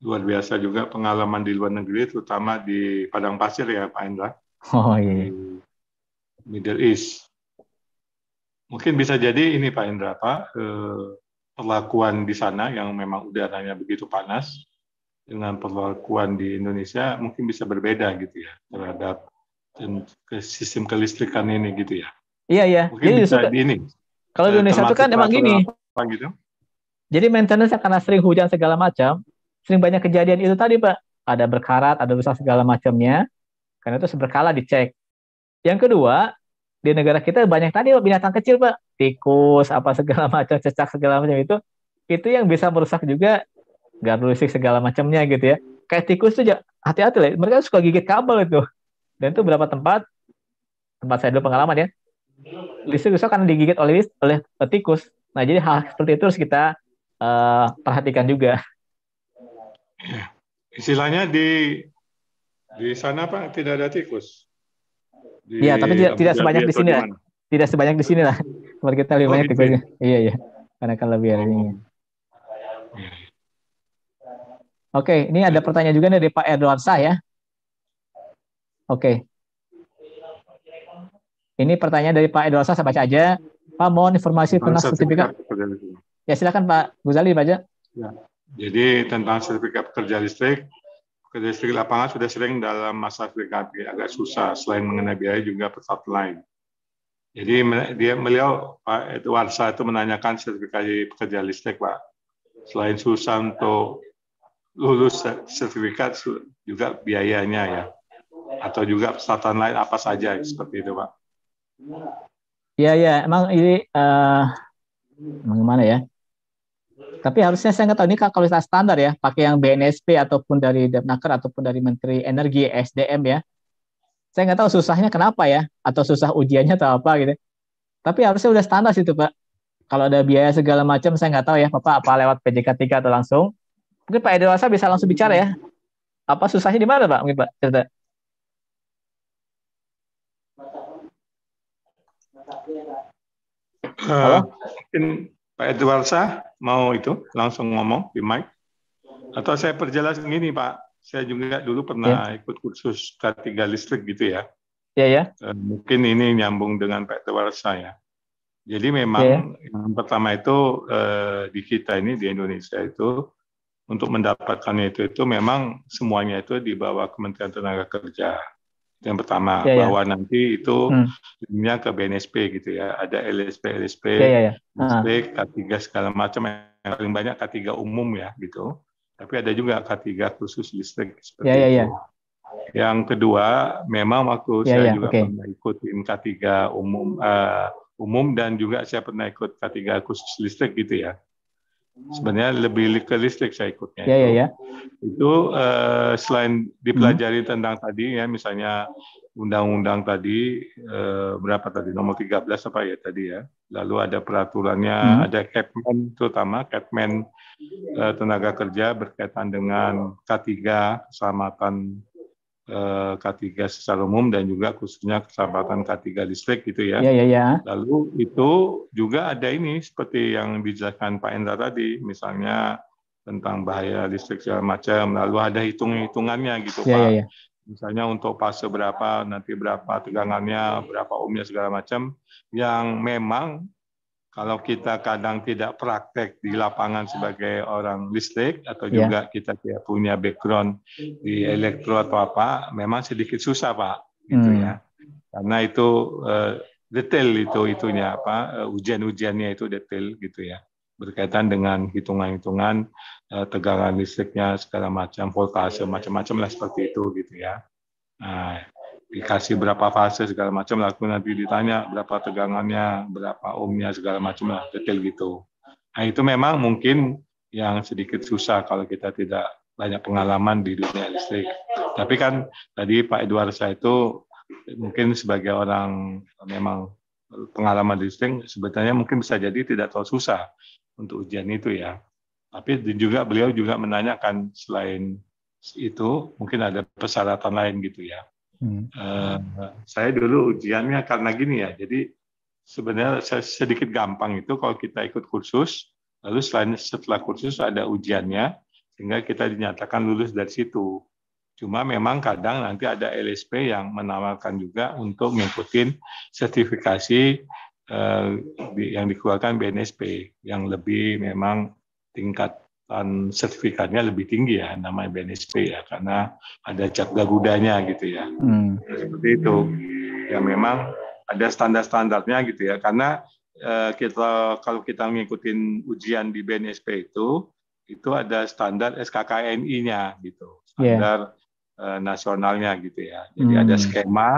luar biasa juga pengalaman di luar negeri, terutama di Padang Pasir ya Pak Hendra. Oh iya. Di Middle East. Mungkin bisa jadi ini Pak Indra, Pak, eh, perlakuan di sana yang memang udaranya begitu panas dengan perlakuan di Indonesia mungkin bisa berbeda gitu ya terhadap sistem kelistrikan ini gitu ya. Iya iya. Mungkin Jadi, bisa di ini. Kalau di eh, Indonesia itu kan emang gini. Apa, gitu. Jadi maintenance karena sering hujan segala macam, sering banyak kejadian itu tadi Pak. Ada berkarat, ada rusak segala macamnya. Karena itu seberkala dicek. Yang kedua, di negara kita banyak tadi binatang kecil pak tikus apa segala macam cecak segala macam itu itu yang bisa merusak juga gardu listrik segala macamnya gitu ya kayak tikus tuh hati-hati lah mereka suka gigit kabel itu dan itu berapa tempat tempat saya dulu pengalaman ya listrik rusak karena digigit oleh oleh tikus nah jadi hal seperti itu harus kita uh, perhatikan juga iya. istilahnya di di sana pak tidak ada tikus Iya, tapi tidak, tidak sebanyak di sini lah. Tidak sebanyak di sini lah. Tempat kita lebih oh, banyak di sini. Iya, iya. Karena kan lebih oh. ringan. Oke, ini ada pertanyaan juga nih dari Pak Edward Sah ya. Oke. Ini pertanyaan dari Pak Edward Sah, saya baca aja. Pak, mohon informasi tentang sertifikat. sertifikat. Ya, silakan Pak Guzali baca. Ya. Jadi tentang sertifikat pekerja listrik, Kerja di lapangan sudah sering dalam masa PKP agak susah selain mengenai biaya juga pesawat lain. Jadi dia beliau Pak Warsa itu menanyakan sertifikasi pekerja listrik Pak. Selain susah untuk lulus sertifikat juga biayanya ya atau juga persyaratan lain apa saja seperti itu Pak. Iya ya, emang ini uh, gimana ya? Tapi harusnya saya nggak tahu ini kalau kita standar ya, pakai yang BNSP ataupun dari Depnaker ataupun dari Menteri Energi SDM ya. Saya nggak tahu susahnya kenapa ya, atau susah ujiannya atau apa gitu. Tapi harusnya udah standar sih itu Pak. Kalau ada biaya segala macam saya nggak tahu ya, Bapak apa lewat PJK 3 atau langsung. Mungkin Pak Edwasa bisa langsung bicara ya. Apa susahnya di mana Pak? Mungkin Pak cerita. Uh, Pak Edward Sah mau itu langsung ngomong di mic. Atau saya perjelas gini Pak, saya juga dulu pernah ya. ikut kursus strategi listrik gitu ya. Ya ya. Eh, mungkin ini nyambung dengan Pak Edward Sah ya. Jadi memang ya, ya. yang pertama itu eh, di kita ini di Indonesia itu untuk mendapatkannya itu itu memang semuanya itu di bawah Kementerian Tenaga Kerja yang pertama ya, ya, bahwa nanti itu dunia hmm. ke BNSP gitu ya ada LSP LSP ya, ya, ya. LSP ah. K3 segala macam yang paling banyak K3 umum ya gitu tapi ada juga K3 khusus listrik seperti ya, ya, ya. itu yang kedua memang waktu ya, saya ya, juga okay. pernah ikut tim K3 umum uh, umum dan juga saya pernah ikut K3 khusus listrik gitu ya sebenarnya lebih ke listrik saya ikutnya. Ya, ya itu. ya, ya. Itu uh, selain dipelajari hmm. tentang tadi ya, misalnya undang-undang tadi uh, berapa tadi nomor 13 apa ya tadi ya. Lalu ada peraturannya, hmm. ada Capman terutama Capman uh, tenaga kerja berkaitan dengan K3 keselamatan Eh, K3 secara umum dan juga khususnya kesempatan K3 listrik gitu ya. Ya, ya, ya. Lalu itu juga ada ini seperti yang dijelaskan Pak Endra tadi, misalnya tentang bahaya listrik segala macam. Lalu ada hitung-hitungannya gitu ya, Pak. Ya, ya. Misalnya untuk fase berapa, nanti berapa tegangannya, berapa ohmnya segala macam yang memang kalau kita kadang tidak praktek di lapangan sebagai orang listrik atau yeah. juga kita tidak punya background di elektro atau apa, memang sedikit susah pak, gitu hmm. ya. Karena itu uh, detail itu itunya apa uh, ujian-ujiannya itu detail gitu ya berkaitan dengan hitungan-hitungan uh, tegangan listriknya segala macam voltase macam-macam lah seperti itu gitu ya. Nah, dikasih berapa fase segala macam lalu nanti ditanya berapa tegangannya berapa ohmnya segala macam lah detail gitu nah itu memang mungkin yang sedikit susah kalau kita tidak banyak pengalaman di dunia listrik tapi kan tadi Pak Edward saya itu mungkin sebagai orang memang pengalaman listrik sebetulnya mungkin bisa jadi tidak terlalu susah untuk ujian itu ya tapi juga beliau juga menanyakan selain itu mungkin ada persyaratan lain gitu ya Hmm. Eh, saya dulu ujiannya karena gini ya, jadi sebenarnya sedikit gampang itu kalau kita ikut kursus, lalu selain setelah kursus ada ujiannya, sehingga kita dinyatakan lulus dari situ. Cuma memang kadang nanti ada LSP yang menawarkan juga untuk mengikuti sertifikasi eh, yang dikeluarkan BNSP yang lebih memang tingkat kan sertifikatnya lebih tinggi ya nama BNSP hmm. ya karena ada cap garudanya gitu ya hmm. seperti itu ya memang ada standar-standarnya gitu ya karena eh, kita kalau kita mengikuti ujian di BNSP itu itu ada standar SKKNI-nya gitu iya. standar yeah. eh, nasionalnya gitu ya jadi hmm. ada skema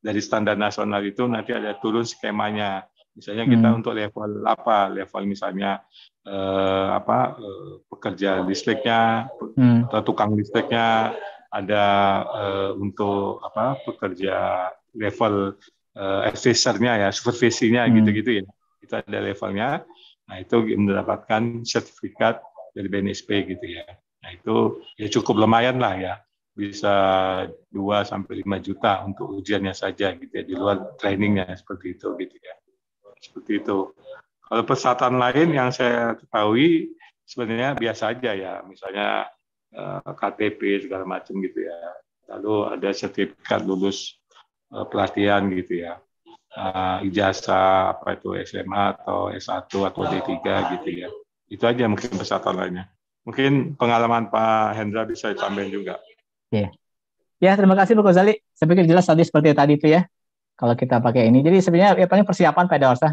dari standar nasional itu nanti ada turun skemanya Misalnya kita hmm. untuk level apa, level misalnya eh, apa eh, pekerja listriknya, hmm. tukang listriknya, ada eh, untuk apa pekerja level eh, ya, supervisinya hmm. gitu-gitu ya. kita ada levelnya. Nah itu mendapatkan sertifikat dari BNSP gitu ya. Nah itu ya cukup lumayan lah ya bisa 2 sampai 5 juta untuk ujiannya saja gitu ya di luar trainingnya seperti itu gitu ya. Seperti itu. Kalau persyaratan lain yang saya ketahui sebenarnya biasa aja ya, misalnya eh, KTP segala macam gitu ya. Lalu ada sertifikat lulus eh, pelatihan gitu ya. Eh, ijazah apa itu SMA atau S1 atau D3 gitu ya. Itu aja mungkin persyaratan lainnya. Mungkin pengalaman Pak Hendra bisa ditambahin juga. Ya, ya terima kasih Pak Ghazali. Saya pikir jelas tadi seperti tadi itu ya kalau kita pakai ini. Jadi sebenarnya ya paling persiapan pada Orsa. Ya.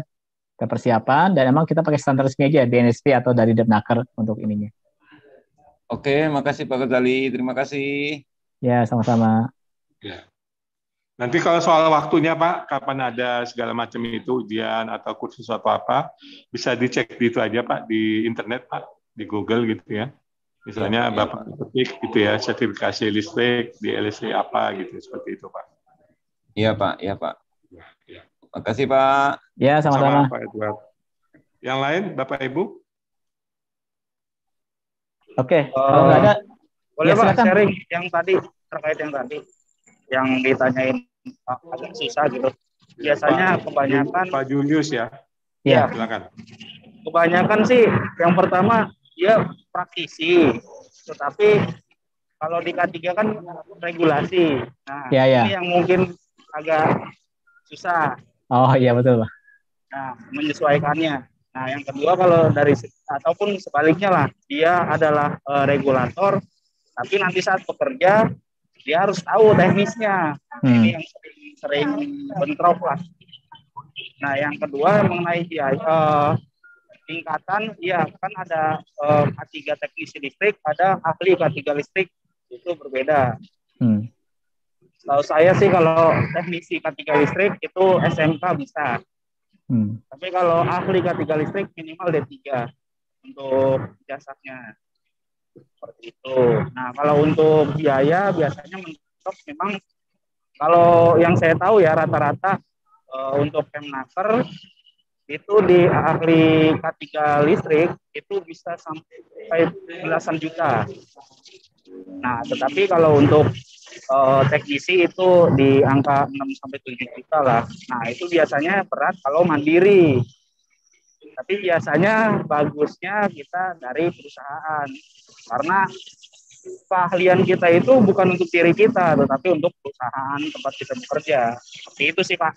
Kita persiapan dan emang kita pakai standar resmi aja DNSP atau dari Depnaker untuk ininya. Oke, makasih Pak Ghazali. Terima kasih. Ya, sama-sama. Ya. Nanti kalau soal waktunya Pak, kapan ada segala macam itu ujian atau kursus atau apa, bisa dicek di itu aja Pak di internet Pak, di Google gitu ya. Misalnya ya, ya. Bapak ketik gitu ya, sertifikasi listrik di LSE apa gitu, seperti itu Pak. Iya Pak, iya Pak. Terima ya. ya. kasih Pak. Ya sama-sama. Pak Edward. Yang lain Bapak Ibu? Oke, okay. Eh, uh, ada, boleh ya, Pak silakan. sharing yang tadi terkait yang tadi yang ditanyain agak sisa gitu. Biasanya Pak, kebanyakan Pak Julius ya. Iya, silakan. Kebanyakan sih yang pertama dia praktisi, tetapi kalau di K3 kan regulasi. Nah, ya, ya. ini yang mungkin agak susah. Oh iya betul lah. Nah menyesuaikannya. Nah yang kedua kalau dari ataupun sebaliknya lah dia adalah e, regulator, tapi nanti saat bekerja dia harus tahu teknisnya. Nah, hmm. Ini yang sering-sering bentrok lah. Nah yang kedua mengenai dia e, eh, tingkatan, ya kan ada eh, K3 teknisi listrik, ada ahli K3 listrik itu berbeda. Hmm kalau saya sih kalau teknisi K3 listrik itu SMK bisa. Hmm. Tapi kalau ahli K3 listrik minimal D3 untuk jasanya. Seperti itu. Nah, kalau untuk biaya biasanya mentok memang kalau yang saya tahu ya rata-rata e, untuk Kemnaker itu di ahli K3 listrik itu bisa sampai belasan juta. Nah, tetapi kalau untuk uh, teknisi itu di angka 6 sampai 7 juta lah. Nah, itu biasanya berat kalau mandiri. Tapi biasanya bagusnya kita dari perusahaan. Karena keahlian kita itu bukan untuk diri kita, tetapi untuk perusahaan tempat kita bekerja. Seperti itu sih, Pak,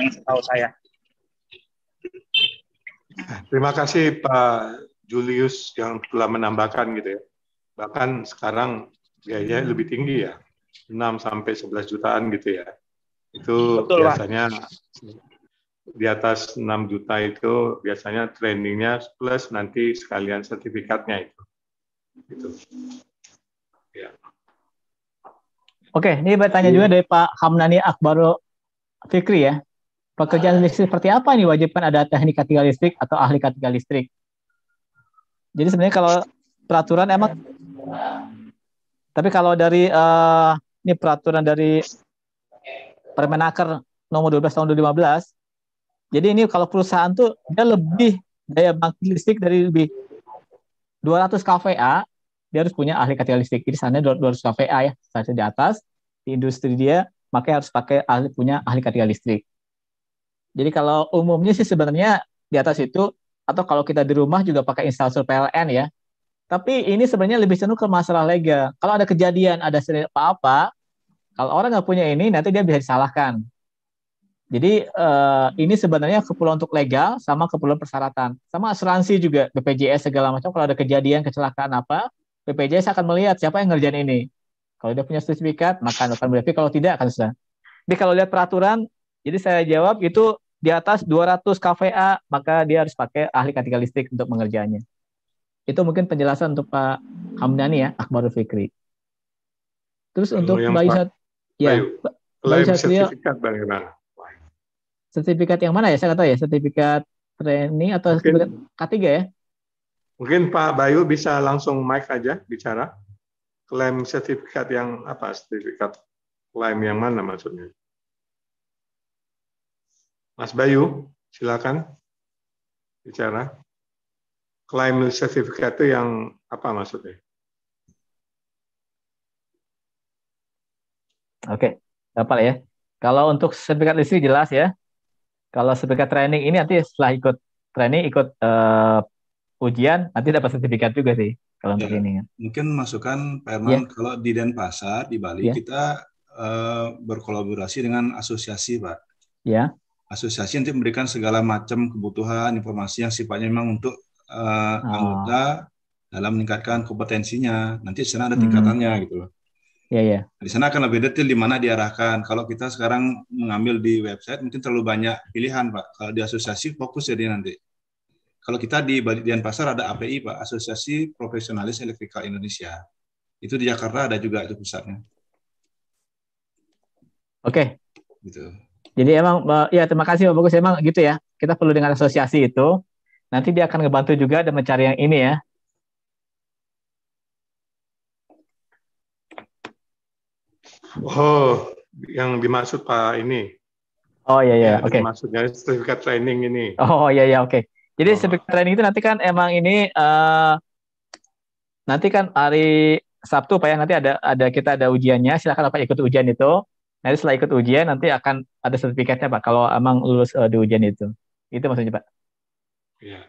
yang tahu saya. Nah, terima kasih Pak Julius yang telah menambahkan gitu ya. Bahkan sekarang biaya lebih tinggi ya 6 sampai 11 jutaan gitu ya. Itu Betul, biasanya Pak. di atas 6 juta itu biasanya trainingnya plus nanti sekalian sertifikatnya itu. Gitu. Ya. Oke, ini bertanya iya. juga dari Pak Hamnani Akbaro Fikri ya. Pekerjaan ah. listrik seperti apa ini wajibkan ada teknik ketiga listrik atau ahli ketiga listrik? Jadi sebenarnya kalau peraturan emang ya. tapi kalau dari uh, ini peraturan dari Permenaker nomor 12 tahun 2015. Jadi ini kalau perusahaan tuh dia lebih daya bangkit listrik dari lebih 200 kVA, dia harus punya ahli KTA listrik. Jadi sana 200 kVA ya, saja di atas di industri dia, makanya harus pakai ahli punya ahli KTA listrik. Jadi kalau umumnya sih sebenarnya di atas itu atau kalau kita di rumah juga pakai instalasi PLN ya, tapi ini sebenarnya lebih cenderung ke masalah legal. Kalau ada kejadian, ada apa-apa, kalau orang nggak punya ini, nanti dia bisa disalahkan. Jadi eh, ini sebenarnya keperluan untuk legal sama keperluan persyaratan. Sama asuransi juga, BPJS segala macam. Kalau ada kejadian, kecelakaan apa, BPJS akan melihat siapa yang ngerjain ini. Kalau dia punya sertifikat, maka akan berarti kalau tidak akan sudah. Jadi kalau lihat peraturan, jadi saya jawab itu di atas 200 kVA, maka dia harus pakai ahli katika listrik untuk mengerjainya. Itu mungkin penjelasan untuk Pak Hamdani ya, Akbarul Fikri. Terus Lalu untuk ya. Mbak Isat, ya, Mbak Isat sertifikat bagaimana? Sertifikat yang mana ya? Saya kata ya, sertifikat training atau mungkin, sertifikat K3 ya? Mungkin Pak Bayu bisa langsung mic aja bicara. Klaim sertifikat yang apa? Sertifikat klaim yang mana maksudnya? Mas Bayu, silakan bicara. Klaim sertifikat itu yang apa maksudnya? Oke, dapat ya. Kalau untuk sertifikat listrik jelas ya. Kalau sertifikat training ini nanti setelah ikut training, ikut uh, ujian, nanti dapat sertifikat juga sih kalau untuk ya, ini. Ya. Mungkin masukan Pak Herman, ya. kalau di Denpasar, di Bali, ya. kita uh, berkolaborasi dengan asosiasi, Pak. Ya. Asosiasi nanti memberikan segala macam kebutuhan informasi yang sifatnya memang untuk uh, oh. dalam meningkatkan kompetensinya. Nanti di sana ada hmm. tingkatannya hmm. gitu loh. Ya, Di sana akan lebih detail di mana diarahkan. Kalau kita sekarang mengambil di website, mungkin terlalu banyak pilihan, Pak. Kalau di asosiasi fokus jadi nanti. Kalau kita di bagian pasar ada API, Pak, Asosiasi Profesionalis Elektrikal Indonesia. Itu di Jakarta ada juga itu pusatnya. Oke. Okay. Gitu. Jadi emang ya terima kasih Pak Bagus emang gitu ya. Kita perlu dengan asosiasi itu Nanti dia akan ngebantu juga dan mencari yang ini ya. Oh, yang dimaksud Pak ini. Oh iya iya, oke. Okay. Maksudnya sertifikat training ini. Oh iya iya, oke. Okay. Jadi oh. sertifikat training itu nanti kan emang ini uh, nanti kan hari Sabtu Pak ya nanti ada ada kita ada ujiannya, silakan Pak ikut ujian itu. Nanti setelah ikut ujian nanti akan ada sertifikatnya Pak kalau emang lulus uh, di ujian itu. Itu maksudnya Pak. Ya.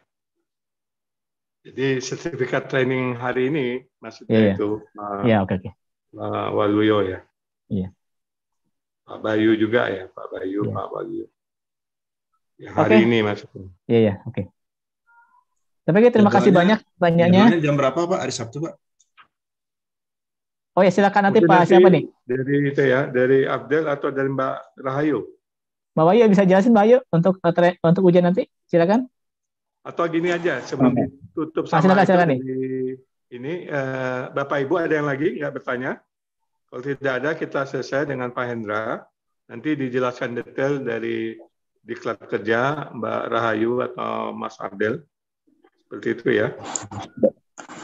Jadi sertifikat training hari ini maksudnya yeah, iya. itu uh, eh, yeah, okay, okay. Uh, eh, Waluyo ya. Iya. Pak Bayu juga ya, Pak Bayu, yeah. Pak Bayu. Ya, hari okay. ini maksudnya. Iya, yeah, iya, yeah, oke. Okay. Tapi terima kasih banyak banyaknya. Jam berapa Pak? Hari Sabtu Pak? Oh ya silakan nanti Pak siapa nih? Dari itu ya, dari Abdel atau dari Mbak Rahayu. Mbak Bayu bisa jelasin Mbak Bayu untuk eh, untuk ujian nanti, silakan. Atau gini aja sebelum okay. tutup ah, sama silakan, silakan nih. ini uh, Bapak Ibu ada yang lagi nggak bertanya? Kalau tidak ada kita selesai dengan Pak Hendra. Nanti dijelaskan detail dari diklat kerja Mbak Rahayu atau Mas Abdel. Seperti itu ya.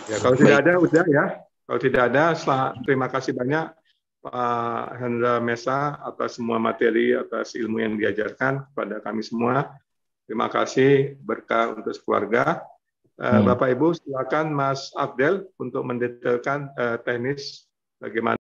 Ya kalau tidak ada udah ya. Kalau tidak ada terima kasih banyak Pak Hendra Mesa atas semua materi atas ilmu yang diajarkan kepada kami semua. Terima kasih berkah untuk keluarga eh, hmm. Bapak Ibu silakan Mas Abdel untuk mendetailkan eh, teknis bagaimana